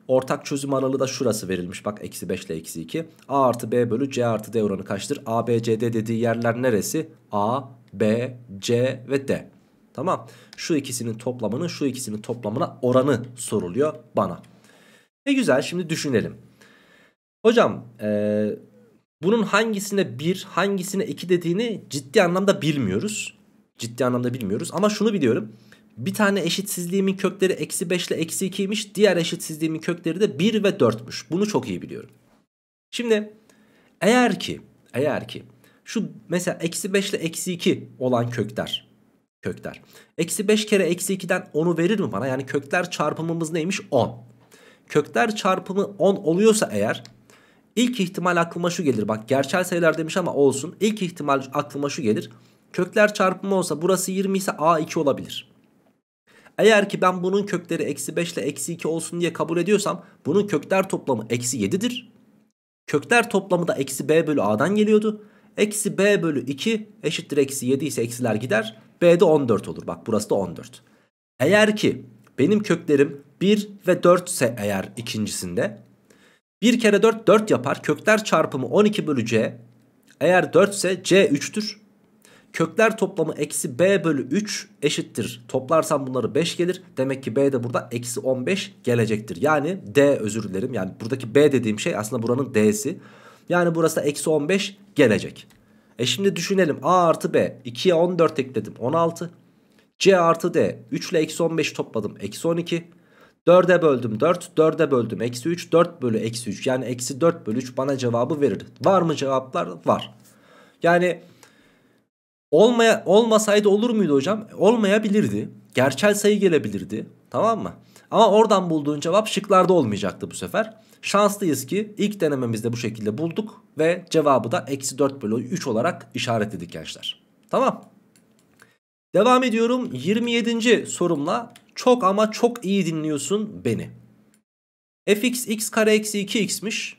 ortak çözüm aralığı da şurası verilmiş bak eksi 5 ile eksi 2. a artı b bölü c artı d oranı kaçtır? a b c d dediği yerler neresi? a, b, c ve d. Tamam. Şu ikisinin toplamının şu ikisinin toplamına oranı soruluyor bana. Ne güzel şimdi düşünelim. Hocam ee, bunun hangisine 1 hangisine 2 dediğini ciddi anlamda bilmiyoruz. Ciddi anlamda bilmiyoruz ama şunu biliyorum. Bir tane eşitsizliğimin kökleri eksi 5 ile eksi 2'ymiş. Diğer eşitsizliğimin kökleri de 1 ve 4'müş. Bunu çok iyi biliyorum. Şimdi eğer ki eğer ki şu mesela eksi 5 ile eksi 2 olan kökler kökler. Eksi 5 kere eksi 2'den 10'u verir mi bana? Yani kökler çarpımımız neymiş? 10. Kökler çarpımı 10 oluyorsa eğer ilk ihtimal aklıma şu gelir. Bak gerçel sayılar demiş ama olsun. İlk ihtimal aklıma şu gelir. Kökler çarpımı olsa burası 20 ise A2 olabilir. Eğer ki ben bunun kökleri eksi 5 ile eksi 2 olsun diye kabul ediyorsam bunun kökler toplamı eksi 7'dir. Kökler toplamı da eksi b bölü a'dan geliyordu. Eksi b bölü 2 eşittir eksi 7 ise eksiler gider. B'de 14 olur. Bak burası da 14. Eğer ki benim köklerim 1 ve 4 ise eğer ikincisinde 1 kere 4 4 yapar. Kökler çarpımı 12 bölü C. Eğer 4 ise C 3'tür. Kökler toplamı eksi B bölü 3 eşittir. Toplarsam bunları 5 gelir. Demek ki B de burada eksi 15 gelecektir. Yani D özür dilerim. Yani buradaki B dediğim şey aslında buranın D'si. Yani burası da eksi 15 gelecek. E şimdi düşünelim a artı b 2'ye 14 ekledim 16. c artı d 3 ile eksi 15 topladım eksi 12. 4'e böldüm 4 4'e böldüm eksi 3 4 bölü eksi 3 yani eksi 4 bölü 3 bana cevabı verir. Var mı cevaplar? Var. Yani olmaya, olmasaydı olur muydu hocam? Olmayabilirdi. Gerçel sayı gelebilirdi. Tamam mı? Ama oradan bulduğun cevap şıklarda olmayacaktı bu sefer. Şanslıyız ki ilk denememizde bu şekilde bulduk ve cevabı da eksi 4 bölü 3 olarak işaretledik gençler. Tamam. Devam ediyorum 27. sorumla çok ama çok iyi dinliyorsun beni. fx x kare eksi 2x'miş.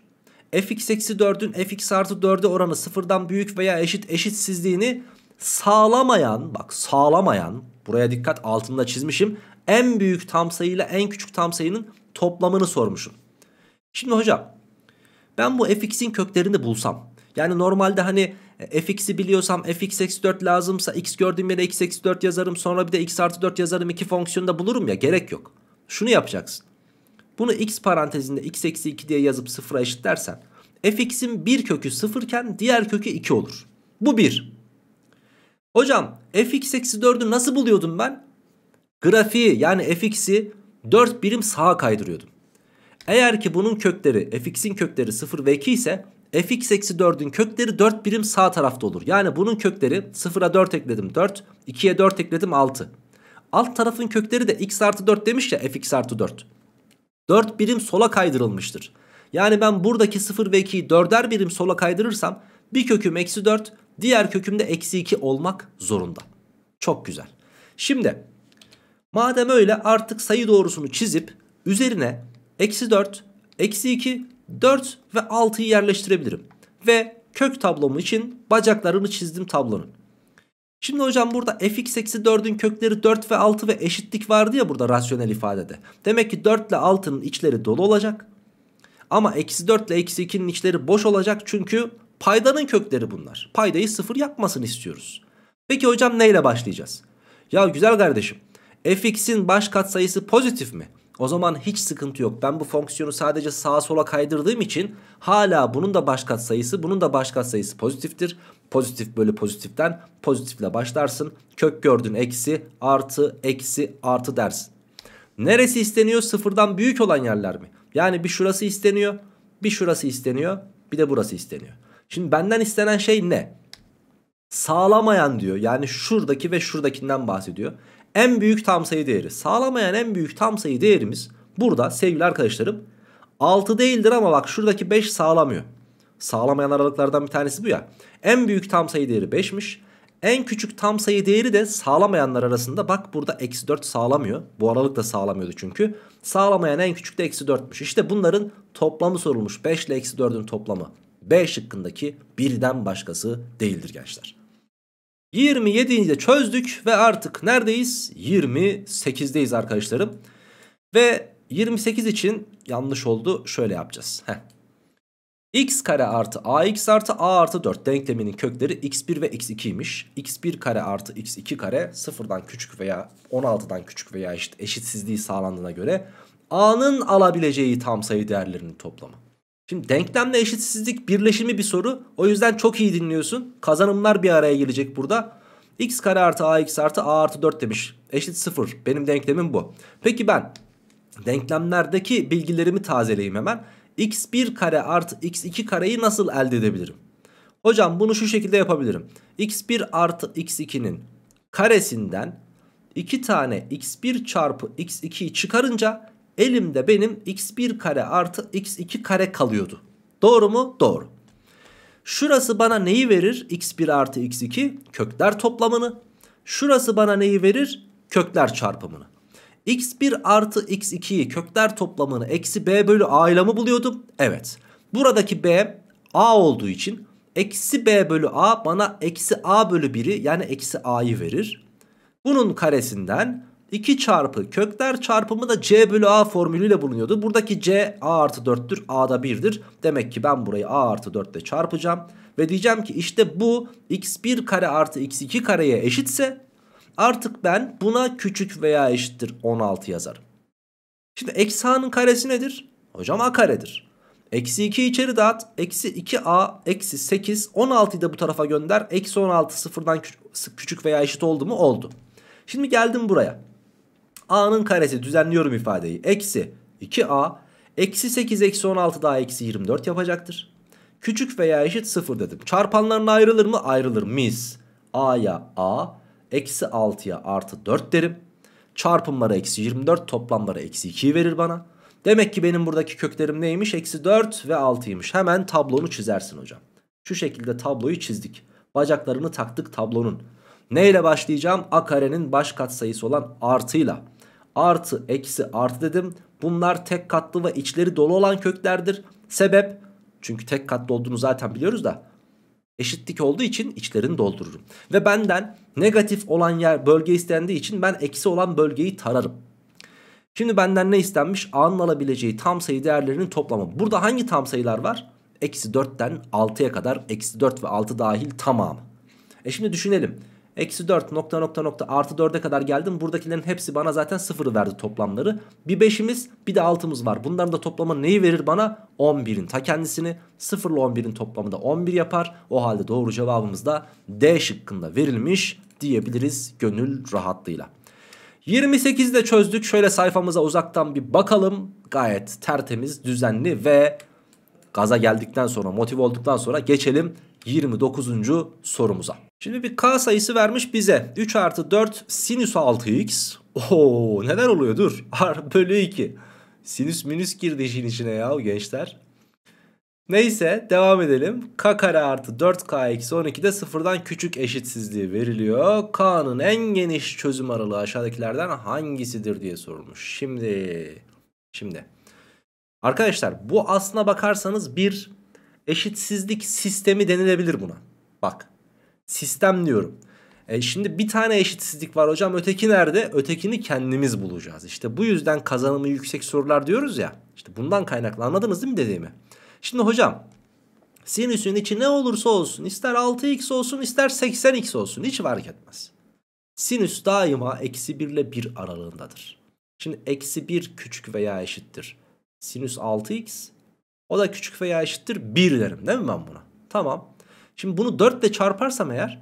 fx eksi 4'ün fx artı 4'e oranı sıfırdan büyük veya eşit eşitsizliğini sağlamayan bak sağlamayan buraya dikkat altında çizmişim en büyük tam sayı ile en küçük tam sayının toplamını sormuşum. Şimdi hocam ben bu fx'in köklerini bulsam. Yani normalde hani e, fx'i biliyorsam fx eksi 4 lazımsa x gördüğüm yere x eksi 4 yazarım. Sonra bir de x artı 4 yazarım. iki fonksiyonda bulurum ya gerek yok. Şunu yapacaksın. Bunu x parantezinde x eksi 2 diye yazıp sıfıra eşitlersen fx'in bir kökü sıfırken diğer kökü 2 olur. Bu bir. Hocam fx eksi 4'ü nasıl buluyordum ben? Grafiği yani fx'i 4 birim sağa kaydırıyordum. Eğer ki bunun kökleri fx'in kökleri 0 ve 2 ise fx eksi 4'ün kökleri 4 birim sağ tarafta olur. Yani bunun kökleri 0'a 4 ekledim 4, 2'ye 4 ekledim 6. Alt tarafın kökleri de x artı 4 demiş ya fx artı 4. 4 birim sola kaydırılmıştır. Yani ben buradaki 0 ve 2'yi 4'er birim sola kaydırırsam bir köküm eksi 4 diğer köküm de eksi 2 olmak zorunda. Çok güzel. Şimdi madem öyle artık sayı doğrusunu çizip üzerine eksi 4, eksi 2, 4 ve 6'yı yerleştirebilirim. Ve kök tablomu için bacaklarını çizdim tablonun. Şimdi hocam burada fx eksi 4'ün kökleri 4 ve 6 ve eşitlik vardı ya burada rasyonel ifadede. Demek ki 4 ile 6'nın içleri dolu olacak. Ama eksi 4 ile eksi 2'nin içleri boş olacak çünkü paydanın kökleri bunlar. Paydayı sıfır yapmasını istiyoruz. Peki hocam neyle başlayacağız? Ya güzel kardeşim fx'in baş katsayısı pozitif mi? O zaman hiç sıkıntı yok. Ben bu fonksiyonu sadece sağa sola kaydırdığım için hala bunun da başkat sayısı, bunun da başkat sayısı pozitiftir. Pozitif bölü pozitiften pozitifle başlarsın. Kök gördün eksi, artı, eksi, artı dersin. Neresi isteniyor? Sıfırdan büyük olan yerler mi? Yani bir şurası isteniyor, bir şurası isteniyor, bir de burası isteniyor. Şimdi benden istenen şey ne? Sağlamayan diyor. Yani şuradaki ve şuradakinden bahsediyor en büyük tam sayı değeri. Sağlamayan en büyük tam sayı değerimiz burada sevgili arkadaşlarım 6 değildir ama bak şuradaki 5 sağlamıyor. Sağlamayan aralıklardan bir tanesi bu ya. En büyük tam sayı değeri 5'miş. En küçük tam sayı değeri de sağlamayanlar arasında bak burada eksi 4 sağlamıyor. Bu aralık da sağlamıyordu çünkü. Sağlamayan en küçük de eksi 4'müş. İşte bunların toplamı sorulmuş. 5 ile eksi 4'ün toplamı. B şıkkındaki birden başkası değildir gençler. 27'yi de çözdük ve artık neredeyiz? 28'deyiz arkadaşlarım. Ve 28 için yanlış oldu. Şöyle yapacağız. Heh. x kare artı ax artı a artı 4 denkleminin kökleri x1 ve x2'ymiş. x1 kare artı x2 kare sıfırdan küçük veya 16'dan küçük veya işte eşitsizliği sağlandığına göre a'nın alabileceği tam sayı değerlerinin toplamı. Şimdi denklemle eşitsizlik birleşimi bir soru. O yüzden çok iyi dinliyorsun. Kazanımlar bir araya gelecek burada. x kare artı ax artı a artı 4 demiş. Eşit 0. Benim denklemim bu. Peki ben denklemlerdeki bilgilerimi tazeleyeyim hemen. x1 kare artı x2 kareyi nasıl elde edebilirim? Hocam bunu şu şekilde yapabilirim. x1 artı x2'nin karesinden 2 tane x1 çarpı x2'yi çıkarınca elimde benim x1 kare artı x2 kare kalıyordu. Doğru mu? Doğru. Şurası bana neyi verir? x1 artı x2 kökler toplamını. Şurası bana neyi verir? Kökler çarpımını. x1 artı x2'yi kökler toplamını eksi b bölü a ile mi buluyordum? Evet. Buradaki b a olduğu için eksi b bölü a bana eksi a bölü 1'i yani eksi a'yı verir. Bunun karesinden 2 çarpı kökler çarpımı da c bölü a formülüyle bulunuyordu. Buradaki c a artı 4'tür a da 1'dir. Demek ki ben burayı a artı 4 ile çarpacağım. Ve diyeceğim ki işte bu x1 kare artı x2 kareye eşitse artık ben buna küçük veya eşittir 16 yazarım. Şimdi eksi a'nın karesi nedir? Hocam a karedir. Eksi 2 içeri dağıt. Eksi 2a eksi 8 16'yı da bu tarafa gönder. Eksi 16 sıfırdan küçük veya eşit oldu mu? Oldu. Şimdi geldim buraya a'nın karesi düzenliyorum ifadeyi. Eksi 2a eksi 8 eksi 16 daha eksi 24 yapacaktır. Küçük veya eşit 0 dedim. Çarpanlarına ayrılır mı? Ayrılır. Mis. a'ya a eksi 6'ya artı 4 derim. Çarpımlara eksi 24 toplamlara eksi 2 verir bana. Demek ki benim buradaki köklerim neymiş? Eksi 4 ve 6'ymış. Hemen tablonu çizersin hocam. Şu şekilde tabloyu çizdik. Bacaklarını taktık tablonun. Neyle başlayacağım? A karenin baş katsayısı olan artıyla artı eksi artı dedim. Bunlar tek katlı ve içleri dolu olan köklerdir. Sebep çünkü tek katlı olduğunu zaten biliyoruz da eşitlik olduğu için içlerini doldururum. Ve benden negatif olan yer bölge istendiği için ben eksi olan bölgeyi tararım. Şimdi benden ne istenmiş? A'nın alabileceği tam sayı değerlerinin toplamı. Burada hangi tam sayılar var? Eksi 4'ten 6'ya kadar eksi 4 ve 6 dahil tamamı. E şimdi düşünelim. Eksi 4 nokta nokta nokta artı 4'e kadar geldim. Buradakilerin hepsi bana zaten sıfırı verdi toplamları. Bir 5'imiz bir de 6'mız var. Bunların da toplamı neyi verir bana? 11'in ta kendisini. 0 ile 11'in toplamı da 11 yapar. O halde doğru cevabımız da D şıkkında verilmiş diyebiliriz gönül rahatlığıyla. 28'i de çözdük. Şöyle sayfamıza uzaktan bir bakalım. Gayet tertemiz, düzenli ve gaza geldikten sonra, motive olduktan sonra geçelim 29. sorumuza. Şimdi bir k sayısı vermiş bize. 3 artı 4 sinüs 6x. Oo neler oluyor dur. R bölü 2. Sinüs minüs girdi işin içine ya gençler. Neyse devam edelim. K kare artı 4K eksi 12'de sıfırdan küçük eşitsizliği veriliyor. K'nın en geniş çözüm aralığı aşağıdakilerden hangisidir diye sorulmuş. Şimdi şimdi arkadaşlar bu aslına bakarsanız bir eşitsizlik sistemi denilebilir buna. Bak sistem diyorum. E şimdi bir tane eşitsizlik var hocam öteki nerede? Ötekini kendimiz bulacağız. İşte bu yüzden kazanımı yüksek sorular diyoruz ya. İşte bundan kaynaklı anladınız değil mi dediğimi? Şimdi hocam sinüsün içi ne olursa olsun ister 6x olsun ister 80x olsun hiç fark etmez. Sinüs daima eksi 1 ile 1 aralığındadır. Şimdi eksi 1 küçük veya eşittir. Sinüs 6x o da küçük veya eşittir 1 derim değil mi ben buna? Tamam. Şimdi bunu 4 ile çarparsam eğer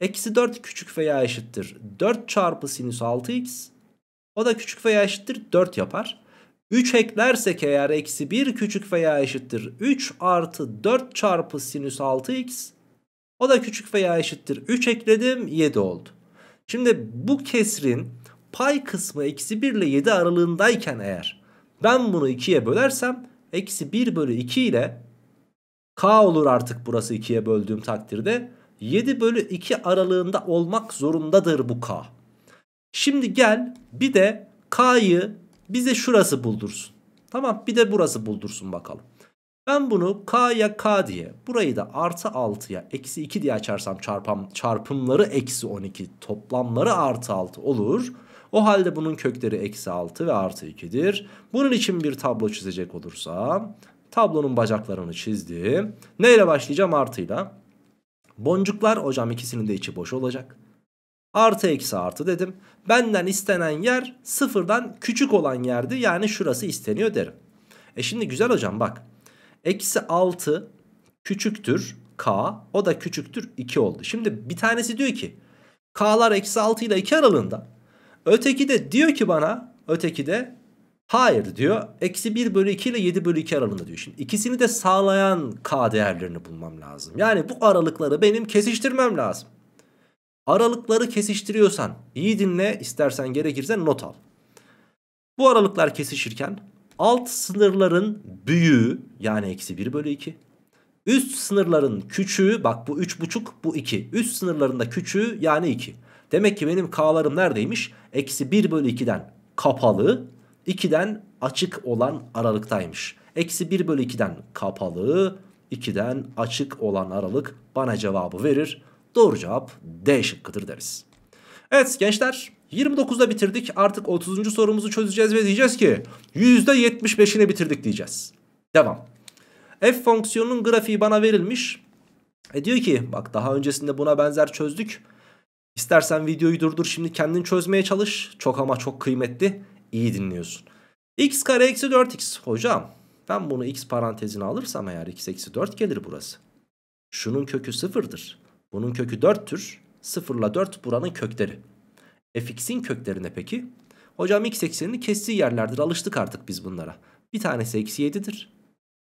eksi 4 küçük veya eşittir 4 çarpı sinüs 6x o da küçük veya eşittir 4 yapar. 3 eklersek eğer eksi 1 küçük veya eşittir 3 artı 4 çarpı sinüs 6x o da küçük veya eşittir 3 ekledim 7 oldu. Şimdi bu kesrin pay kısmı eksi 1 ile 7 aralığındayken eğer ben bunu 2'ye bölersem eksi 1 bölü 2 ile K olur artık burası 2'ye böldüğüm takdirde. 7 bölü 2 aralığında olmak zorundadır bu K. Şimdi gel bir de K'yı bize şurası buldursun. Tamam bir de burası buldursun bakalım. Ben bunu K'ya K diye burayı da artı 6'ya eksi 2 diye açarsam çarpam, çarpımları eksi 12 toplamları artı 6 olur. O halde bunun kökleri eksi 6 ve artı 2'dir. Bunun için bir tablo çizecek olursam Tablonun bacaklarını çizdim. Neyle başlayacağım? Artıyla. Boncuklar hocam ikisinin de içi boş olacak. Artı eksi artı dedim. Benden istenen yer sıfırdan küçük olan yerdi. Yani şurası isteniyor derim. E şimdi güzel hocam bak. Eksi 6 küçüktür k. O da küçüktür 2 oldu. Şimdi bir tanesi diyor ki k'lar eksi 6 ile 2 aralığında. Öteki de diyor ki bana öteki de Hayır diyor. Eksi 1 bölü 2 ile 7 bölü 2 aralığında diyor. Şimdi ikisini de sağlayan k değerlerini bulmam lazım. Yani bu aralıkları benim kesiştirmem lazım. Aralıkları kesiştiriyorsan iyi dinle istersen gerekirse not al. Bu aralıklar kesişirken alt sınırların büyüğü yani eksi 1 bölü 2. Üst sınırların küçüğü bak bu buçuk bu 2. Üst sınırlarında küçüğü yani 2. Demek ki benim k'larım neredeymiş? Eksi 1 bölü 2'den kapalı 2'den açık olan aralıktaymış. Eksi 1 bölü 2'den kapalı, 2'den açık olan aralık bana cevabı verir. Doğru cevap D şıkkıdır deriz. Evet gençler 29'da bitirdik artık 30. sorumuzu çözeceğiz ve diyeceğiz ki %75'ini bitirdik diyeceğiz. Devam. F fonksiyonunun grafiği bana verilmiş. E diyor ki bak daha öncesinde buna benzer çözdük. İstersen videoyu durdur şimdi kendin çözmeye çalış. Çok ama çok kıymetli iyi dinliyorsun. x kare eksi 4x hocam ben bunu x parantezine alırsam eğer x eksi 4 gelir burası. Şunun kökü sıfırdır. Bunun kökü 4'tür. Sıfırla ile 4 buranın kökleri. fx'in kökleri ne peki? Hocam x eksenini kestiği yerlerdir. Alıştık artık biz bunlara. Bir tanesi eksi 7'dir.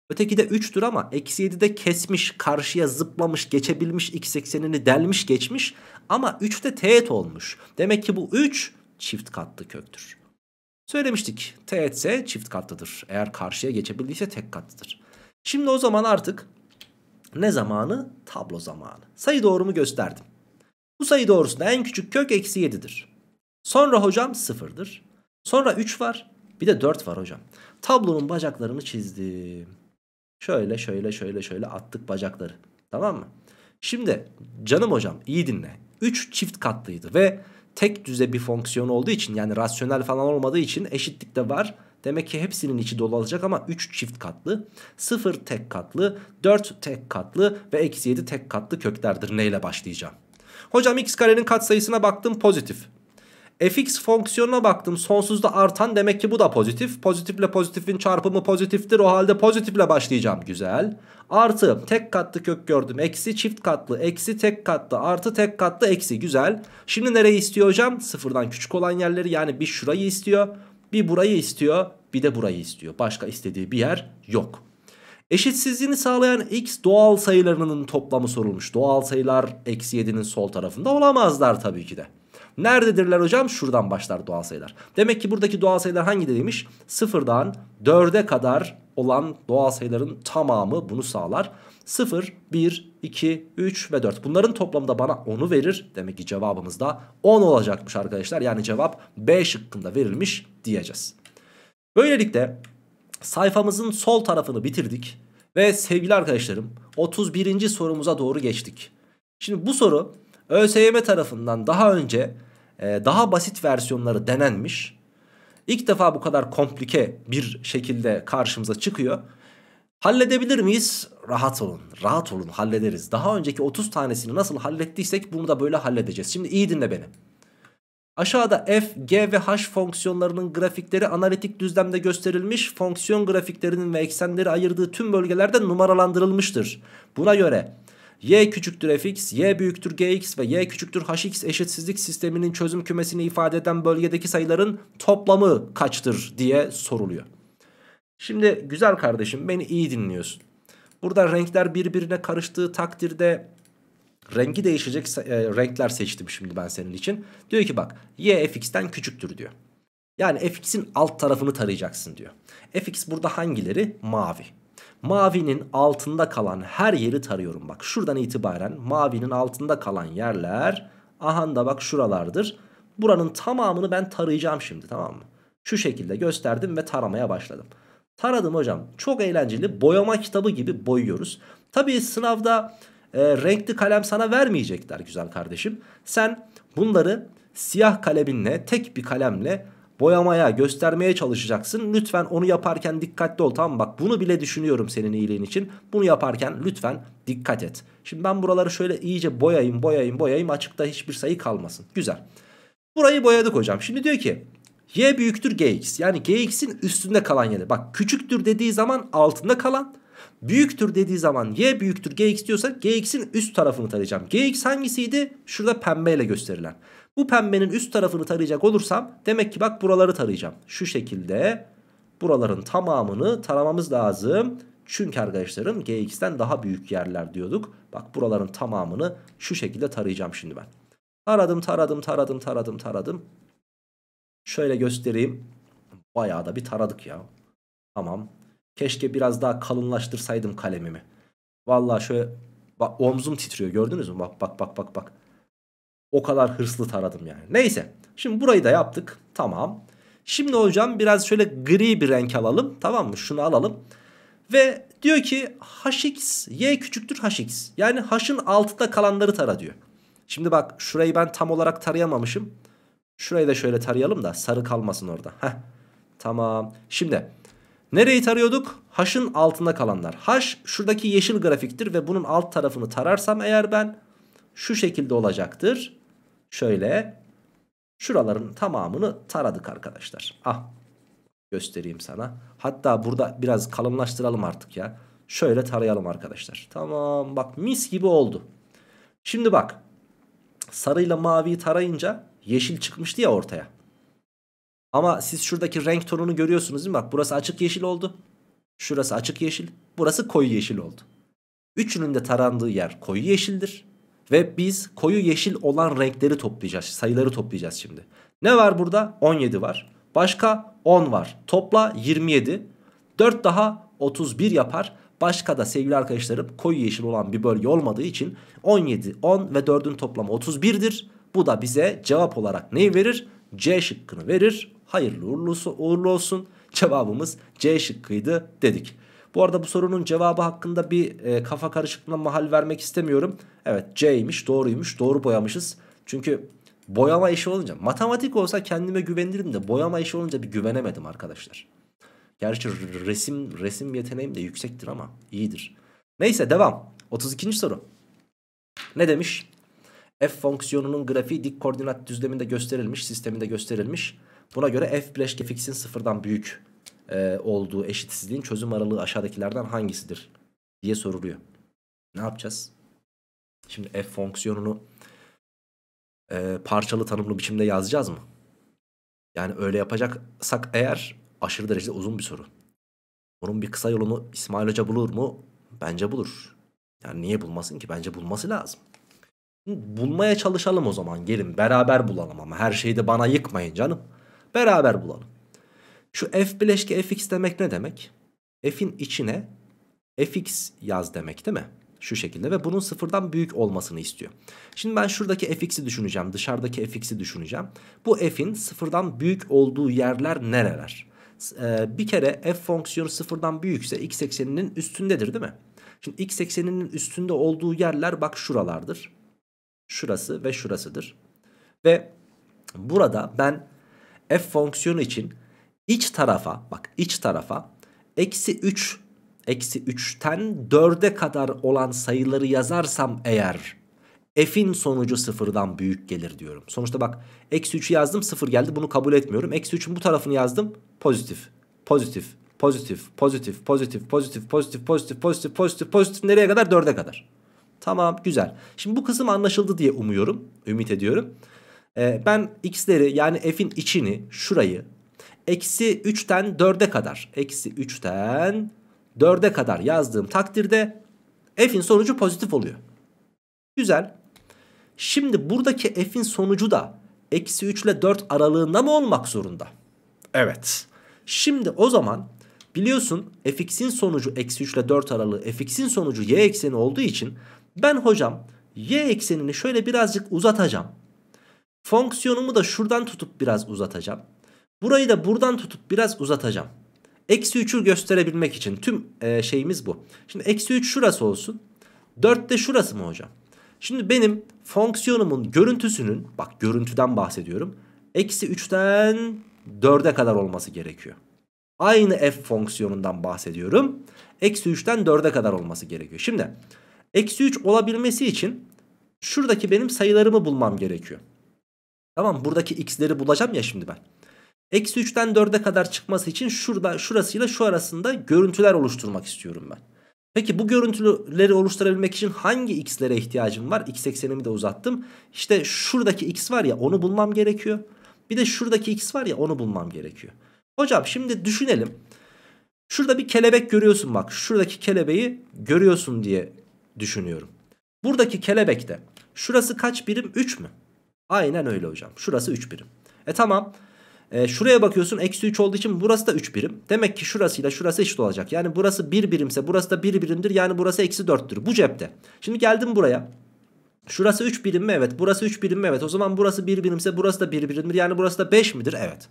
Öteki de 3'tür ama eksi 7'de kesmiş, karşıya zıplamış, geçebilmiş, x eksenini delmiş, geçmiş. Ama 3'te teğet olmuş. Demek ki bu 3 çift katlı köktür. Söylemiştik teğetse çift katlıdır. Eğer karşıya geçebildiyse tek katlıdır. Şimdi o zaman artık ne zamanı? Tablo zamanı. Sayı doğrumu gösterdim. Bu sayı doğrusunda en küçük kök eksi 7'dir. Sonra hocam sıfırdır. Sonra 3 var. Bir de 4 var hocam. Tablonun bacaklarını çizdim. Şöyle şöyle şöyle şöyle attık bacakları. Tamam mı? Şimdi canım hocam iyi dinle. 3 çift katlıydı ve tek düze bir fonksiyon olduğu için yani rasyonel falan olmadığı için eşitlik de var. Demek ki hepsinin içi dolu ama 3 çift katlı, 0 tek katlı, 4 tek katlı ve eksi 7 tek katlı köklerdir. Neyle başlayacağım? Hocam x karenin katsayısına baktım pozitif fx fonksiyonuna baktım sonsuzda artan demek ki bu da pozitif. Pozitifle pozitifin çarpımı pozitiftir o halde pozitifle başlayacağım güzel. Artı tek katlı kök gördüm eksi çift katlı eksi tek katlı artı tek katlı eksi güzel. Şimdi nereyi istiyor hocam? Sıfırdan küçük olan yerleri yani bir şurayı istiyor bir burayı istiyor bir de burayı istiyor. Başka istediği bir yer yok. Eşitsizliğini sağlayan x doğal sayılarının toplamı sorulmuş. Doğal sayılar eksi 7'nin sol tarafında olamazlar tabii ki de. Nerededirler hocam? Şuradan başlar doğal sayılar. Demek ki buradaki doğal sayılar hangi demiş? Sıfırdan 4'e kadar olan doğal sayıların tamamı bunu sağlar. 0, 1, 2, 3 ve 4. Bunların toplamı da bana 10'u verir. Demek ki cevabımız da 10 olacakmış arkadaşlar. Yani cevap B şıkkında verilmiş diyeceğiz. Böylelikle sayfamızın sol tarafını bitirdik. Ve sevgili arkadaşlarım 31. sorumuza doğru geçtik. Şimdi bu soru ÖSYM tarafından daha önce ee, daha basit versiyonları denenmiş. İlk defa bu kadar komplike bir şekilde karşımıza çıkıyor. Halledebilir miyiz? Rahat olun. Rahat olun hallederiz. Daha önceki 30 tanesini nasıl hallettiysek bunu da böyle halledeceğiz. Şimdi iyi dinle beni. Aşağıda f, g ve h fonksiyonlarının grafikleri analitik düzlemde gösterilmiş. Fonksiyon grafiklerinin ve eksenleri ayırdığı tüm bölgelerde numaralandırılmıştır. Buna göre y küçüktür fx, y büyüktür gx ve y küçüktür hx eşitsizlik sisteminin çözüm kümesini ifade eden bölgedeki sayıların toplamı kaçtır diye soruluyor. Şimdi güzel kardeşim beni iyi dinliyorsun. Burada renkler birbirine karıştığı takdirde rengi değişecek e, renkler seçtim şimdi ben senin için. Diyor ki bak y fx'ten küçüktür diyor. Yani fx'in alt tarafını tarayacaksın diyor. fx burada hangileri? Mavi. Mavinin altında kalan her yeri tarıyorum. Bak şuradan itibaren mavinin altında kalan yerler aha da bak şuralardır. Buranın tamamını ben tarayacağım şimdi tamam mı? Şu şekilde gösterdim ve taramaya başladım. Taradım hocam. Çok eğlenceli. Boyama kitabı gibi boyuyoruz. Tabii sınavda e, renkli kalem sana vermeyecekler güzel kardeşim. Sen bunları siyah kaleminle tek bir kalemle boyamaya, göstermeye çalışacaksın. Lütfen onu yaparken dikkatli ol tamam mı? Bak bunu bile düşünüyorum senin iyiliğin için. Bunu yaparken lütfen dikkat et. Şimdi ben buraları şöyle iyice boyayayım, boyayayım, boyayayım. Açıkta hiçbir sayı kalmasın. Güzel. Burayı boyadık hocam. Şimdi diyor ki y büyüktür gx. Yani gx'in üstünde kalan yeri. Bak küçüktür dediği zaman altında kalan. Büyüktür dediği zaman y büyüktür gx diyorsa gx'in üst tarafını tarayacağım. gx hangisiydi? Şurada pembeyle gösterilen. Bu pembenin üst tarafını tarayacak olursam demek ki bak buraları tarayacağım. Şu şekilde buraların tamamını taramamız lazım. Çünkü arkadaşlarım GX'den daha büyük yerler diyorduk. Bak buraların tamamını şu şekilde tarayacağım şimdi ben. Taradım taradım taradım taradım taradım. Şöyle göstereyim. Bayağı da bir taradık ya. Tamam. Keşke biraz daha kalınlaştırsaydım kalemimi. Valla şöyle bak omzum titriyor gördünüz mü? Bak bak bak bak bak. O kadar hırslı taradım yani. Neyse. Şimdi burayı da yaptık. Tamam. Şimdi hocam biraz şöyle gri bir renk alalım. Tamam mı? Şunu alalım. Ve diyor ki hx y küçüktür hx. Yani h'ın altında kalanları tara diyor. Şimdi bak şurayı ben tam olarak tarayamamışım. Şurayı da şöyle tarayalım da sarı kalmasın orada. Heh. Tamam. Şimdi nereyi tarıyorduk? H'ın altında kalanlar. H şuradaki yeşil grafiktir ve bunun alt tarafını tararsam eğer ben şu şekilde olacaktır. Şöyle şuraların tamamını taradık arkadaşlar. Ah göstereyim sana. Hatta burada biraz kalınlaştıralım artık ya. Şöyle tarayalım arkadaşlar. Tamam bak mis gibi oldu. Şimdi bak sarıyla maviyi tarayınca yeşil çıkmıştı ya ortaya. Ama siz şuradaki renk tonunu görüyorsunuz değil mi? Bak burası açık yeşil oldu. Şurası açık yeşil. Burası koyu yeşil oldu. Üçünün de tarandığı yer koyu yeşildir. Ve biz koyu yeşil olan renkleri toplayacağız. Sayıları toplayacağız şimdi. Ne var burada? 17 var. Başka 10 var. Topla 27. 4 daha 31 yapar. Başka da sevgili arkadaşlarım koyu yeşil olan bir bölge olmadığı için 17, 10 ve 4'ün toplamı 31'dir. Bu da bize cevap olarak neyi verir? C şıkkını verir. Hayırlı uğurlu olsun. Cevabımız C şıkkıydı dedik. Bu arada bu sorunun cevabı hakkında bir e, kafa karışıklığına mahal vermek istemiyorum. Evet C'ymiş doğruymuş doğru boyamışız. Çünkü boyama işi olunca matematik olsa kendime güvenirim de boyama işi olunca bir güvenemedim arkadaşlar. Gerçi resim resim yeteneğim de yüksektir ama iyidir. Neyse devam. 32. soru. Ne demiş? F fonksiyonunun grafiği dik koordinat düzleminde gösterilmiş, sisteminde gösterilmiş. Buna göre f bileşke fx'in sıfırdan büyük e, olduğu eşitsizliğin çözüm aralığı aşağıdakilerden hangisidir diye soruluyor. Ne yapacağız? Şimdi f fonksiyonunu e, parçalı tanımlı biçimde yazacağız mı? Yani öyle yapacaksak eğer aşırı derecede uzun bir soru. Bunun bir kısa yolunu İsmail Hoca bulur mu? Bence bulur. Yani niye bulmasın ki? Bence bulması lazım. Bulmaya çalışalım o zaman. Gelin beraber bulalım ama her şeyi de bana yıkmayın canım. Beraber bulalım. Şu f bileşke fx demek ne demek? F'in içine fx yaz demek değil mi? Şu şekilde ve bunun sıfırdan büyük olmasını istiyor. Şimdi ben şuradaki fx'i düşüneceğim. Dışarıdaki fx'i düşüneceğim. Bu f'in sıfırdan büyük olduğu yerler nereler? Ee, bir kere f fonksiyonu sıfırdan büyükse x ekseninin üstündedir değil mi? Şimdi x ekseninin üstünde olduğu yerler bak şuralardır. Şurası ve şurasıdır. Ve burada ben f fonksiyonu için iç tarafa bak iç tarafa eksi 3 eksi 3'ten 4'e kadar olan sayıları yazarsam eğer f'in sonucu sıfırdan büyük gelir diyorum. Sonuçta bak eksi 3'ü yazdım sıfır geldi bunu kabul etmiyorum. Eksi 3'ün bu tarafını yazdım pozitif pozitif pozitif pozitif pozitif pozitif pozitif pozitif pozitif pozitif pozitif nereye kadar 4'e kadar. Tamam güzel. Şimdi bu kısım anlaşıldı diye umuyorum ümit ediyorum. Ee, ben x'leri yani f'in içini şurayı eksi 3'ten 4'e kadar. Eksi 3'ten 4'e kadar yazdığım takdirde f'in sonucu pozitif oluyor. Güzel. Şimdi buradaki f'in sonucu da eksi 3 ile 4 aralığında mı olmak zorunda? Evet. Şimdi o zaman biliyorsun fx'in sonucu eksi 3 ile 4 aralığı fx'in sonucu y ekseni olduğu için ben hocam y eksenini şöyle birazcık uzatacağım. Fonksiyonumu da şuradan tutup biraz uzatacağım. Burayı da buradan tutup biraz uzatacağım. Eksi 3'ü gösterebilmek için tüm e, şeyimiz bu. Şimdi eksi 3 şurası olsun. 4 de şurası mı hocam? Şimdi benim fonksiyonumun görüntüsünün bak görüntüden bahsediyorum. Eksi 3'ten 4'e kadar olması gerekiyor. Aynı f fonksiyonundan bahsediyorum. Eksi 3'ten 4'e kadar olması gerekiyor. Şimdi eksi 3 olabilmesi için şuradaki benim sayılarımı bulmam gerekiyor. Tamam buradaki x'leri bulacağım ya şimdi ben. Eksi 3'ten 4'e kadar çıkması için şurada, şurasıyla şu arasında görüntüler oluşturmak istiyorum ben. Peki bu görüntüleri oluşturabilmek için hangi x'lere ihtiyacım var? X eksenimi de uzattım. İşte şuradaki x var ya onu bulmam gerekiyor. Bir de şuradaki x var ya onu bulmam gerekiyor. Hocam şimdi düşünelim. Şurada bir kelebek görüyorsun bak. Şuradaki kelebeği görüyorsun diye düşünüyorum. Buradaki kelebekte şurası kaç birim? 3 mü? Aynen öyle hocam. Şurası 3 birim. E tamam. E, şuraya bakıyorsun eksi 3 olduğu için burası da 3 birim. Demek ki şurasıyla şurası eşit olacak. Yani burası 1 bir birimse burası da 1 bir birimdir. Yani burası eksi 4'tür. Bu cepte. Şimdi geldim buraya. Şurası 3 birim mi? Evet. Burası 3 birim mi? Evet. O zaman burası 1 bir birimse burası da 1 bir birimdir. Yani burası da 5 midir? Evet.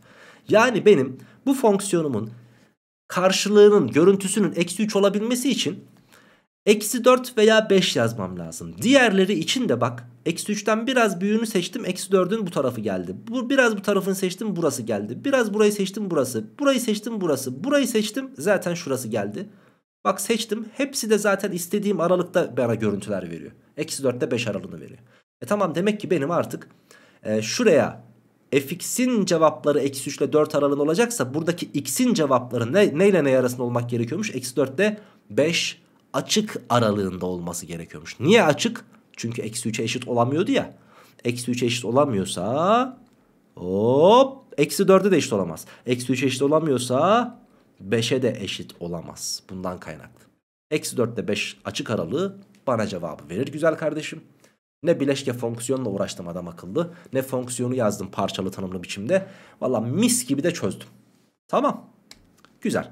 Yani benim bu fonksiyonumun karşılığının görüntüsünün eksi 3 olabilmesi için Eksi 4 veya 5 yazmam lazım. Diğerleri için de bak Eksi 3'ten biraz büyüğünü seçtim. Eksi 4'ün bu tarafı geldi. Bu, biraz bu tarafını seçtim burası geldi. Biraz burayı seçtim burası. Burayı seçtim burası. Burayı seçtim zaten şurası geldi. Bak seçtim. Hepsi de zaten istediğim aralıkta bana görüntüler veriyor. Eksi 4'te 5 aralığını veriyor. E tamam demek ki benim artık e, şuraya fx'in cevapları eksi 3 ile 4 aralığında olacaksa buradaki x'in cevapları ne, neyle ne arasında olmak gerekiyormuş? Eksi 4 ile 5 açık aralığında olması gerekiyormuş. Niye açık? Çünkü eksi 3'e eşit olamıyordu ya. Eksi 3'e eşit olamıyorsa hop eksi 4'e de eşit olamaz. Eksi 3'e eşit olamıyorsa 5'e de eşit olamaz. Bundan kaynaklı. Eksi 4 ile 5 açık aralığı bana cevabı verir güzel kardeşim. Ne bileşke fonksiyonla uğraştım adam akıllı. Ne fonksiyonu yazdım parçalı tanımlı biçimde. Valla mis gibi de çözdüm. Tamam. Güzel.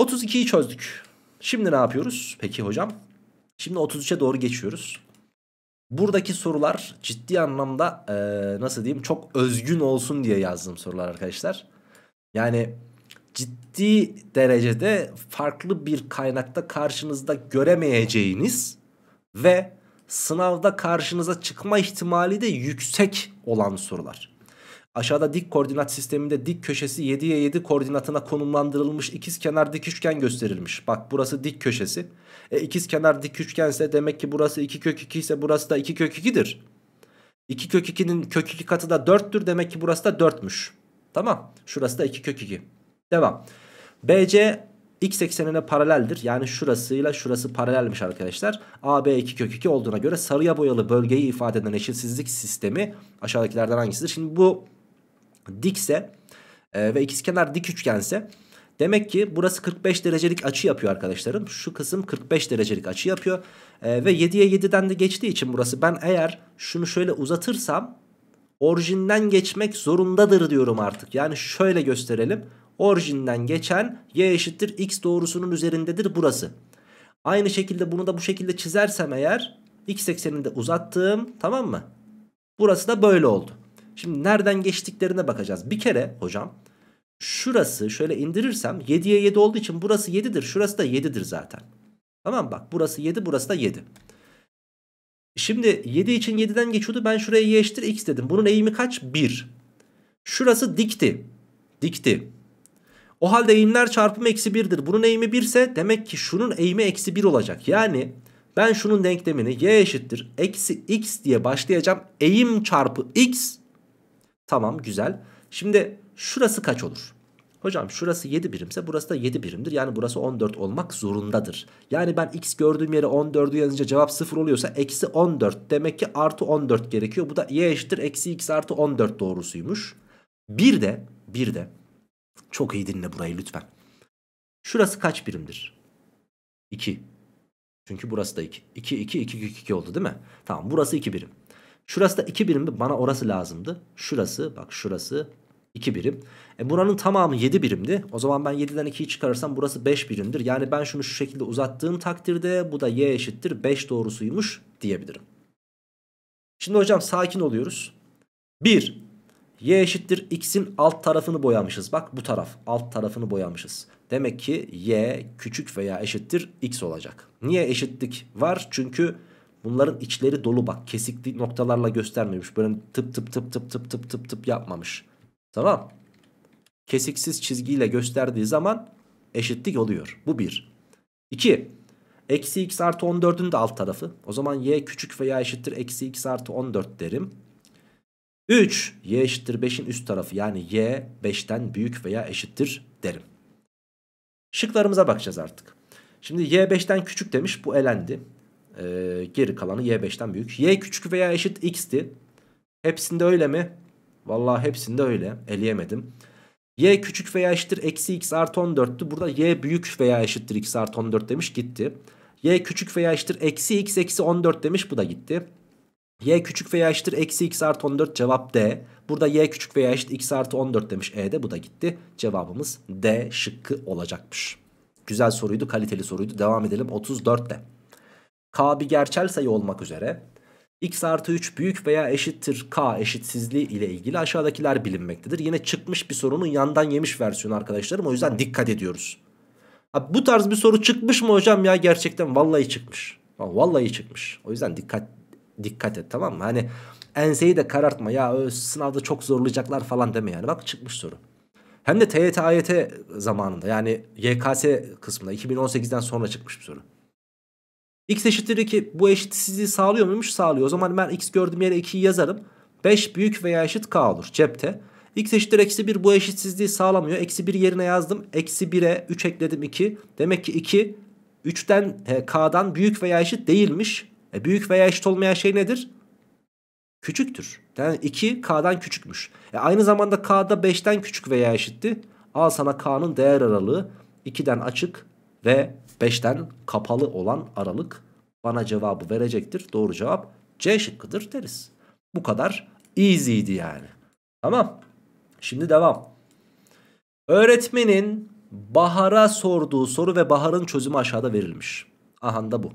32'yi çözdük. Şimdi ne yapıyoruz? Peki hocam. Şimdi 33'e doğru geçiyoruz. Buradaki sorular ciddi anlamda e, nasıl diyeyim çok özgün olsun diye yazdığım sorular arkadaşlar. Yani ciddi derecede farklı bir kaynakta karşınızda göremeyeceğiniz ve sınavda karşınıza çıkma ihtimali de yüksek olan sorular. Aşağıda dik koordinat sisteminde dik köşesi 7'ye 7 koordinatına konumlandırılmış ikiz kenar dik üçgen gösterilmiş. Bak burası dik köşesi. E ikiz kenar dik üçgense demek ki burası 2 kök 2 ise burası da 2 kök 2'dir. 2 kök 2'nin kök 2 katı da 4'tür demek ki burası da 4'müş. Tamam şurası da 2 kök 2. Devam. BC x eksenine paraleldir. Yani şurasıyla şurası paralelmiş arkadaşlar. AB 2 kök 2 olduğuna göre sarıya boyalı bölgeyi ifade eden eşitsizlik sistemi aşağıdakilerden hangisidir? Şimdi bu dikse e, ve ikizkenar dik üçgense demek ki burası 45 derecelik açı yapıyor arkadaşlarım. Şu kısım 45 derecelik açı yapıyor e, ve 7'ye 7'den de geçtiği için burası ben eğer şunu şöyle uzatırsam orijinden geçmek zorundadır diyorum artık. Yani şöyle gösterelim. Orijinden geçen y eşittir x doğrusunun üzerindedir burası. Aynı şekilde bunu da bu şekilde çizersem eğer x ekseninde uzattığım tamam mı? Burası da böyle oldu. Şimdi nereden geçtiklerine bakacağız. Bir kere hocam şurası şöyle indirirsem 7'ye 7 olduğu için burası 7'dir. Şurası da 7'dir zaten. Tamam bak burası 7 burası da 7. Şimdi 7 için 7'den geçiyordu. Ben şuraya y eşittir x dedim. Bunun eğimi kaç? 1. Şurası dikti. Dikti. O halde eğimler çarpımı eksi 1'dir. Bunun eğimi 1 ise demek ki şunun eğimi eksi 1 olacak. Yani ben şunun denklemini y eşittir eksi x diye başlayacağım. Eğim çarpı x Tamam güzel. Şimdi şurası kaç olur? Hocam şurası 7 birimse burası da 7 birimdir. Yani burası 14 olmak zorundadır. Yani ben x gördüğüm yere 14'ü yazınca cevap 0 oluyorsa eksi 14 demek ki artı 14 gerekiyor. Bu da y eşittir eksi x artı 14 doğrusuymuş. Bir de bir de çok iyi dinle burayı lütfen. Şurası kaç birimdir? 2. Çünkü burası da 2. 2, 2, 2, 2, oldu değil mi? Tamam burası 2 birim. Şurası da 2 birimdi. Bana orası lazımdı. Şurası bak şurası 2 birim. E buranın tamamı 7 birimdi. O zaman ben 7'den 2'yi çıkarırsam burası 5 birimdir. Yani ben şunu şu şekilde uzattığım takdirde bu da y eşittir 5 doğrusuymuş diyebilirim. Şimdi hocam sakin oluyoruz. 1. Y eşittir x'in alt tarafını boyamışız. Bak bu taraf alt tarafını boyamışız. Demek ki y küçük veya eşittir x olacak. Niye eşitlik var? Çünkü Bunların içleri dolu bak. Kesikli noktalarla göstermemiş. Böyle tıp tıp tıp tıp tıp tıp tıp tıp yapmamış. Tamam. Kesiksiz çizgiyle gösterdiği zaman eşitlik oluyor. Bu bir. İki. Eksi x artı 14'ün de alt tarafı. O zaman y küçük veya eşittir eksi x artı 14 derim. 3 y eşittir 5'in üst tarafı yani y 5'ten büyük veya eşittir derim. Şıklarımıza bakacağız artık. Şimdi y 5'ten küçük demiş bu elendi. E, geri kalanı y5'ten büyük. y küçük veya eşit x'ti. Hepsinde öyle mi? Vallahi hepsinde öyle. Eleyemedim. y küçük veya eşittir eksi x artı 14'tü. Burada y büyük veya eşittir x artı 14 demiş gitti. y küçük veya eşittir eksi x eksi 14 demiş bu da gitti. y küçük veya eşittir eksi x artı 14 cevap d. Burada y küçük veya eşit x artı 14 demiş e'de bu da gitti. Cevabımız d şıkkı olacakmış. Güzel soruydu kaliteli soruydu. Devam edelim 34'te k bir gerçel sayı olmak üzere x artı 3 büyük veya eşittir k eşitsizliği ile ilgili aşağıdakiler bilinmektedir. Yine çıkmış bir sorunun yandan yemiş versiyonu arkadaşlarım o yüzden dikkat ediyoruz. Abi bu tarz bir soru çıkmış mı hocam ya gerçekten vallahi çıkmış. Vallahi çıkmış. O yüzden dikkat dikkat et tamam mı? Hani enseyi de karartma ya sınavda çok zorlayacaklar falan deme yani. Bak çıkmış soru. Hem de TYT AYT zamanında yani YKS kısmında 2018'den sonra çıkmış bir soru. X eşittir 2 bu eşitsizliği sağlıyor muymuş? Sağlıyor. O zaman ben x gördüğüm yere 2'yi yazarım. 5 büyük veya eşit k olur cepte. X eşittir eksi 1 bu eşitsizliği sağlamıyor. Eksi 1 yerine yazdım. Eksi 1'e 3 ekledim 2. Demek ki 2 3'ten e, k'dan büyük veya eşit değilmiş. E, büyük veya eşit olmayan şey nedir? Küçüktür. Yani 2 k'dan küçükmüş. E, aynı zamanda k'da 5'ten küçük veya eşitti. Al sana k'nın değer aralığı 2'den açık ve 5'ten kapalı olan aralık bana cevabı verecektir. Doğru cevap C şıkkıdır deriz. Bu kadar easy'ydi yani. Tamam. Şimdi devam. Öğretmenin Bahar'a sorduğu soru ve Bahar'ın çözümü aşağıda verilmiş. Aha da bu.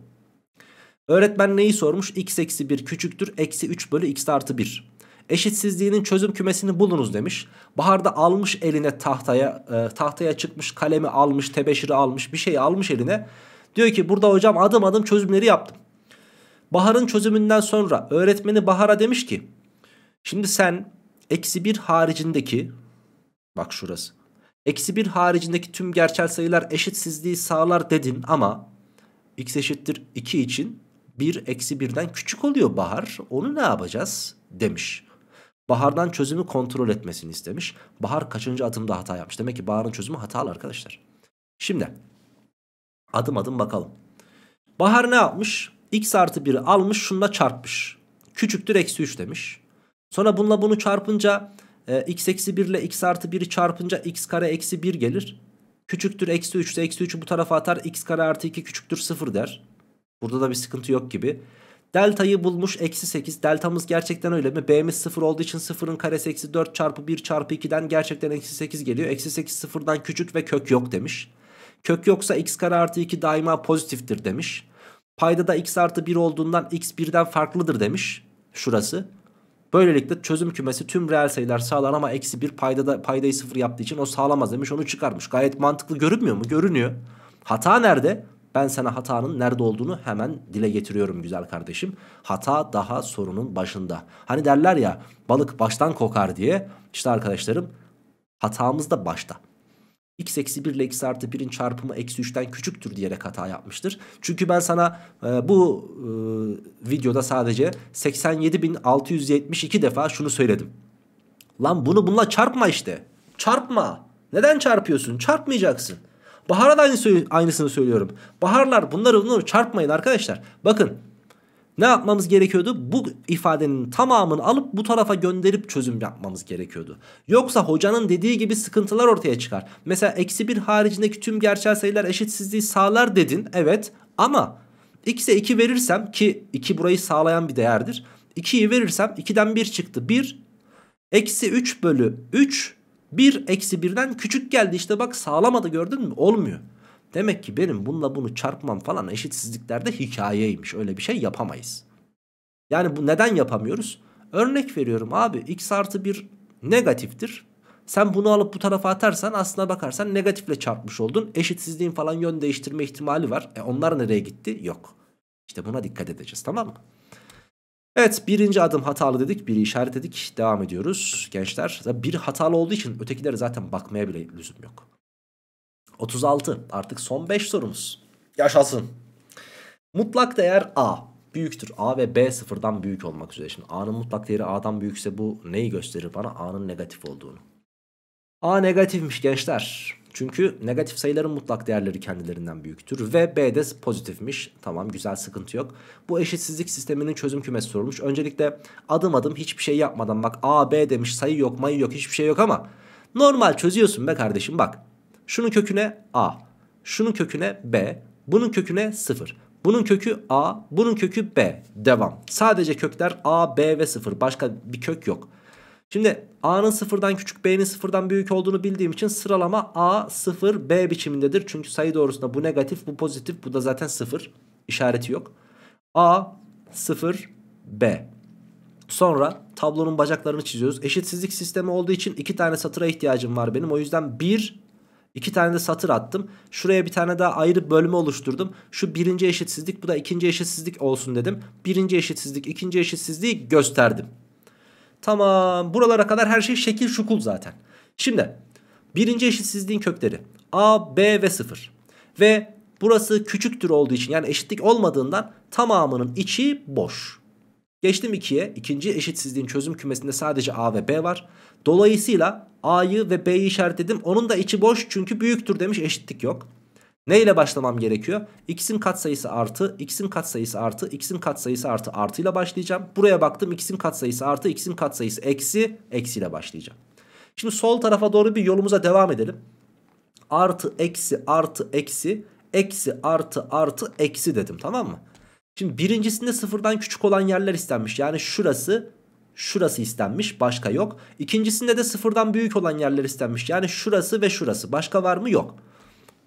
Öğretmen neyi sormuş? x eksi 1 küçüktür. Eksi 3 bölü x artı 1. Eşitsizliğinin çözüm kümesini bulunuz demiş. Baharda almış eline tahtaya e, tahtaya çıkmış kalemi almış tebeşiri almış bir şey almış eline. Diyor ki burada hocam adım adım çözümleri yaptım. Bahar'ın çözümünden sonra öğretmeni Bahar'a demiş ki şimdi sen eksi bir haricindeki bak şurası eksi bir haricindeki tüm gerçel sayılar eşitsizliği sağlar dedin ama x eşittir 2 için 1 eksi 1'den küçük oluyor Bahar onu ne yapacağız demiş. Bahar'dan çözümü kontrol etmesini istemiş. Bahar kaçıncı adımda hata yapmış? Demek ki Bahar'ın çözümü hatalı arkadaşlar. Şimdi adım adım bakalım. Bahar ne yapmış? X artı 1'i almış şunla çarpmış. Küçüktür eksi 3 demiş. Sonra bununla bunu çarpınca e, x eksi 1 ile x artı 1'i çarpınca x kare eksi 1 gelir. Küçüktür eksi 3 ise eksi 3'ü bu tarafa atar. x kare artı 2 küçüktür 0 der. Burada da bir sıkıntı yok gibi. Deltayı bulmuş eksi 8. Deltamız gerçekten öyle mi? B'miz 0 olduğu için 0'ın karesi eksi 4 çarpı 1 çarpı 2'den gerçekten eksi 8 geliyor. Eksi 8 sıfırdan küçük ve kök yok demiş. Kök yoksa x kare artı 2 daima pozitiftir demiş. Payda da x artı 1 olduğundan x 1'den farklıdır demiş. Şurası. Böylelikle çözüm kümesi tüm reel sayılar sağlar ama eksi 1 payda da, paydayı 0 yaptığı için o sağlamaz demiş. Onu çıkarmış. Gayet mantıklı görünmüyor mu? Görünüyor. Hata nerede? Ben sana hatanın nerede olduğunu hemen dile getiriyorum güzel kardeşim. Hata daha sorunun başında. Hani derler ya balık baştan kokar diye. İşte arkadaşlarım hatamız da başta x eksi 1 ile x artı 1'in çarpımı eksi 3'ten küçüktür diyerek hata yapmıştır. Çünkü ben sana e, bu e, videoda sadece 87.672 defa şunu söyledim. Lan bunu bununla çarpma işte. Çarpma. Neden çarpıyorsun? Çarpmayacaksın. Bahar'a da aynı, aynısını söylüyorum. Baharlar bunları bunları çarpmayın arkadaşlar. Bakın ne yapmamız gerekiyordu? Bu ifadenin tamamını alıp bu tarafa gönderip çözüm yapmamız gerekiyordu. Yoksa hocanın dediği gibi sıkıntılar ortaya çıkar. Mesela eksi 1 haricindeki tüm gerçel sayılar eşitsizliği sağlar dedin. Evet ama x'e 2 verirsem ki 2 burayı sağlayan bir değerdir. 2'yi verirsem 2'den 1 çıktı 1. Eksi 3 bölü 3 1 eksi 1'den küçük geldi işte bak sağlamadı gördün mü? Olmuyor. Demek ki benim bununla bunu çarpmam falan eşitsizliklerde hikayeymiş. Öyle bir şey yapamayız. Yani bu neden yapamıyoruz? Örnek veriyorum abi x artı 1 negatiftir. Sen bunu alıp bu tarafa atarsan aslına bakarsan negatifle çarpmış oldun. Eşitsizliğin falan yön değiştirme ihtimali var. E onlar nereye gitti? Yok. İşte buna dikkat edeceğiz tamam mı? Evet birinci adım hatalı dedik. Biri dedik Devam ediyoruz gençler. Bir hatalı olduğu için ötekilere zaten bakmaya bile lüzum yok. 36 artık son 5 sorumuz. Yaşasın. Mutlak değer A büyüktür. A ve B sıfırdan büyük olmak üzere. Şimdi A'nın mutlak değeri A'dan büyükse bu neyi gösterir bana? A'nın negatif olduğunu. A negatifmiş gençler. Çünkü negatif sayıların mutlak değerleri kendilerinden büyüktür. Ve B de pozitifmiş. Tamam güzel sıkıntı yok. Bu eşitsizlik sisteminin çözüm kümesi sorulmuş. Öncelikle adım adım hiçbir şey yapmadan bak A, B demiş sayı yok, mayı yok hiçbir şey yok ama normal çözüyorsun be kardeşim bak. Şunun köküne A, şunun köküne B, bunun köküne 0. Bunun kökü A, bunun kökü B. Devam. Sadece kökler A, B ve 0. Başka bir kök yok. Şimdi A'nın sıfırdan küçük B'nin sıfırdan büyük olduğunu bildiğim için sıralama A sıfır B biçimindedir. Çünkü sayı doğrusunda bu negatif bu pozitif bu da zaten sıfır işareti yok. A sıfır B. Sonra tablonun bacaklarını çiziyoruz. Eşitsizlik sistemi olduğu için iki tane satıra ihtiyacım var benim. O yüzden bir iki tane de satır attım. Şuraya bir tane daha ayrı bölme oluşturdum. Şu birinci eşitsizlik bu da ikinci eşitsizlik olsun dedim. Birinci eşitsizlik ikinci eşitsizliği gösterdim. Tamam buralara kadar her şey şekil şukul zaten. Şimdi birinci eşitsizliğin kökleri A, B ve 0. Ve burası küçüktür olduğu için yani eşitlik olmadığından tamamının içi boş. Geçtim 2'ye. İkinci eşitsizliğin çözüm kümesinde sadece A ve B var. Dolayısıyla A'yı ve B'yi işaretledim. Onun da içi boş çünkü büyüktür demiş eşitlik yok. Ne ile başlamam gerekiyor? X'in katsayısı artı, X'in katsayısı artı, X'in katsayısı artı, artı ile başlayacağım. Buraya baktım X'in katsayısı artı, X'in katsayısı eksi, eksi ile başlayacağım. Şimdi sol tarafa doğru bir yolumuza devam edelim. Artı, eksi, artı, eksi, eksi, artı, artı, eksi dedim tamam mı? Şimdi birincisinde sıfırdan küçük olan yerler istenmiş. Yani şurası şurası istenmiş başka yok. İkincisinde de sıfırdan büyük olan yerler istenmiş. Yani şurası ve şurası başka var mı yok.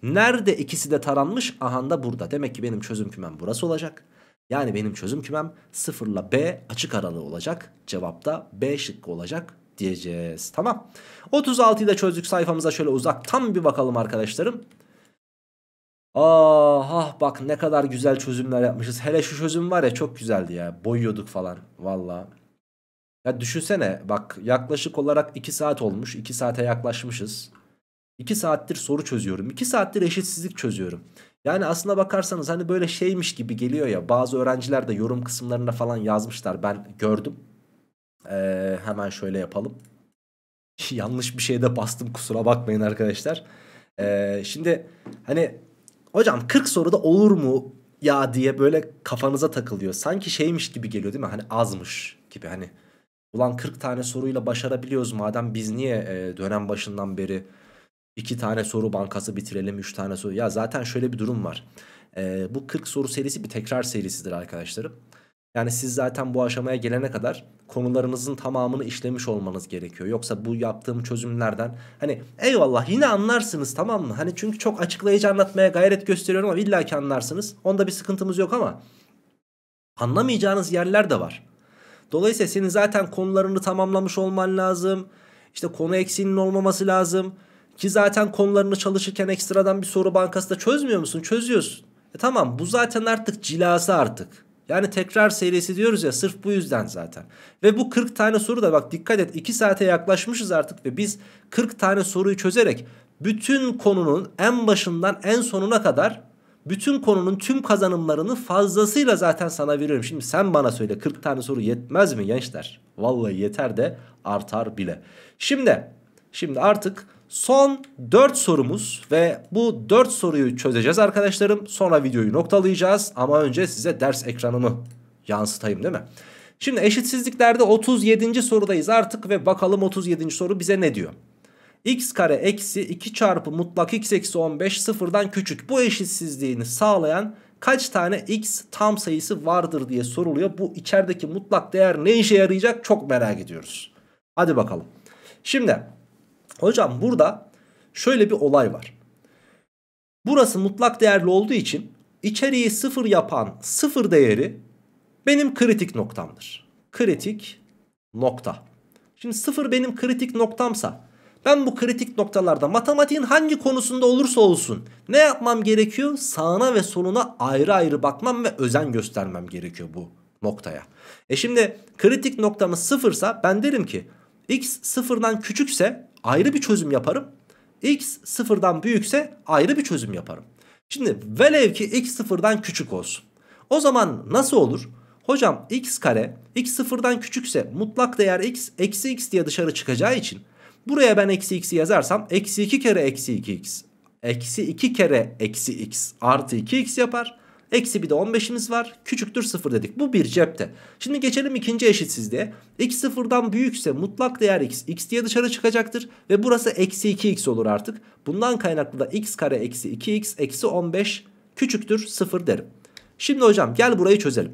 Nerede ikisi de taranmış? ahanda burada. Demek ki benim çözüm kümem burası olacak. Yani benim çözüm kümem 0 ile B açık aralığı olacak. Cevap da B şıkkı olacak diyeceğiz. Tamam. 36'yı da çözdük sayfamıza şöyle uzak tam bir bakalım arkadaşlarım. Aha bak ne kadar güzel çözümler yapmışız. Hele şu çözüm var ya çok güzeldi ya. Boyuyorduk falan. Valla. Ya düşünsene bak yaklaşık olarak 2 saat olmuş. 2 saate yaklaşmışız. 2 saattir soru çözüyorum. 2 saattir eşitsizlik çözüyorum. Yani aslına bakarsanız hani böyle şeymiş gibi geliyor ya bazı öğrenciler de yorum kısımlarında falan yazmışlar ben gördüm. Ee, hemen şöyle yapalım. Yanlış bir şeyde bastım kusura bakmayın arkadaşlar. Ee, şimdi hani hocam 40 soruda olur mu ya diye böyle kafanıza takılıyor. Sanki şeymiş gibi geliyor değil mi? Hani azmış gibi hani. Ulan 40 tane soruyla başarabiliyoruz madem biz niye e, dönem başından beri 2 tane soru bankası bitirelim 3 tane soru. Ya zaten şöyle bir durum var. E, bu 40 soru serisi bir tekrar serisidir arkadaşlarım. Yani siz zaten bu aşamaya gelene kadar konularınızın tamamını işlemiş olmanız gerekiyor. Yoksa bu yaptığım çözümlerden hani eyvallah yine anlarsınız tamam mı? Hani çünkü çok açıklayıcı anlatmaya gayret gösteriyorum ama illaki anlarsınız. Onda bir sıkıntımız yok ama anlamayacağınız yerler de var. Dolayısıyla senin zaten konularını tamamlamış olman lazım. İşte konu eksiğinin olmaması lazım. Ki zaten konularını çalışırken ekstradan bir soru bankası da çözmüyor musun? Çözüyorsun. E tamam bu zaten artık cilası artık. Yani tekrar serisi diyoruz ya sırf bu yüzden zaten. Ve bu 40 tane soru da bak dikkat et 2 saate yaklaşmışız artık ve biz 40 tane soruyu çözerek bütün konunun en başından en sonuna kadar bütün konunun tüm kazanımlarını fazlasıyla zaten sana veriyorum. Şimdi sen bana söyle 40 tane soru yetmez mi gençler? Vallahi yeter de artar bile. Şimdi şimdi artık Son 4 sorumuz ve bu 4 soruyu çözeceğiz arkadaşlarım. Sonra videoyu noktalayacağız ama önce size ders ekranımı yansıtayım değil mi? Şimdi eşitsizliklerde 37. sorudayız artık ve bakalım 37. soru bize ne diyor? x kare eksi 2 çarpı mutlak x eksi 15 sıfırdan küçük. Bu eşitsizliğini sağlayan kaç tane x tam sayısı vardır diye soruluyor. Bu içerideki mutlak değer ne işe yarayacak çok merak ediyoruz. Hadi bakalım. Şimdi Hocam burada şöyle bir olay var. Burası mutlak değerli olduğu için içeriği sıfır yapan sıfır değeri benim kritik noktamdır. Kritik nokta. Şimdi sıfır benim kritik noktamsa ben bu kritik noktalarda matematiğin hangi konusunda olursa olsun ne yapmam gerekiyor? Sağına ve soluna ayrı ayrı bakmam ve özen göstermem gerekiyor bu noktaya. E şimdi kritik noktamız sıfırsa ben derim ki x sıfırdan küçükse ayrı bir çözüm yaparım. X sıfırdan büyükse ayrı bir çözüm yaparım. Şimdi velev ki x sıfırdan küçük olsun. O zaman nasıl olur? Hocam x kare x sıfırdan küçükse mutlak değer x eksi x diye dışarı çıkacağı için buraya ben eksi x'i yazarsam eksi 2 kere eksi 2x eksi 2 kere eksi x artı 2x yapar. Eksi bir de 15'imiz var. Küçüktür 0 dedik. Bu bir cepte. Şimdi geçelim ikinci eşitsizliğe. X sıfırdan büyükse mutlak değer x. X diye dışarı çıkacaktır. Ve burası eksi 2x olur artık. Bundan kaynaklı da x kare eksi 2x eksi 15 küçüktür 0 derim. Şimdi hocam gel burayı çözelim.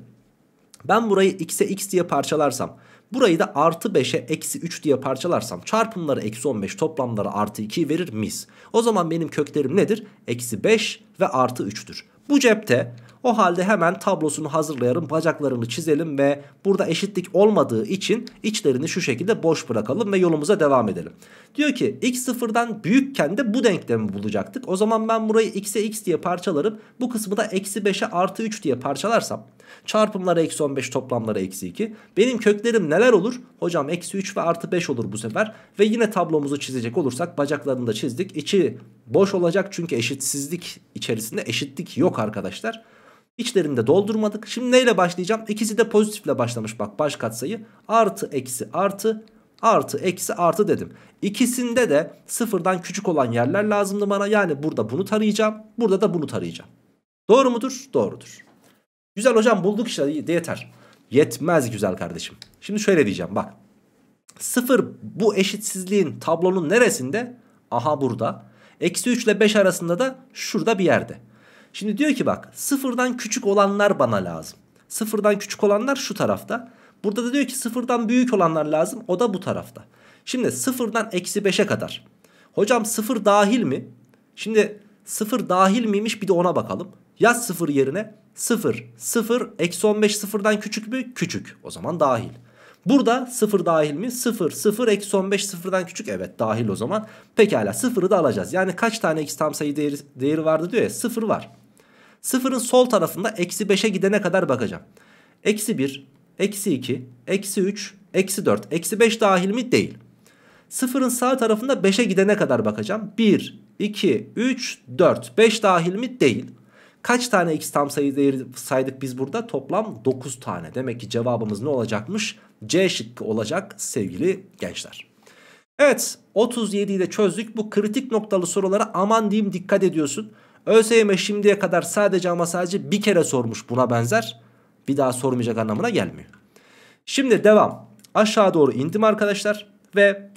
Ben burayı x'e x diye parçalarsam burayı da artı 5'e eksi 3 diye parçalarsam çarpımları eksi 15 toplamları artı 2 verir mis. O zaman benim köklerim nedir? Eksi 5 ve artı 3'tür. Bu cepte o halde hemen tablosunu hazırlayalım. Bacaklarını çizelim ve burada eşitlik olmadığı için içlerini şu şekilde boş bırakalım ve yolumuza devam edelim. Diyor ki x sıfırdan büyükken de bu denklemi bulacaktık. O zaman ben burayı x'e x diye parçalarım. Bu kısmı da eksi 5'e artı 3 diye parçalarsam çarpımları eksi 15 toplamları eksi 2. Benim köklerim neler olur? Hocam eksi 3 ve artı 5 olur bu sefer. Ve yine tablomuzu çizecek olursak bacaklarını da çizdik. İçi boş olacak çünkü eşitsizlik içerisinde eşitlik yok arkadaşlar. İçlerinde doldurmadık. Şimdi neyle başlayacağım? İkisi de pozitifle başlamış bak baş katsayı. Artı eksi artı artı eksi artı dedim. İkisinde de sıfırdan küçük olan yerler lazımdı bana. Yani burada bunu tarayacağım. Burada da bunu tarayacağım. Doğru mudur? Doğrudur. Güzel hocam bulduk işte yeter. Yetmez güzel kardeşim. Şimdi şöyle diyeceğim bak. Sıfır bu eşitsizliğin tablonun neresinde? Aha burada. Eksi 3 ile 5 arasında da şurada bir yerde. Şimdi diyor ki bak sıfırdan küçük olanlar bana lazım. Sıfırdan küçük olanlar şu tarafta. Burada da diyor ki sıfırdan büyük olanlar lazım. O da bu tarafta. Şimdi sıfırdan eksi beşe kadar. Hocam sıfır dahil mi? Şimdi sıfır dahil miymiş bir de ona bakalım. Yaz sıfır yerine sıfır sıfır eksi on beş sıfırdan küçük mü? Küçük. O zaman dahil. Burada sıfır dahil mi? Sıfır sıfır eksi on beş sıfırdan küçük. Evet dahil o zaman. Pekala sıfırı da alacağız. Yani kaç tane eksi tam sayı değeri, değeri vardı diyor ya sıfır var. Sıfırın sol tarafında eksi 5'e gidene kadar bakacağım. Eksi 1, eksi 2, eksi 3, eksi 4, eksi 5 dahil mi? Değil. Sıfırın sağ tarafında 5'e gidene kadar bakacağım. 1, 2, 3, 4, 5 dahil mi? Değil. Kaç tane x tam sayı değeri saydık biz burada? Toplam 9 tane. Demek ki cevabımız ne olacakmış? C şıkkı olacak sevgili gençler. Evet 37'yi de çözdük. Bu kritik noktalı sorulara aman diyeyim dikkat ediyorsun. ÖSYM şimdiye kadar sadece ama sadece bir kere sormuş buna benzer. Bir daha sormayacak anlamına gelmiyor. Şimdi devam. Aşağı doğru indim arkadaşlar ve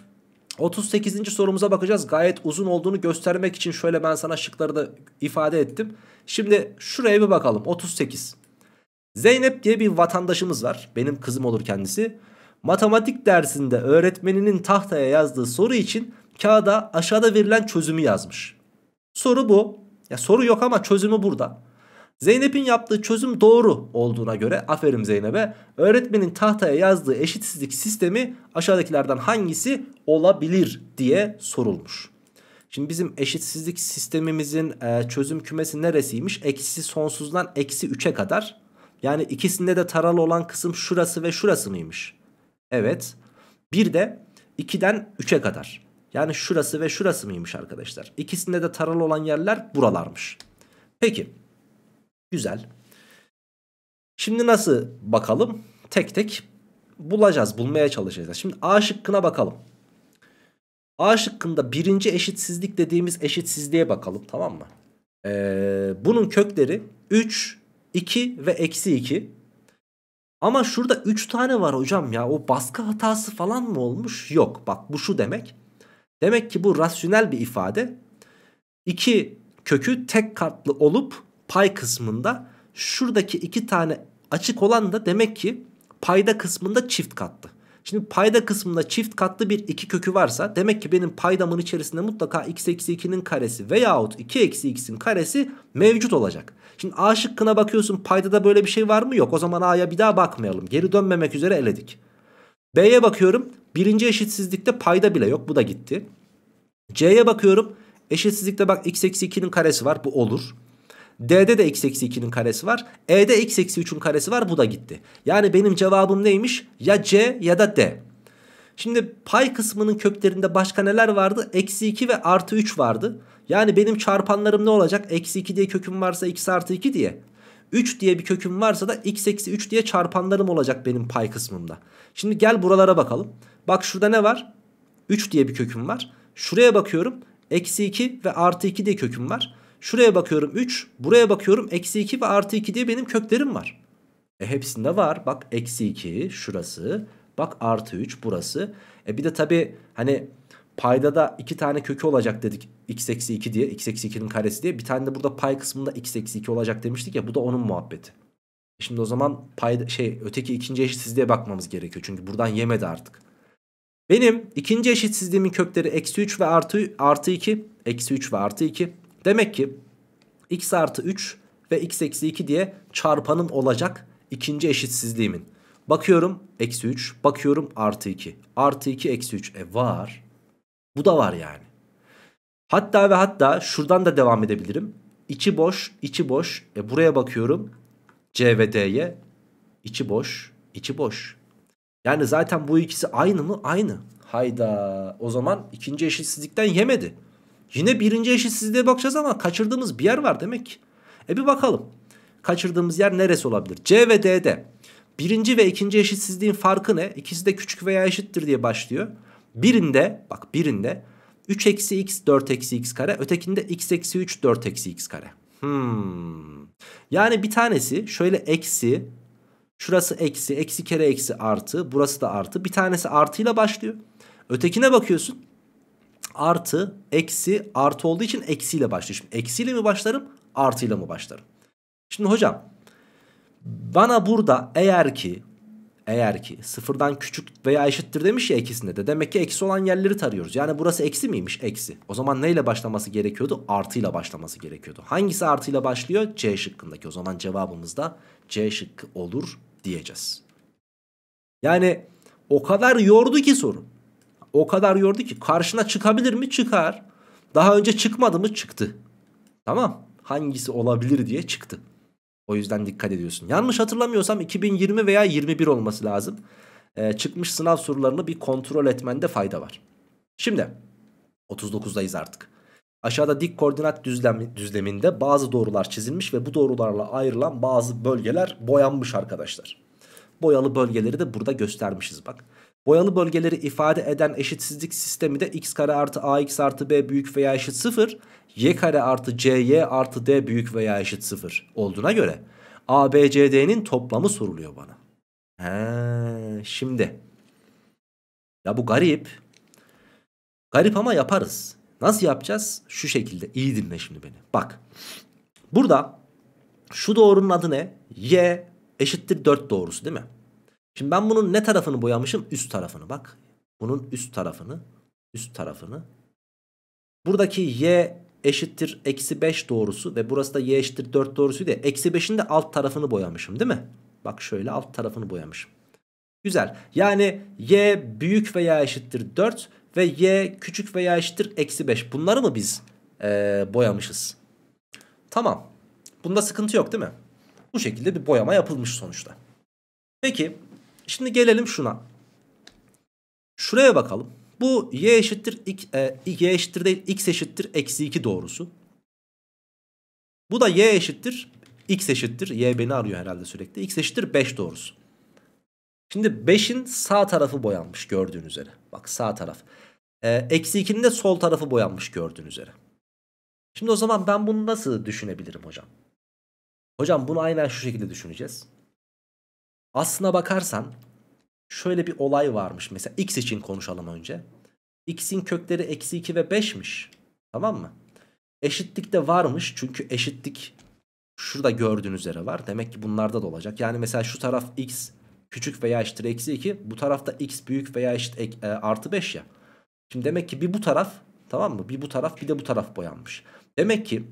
38. sorumuza bakacağız. Gayet uzun olduğunu göstermek için şöyle ben sana şıkları da ifade ettim. Şimdi şuraya bir bakalım. 38. Zeynep diye bir vatandaşımız var. Benim kızım olur kendisi. Matematik dersinde öğretmeninin tahtaya yazdığı soru için kağıda aşağıda verilen çözümü yazmış. Soru bu. Ya soru yok ama çözümü burada. Zeynep'in yaptığı çözüm doğru olduğuna göre aferin Zeynep'e öğretmenin tahtaya yazdığı eşitsizlik sistemi aşağıdakilerden hangisi olabilir diye sorulmuş. Şimdi bizim eşitsizlik sistemimizin e, çözüm kümesi neresiymiş? Eksi sonsuzdan eksi 3'e kadar. Yani ikisinde de taralı olan kısım şurası ve şurası mıymış? Evet. Bir de 2'den 3'e kadar. Yani şurası ve şurası mıymış arkadaşlar? İkisinde de taralı olan yerler buralarmış. Peki. Güzel. Şimdi nasıl bakalım? Tek tek bulacağız, bulmaya çalışacağız. Şimdi A şıkkına bakalım. A şıkkında birinci eşitsizlik dediğimiz eşitsizliğe bakalım tamam mı? Ee, bunun kökleri 3, 2 ve eksi 2. Ama şurada 3 tane var hocam ya o baskı hatası falan mı olmuş? Yok bak bu şu demek. Demek ki bu rasyonel bir ifade. 2 kökü tek katlı olup pay kısmında şuradaki iki tane açık olan da demek ki payda kısmında çift katlı. Şimdi payda kısmında çift katlı bir iki kökü varsa demek ki benim paydamın içerisinde mutlaka x eksi 2'nin karesi veyahut 2 eksi x'in karesi mevcut olacak. Şimdi a şıkkına bakıyorsun payda da böyle bir şey var mı? Yok o zaman a'ya bir daha bakmayalım. Geri dönmemek üzere eledik. B'ye bakıyorum. Birinci eşitsizlikte payda bile yok. Bu da gitti. C'ye bakıyorum. Eşitsizlikte bak x eksi 2'nin karesi var. Bu olur. D'de de x eksi 2'nin karesi var. E'de x eksi 3'ün karesi var. Bu da gitti. Yani benim cevabım neymiş? Ya C ya da D. Şimdi pay kısmının köklerinde başka neler vardı? Eksi 2 ve artı 3 vardı. Yani benim çarpanlarım ne olacak? Eksi 2 diye köküm varsa x artı 2 diye. 3 diye bir köküm varsa da x eksi 3 diye çarpanlarım olacak benim pay kısmımda. Şimdi gel buralara bakalım. Bak şurada ne var? 3 diye bir köküm var. Şuraya bakıyorum. Eksi 2 ve artı 2 diye köküm var. Şuraya bakıyorum 3. Buraya bakıyorum eksi 2 ve artı 2 diye benim köklerim var. E hepsinde var. Bak eksi 2 şurası. Bak artı 3 burası. E bir de tabi hani Paydada iki tane kökü olacak dedik x eksi 2 diye x eksi 2'nin karesi diye. Bir tane de burada pay kısmında x eksi 2 olacak demiştik ya bu da onun muhabbeti. E şimdi o zaman payda, şey öteki ikinci eşitsizliğe bakmamız gerekiyor. Çünkü buradan yemedi artık. Benim ikinci eşitsizliğimin kökleri eksi 3 ve artı, artı 2. Eksi 3 ve artı 2. Demek ki x artı 3 ve x eksi 2 diye çarpanım olacak ikinci eşitsizliğimin. Bakıyorum eksi 3 bakıyorum artı 2. Artı 2 eksi 3 e var. Bu da var yani. Hatta ve hatta şuradan da devam edebilirim. İçi boş, içi boş. E buraya bakıyorum. C ve D'ye. İçi boş, içi boş. Yani zaten bu ikisi aynı mı? Aynı. Hayda. O zaman ikinci eşitsizlikten yemedi. Yine birinci eşitsizliğe bakacağız ama kaçırdığımız bir yer var demek ki. E bir bakalım. Kaçırdığımız yer neresi olabilir? C ve D'de. Birinci ve ikinci eşitsizliğin farkı ne? İkisi de küçük veya eşittir diye başlıyor. Birinde bak birinde 3 eksi x 4 eksi x kare ötekinde x eksi 3 4 eksi x kare. Hmm. Yani bir tanesi şöyle eksi şurası eksi eksi kere eksi artı burası da artı bir tanesi artıyla başlıyor. Ötekine bakıyorsun artı eksi artı olduğu için eksiyle başlıyor. Şimdi eksiyle mi başlarım artıyla mı başlarım? Şimdi hocam bana burada eğer ki eğer ki sıfırdan küçük veya eşittir demiş ya ikisinde de. Demek ki eksi olan yerleri tarıyoruz. Yani burası eksi miymiş? Eksi. O zaman neyle başlaması gerekiyordu? Artıyla başlaması gerekiyordu. Hangisi artıyla başlıyor? C şıkkındaki. O zaman cevabımız da C şıkkı olur diyeceğiz. Yani o kadar yordu ki soru. O kadar yordu ki karşına çıkabilir mi? Çıkar. Daha önce çıkmadı mı? Çıktı. Tamam. Hangisi olabilir diye çıktı. O yüzden dikkat ediyorsun. Yanlış hatırlamıyorsam 2020 veya 21 olması lazım. Ee, çıkmış sınav sorularını bir kontrol etmende fayda var. Şimdi 39'dayız artık. Aşağıda dik koordinat düzlemi düzleminde bazı doğrular çizilmiş ve bu doğrularla ayrılan bazı bölgeler boyanmış arkadaşlar. Boyalı bölgeleri de burada göstermişiz bak. Boyalı bölgeleri ifade eden eşitsizlik sistemi de x kare artı ax artı b büyük veya eşit 0. y kare artı cy artı d büyük veya eşit 0 olduğuna göre ABCD'nin toplamı soruluyor bana. He, şimdi. Ya bu garip. Garip ama yaparız. Nasıl yapacağız? Şu şekilde. İyi dinle şimdi beni. Bak. Burada şu doğrunun adı ne? Y eşittir 4 doğrusu değil mi? Şimdi ben bunun ne tarafını boyamışım? Üst tarafını bak. Bunun üst tarafını. Üst tarafını. Buradaki y eşittir eksi 5 doğrusu ve burası da y eşittir 4 doğrusu diye eksi 5'in de alt tarafını boyamışım değil mi? Bak şöyle alt tarafını boyamışım. Güzel. Yani y büyük veya eşittir 4 ve y küçük veya eşittir eksi 5. Bunları mı biz ee, boyamışız? Tamam. Bunda sıkıntı yok değil mi? Bu şekilde bir boyama yapılmış sonuçta. Peki Şimdi gelelim şuna. Şuraya bakalım. Bu y eşittir, e, y eşittir değil x eşittir eksi 2 doğrusu. Bu da y eşittir x eşittir. Y beni arıyor herhalde sürekli. x eşittir 5 doğrusu. Şimdi 5'in sağ tarafı boyanmış gördüğün üzere. Bak sağ taraf. E, eksi 2'nin de sol tarafı boyanmış gördüğün üzere. Şimdi o zaman ben bunu nasıl düşünebilirim hocam? Hocam bunu aynen şu şekilde düşüneceğiz. Aslına bakarsan şöyle bir olay varmış. Mesela x için konuşalım önce. x'in kökleri eksi 2 ve 5'miş. Tamam mı? Eşitlik de varmış. Çünkü eşitlik şurada gördüğün üzere var. Demek ki bunlarda da olacak. Yani mesela şu taraf x küçük veya eşittir eksi 2. Bu tarafta x büyük veya eşit e, artı 5 ya. Şimdi demek ki bir bu taraf tamam mı? Bir bu taraf bir de bu taraf boyanmış. Demek ki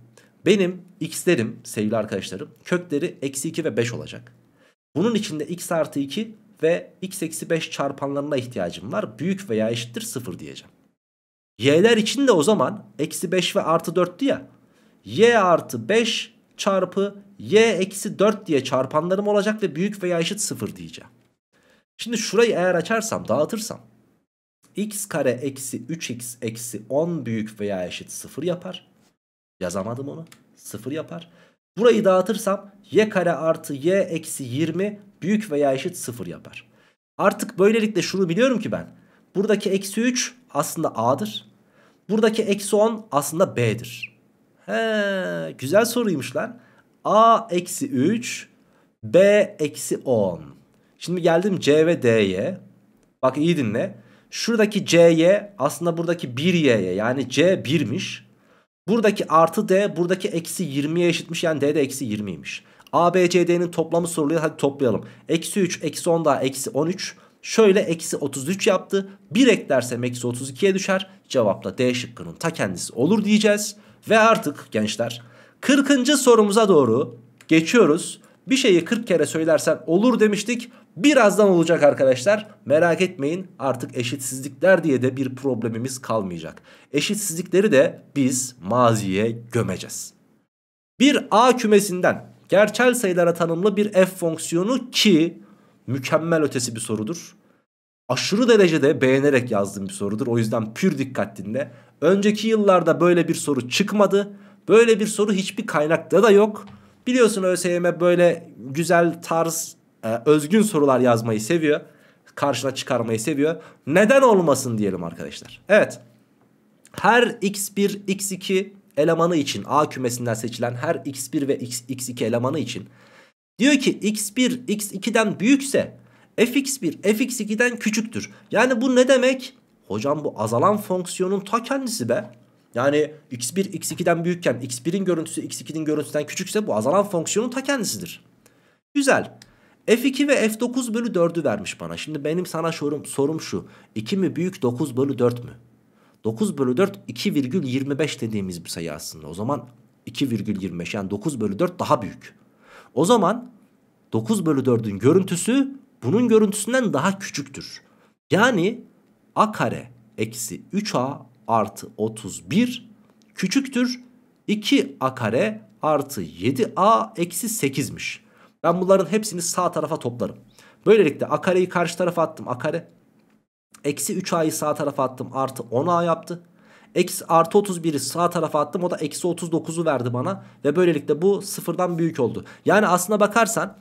benim x'lerim sevgili arkadaşlarım kökleri eksi 2 ve 5 olacak. Bunun içinde x artı 2 ve x eksi 5 çarpanlarına ihtiyacım var. Büyük veya eşittir 0 diyeceğim. Y'ler için de o zaman eksi 5 ve artı 4'tü ya. Y artı 5 çarpı y eksi 4 diye çarpanlarım olacak ve büyük veya eşit 0 diyeceğim. Şimdi şurayı eğer açarsam dağıtırsam x kare eksi 3x eksi 10 büyük veya eşit 0 yapar. Yazamadım onu. 0 yapar. Burayı dağıtırsam y kare artı y eksi 20 büyük veya eşit 0 yapar. Artık böylelikle şunu biliyorum ki ben. Buradaki eksi 3 aslında a'dır. Buradaki eksi 10 aslında b'dir. He, güzel soruymuş lan. a eksi 3 b eksi 10. Şimdi geldim c ve d'ye. Bak iyi dinle. Şuradaki c'ye aslında buradaki 1y'ye yani c 1'miş. Buradaki artı d buradaki eksi 20'ye eşitmiş yani d de eksi 20'ymiş. ABCD'nin toplamı soruluyor. Hadi toplayalım. Eksi 3 eksi 10 daha eksi 13. Şöyle eksi 33 yaptı. 1 eklersem eksi 32'ye düşer. Cevapta D şıkkının ta kendisi olur diyeceğiz. Ve artık gençler 40. sorumuza doğru geçiyoruz. Bir şeyi 40 kere söylersen olur demiştik. Birazdan olacak arkadaşlar. Merak etmeyin artık eşitsizlikler diye de bir problemimiz kalmayacak. Eşitsizlikleri de biz maziye gömeceğiz. Bir A kümesinden gerçel sayılara tanımlı bir f fonksiyonu ki mükemmel ötesi bir sorudur. Aşırı derecede beğenerek yazdığım bir sorudur. O yüzden pür dikkatinde. Önceki yıllarda böyle bir soru çıkmadı. Böyle bir soru hiçbir kaynakta da yok. Biliyorsun ÖSYM böyle güzel tarz e, özgün sorular yazmayı seviyor. Karşına çıkarmayı seviyor. Neden olmasın diyelim arkadaşlar. Evet. Her x1, x2 elemanı için A kümesinden seçilen her x1 ve x, 2 elemanı için diyor ki x1 x2'den büyükse fx1 fx2'den küçüktür. Yani bu ne demek? Hocam bu azalan fonksiyonun ta kendisi be. Yani x1 x2'den büyükken x1'in görüntüsü x2'nin görüntüsünden küçükse bu azalan fonksiyonun ta kendisidir. Güzel. F2 ve F9 bölü 4'ü vermiş bana. Şimdi benim sana sorum, sorum şu. 2 mi büyük 9 bölü 4 mü? 9 bölü 4 2,25 dediğimiz bir sayı aslında. O zaman 2,25 yani 9 bölü 4 daha büyük. O zaman 9 bölü 4'ün görüntüsü bunun görüntüsünden daha küçüktür. Yani a kare eksi 3a artı 31 küçüktür 2a kare artı 7a eksi 8'miş. Ben bunların hepsini sağ tarafa toplarım. Böylelikle a kareyi karşı tarafa attım. a kare Eksi 3a'yı sağ tarafa attım artı 10a yaptı. Eksi artı 31'i sağ tarafa attım o da eksi 39'u verdi bana. Ve böylelikle bu sıfırdan büyük oldu. Yani aslına bakarsan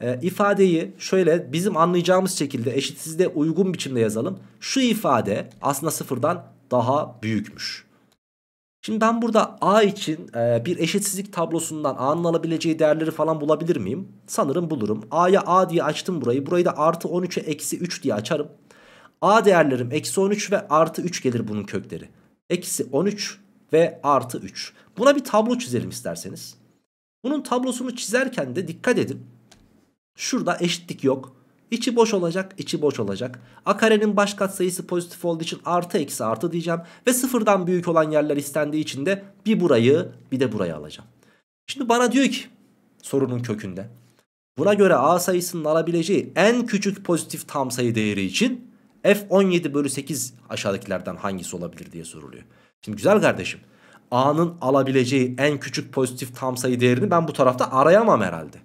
e, ifadeyi şöyle bizim anlayacağımız şekilde eşitsizde uygun biçimde yazalım. Şu ifade aslında sıfırdan daha büyükmüş. Şimdi ben burada A için e, bir eşitsizlik tablosundan A'nın alabileceği değerleri falan bulabilir miyim? Sanırım bulurum. A'ya A diye açtım burayı. Burayı da artı 13'e eksi 3 diye açarım. A değerlerim eksi 13 ve artı 3 gelir bunun kökleri. Eksi 13 ve artı 3. Buna bir tablo çizelim isterseniz. Bunun tablosunu çizerken de dikkat edin. Şurada eşitlik yok. İçi boş olacak, içi boş olacak. A karenin baş katsayısı pozitif olduğu için artı eksi artı diyeceğim. Ve sıfırdan büyük olan yerler istendiği için de bir burayı bir de burayı alacağım. Şimdi bana diyor ki sorunun kökünde. Buna göre A sayısının alabileceği en küçük pozitif tam sayı değeri için F17 bölü 8 aşağıdakilerden hangisi olabilir diye soruluyor. Şimdi güzel kardeşim A'nın alabileceği en küçük pozitif tam sayı değerini ben bu tarafta arayamam herhalde.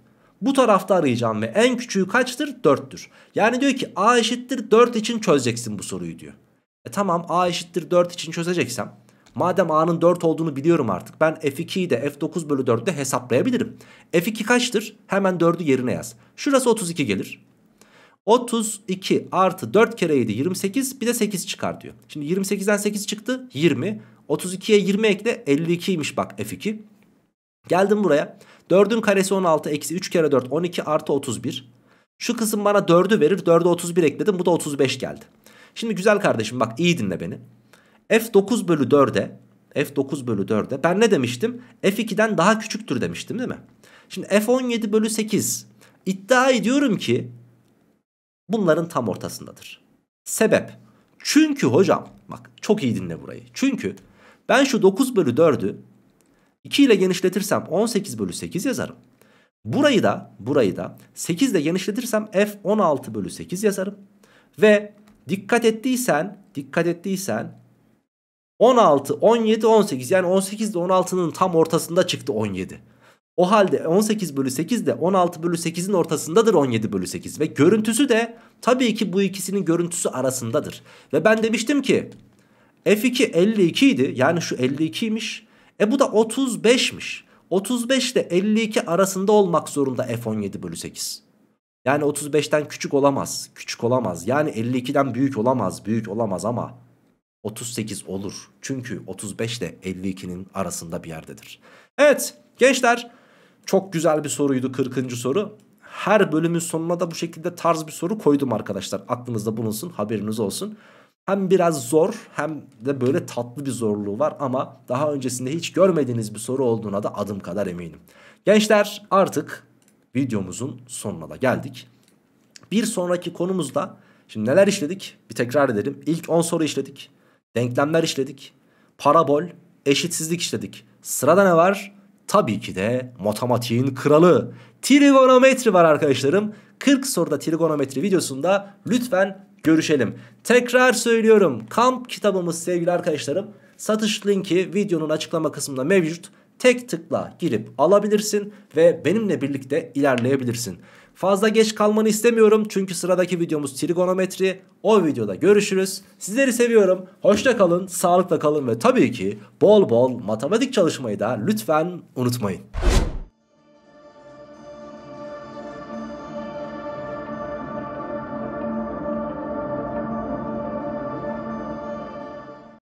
Bu tarafta arayacağım ve en küçüğü kaçtır? 4'tür. Yani diyor ki A eşittir 4 için çözeceksin bu soruyu diyor. E tamam A eşittir 4 için çözeceksem Madem A'nın 4 olduğunu biliyorum artık ben F2'yi de F9 bölü de hesaplayabilirim. F2 kaçtır? Hemen 4'ü yerine yaz. Şurası 32 gelir. 32 artı 4 kereydi 28 bir de 8 çıkar diyor. Şimdi 28'den 8 çıktı 20. 32'ye 20 ekle 52'ymiş bak F2. Geldim buraya. 4'ün karesi 16 eksi 3 kere 4 12 artı 31. Şu kısım bana 4'ü verir 4'e 31 ekledim bu da 35 geldi. Şimdi güzel kardeşim bak iyi dinle beni. F9 bölü 4'e F9 bölü 4'e ben ne demiştim? F2'den daha küçüktür demiştim değil mi? Şimdi F17 bölü 8 iddia ediyorum ki bunların tam ortasındadır. Sebep. Çünkü hocam bak çok iyi dinle burayı. Çünkü ben şu 9 bölü 4'ü 2 ile genişletirsem 18 bölü 8 yazarım. Burayı da burayı da 8 ile genişletirsem f 16 bölü 8 yazarım. Ve dikkat ettiysen dikkat ettiysen 16, 17, 18 yani 18 ile 16'nın tam ortasında çıktı 17. O halde 18 bölü 8 de 16 bölü 8'in ortasındadır 17 bölü 8. Ve görüntüsü de tabii ki bu ikisinin görüntüsü arasındadır. Ve ben demiştim ki F2 52 idi. Yani şu 52'ymiş. E bu da 35'miş. 35 ile 52 arasında olmak zorunda F17 bölü 8. Yani 35'ten küçük olamaz. Küçük olamaz. Yani 52'den büyük olamaz. Büyük olamaz ama 38 olur. Çünkü 35 ile 52'nin arasında bir yerdedir. Evet gençler çok güzel bir soruydu 40. soru. Her bölümün sonuna da bu şekilde tarz bir soru koydum arkadaşlar. Aklınızda bulunsun haberiniz olsun. Hem biraz zor hem de böyle tatlı bir zorluğu var ama daha öncesinde hiç görmediğiniz bir soru olduğuna da adım kadar eminim. Gençler artık videomuzun sonuna da geldik. Bir sonraki konumuzda şimdi neler işledik bir tekrar edelim. İlk 10 soru işledik. Denklemler işledik. Parabol, eşitsizlik işledik. Sırada ne var? Tabii ki de matematiğin kralı trigonometri var arkadaşlarım. 40 soruda trigonometri videosunda lütfen görüşelim. Tekrar söylüyorum kamp kitabımız sevgili arkadaşlarım. Satış linki videonun açıklama kısmında mevcut. Tek tıkla girip alabilirsin ve benimle birlikte ilerleyebilirsin. Fazla geç kalmanı istemiyorum çünkü sıradaki videomuz trigonometri. O videoda görüşürüz. Sizleri seviyorum. Hoşça kalın, sağlıkla kalın ve tabii ki bol bol matematik çalışmayı da lütfen unutmayın.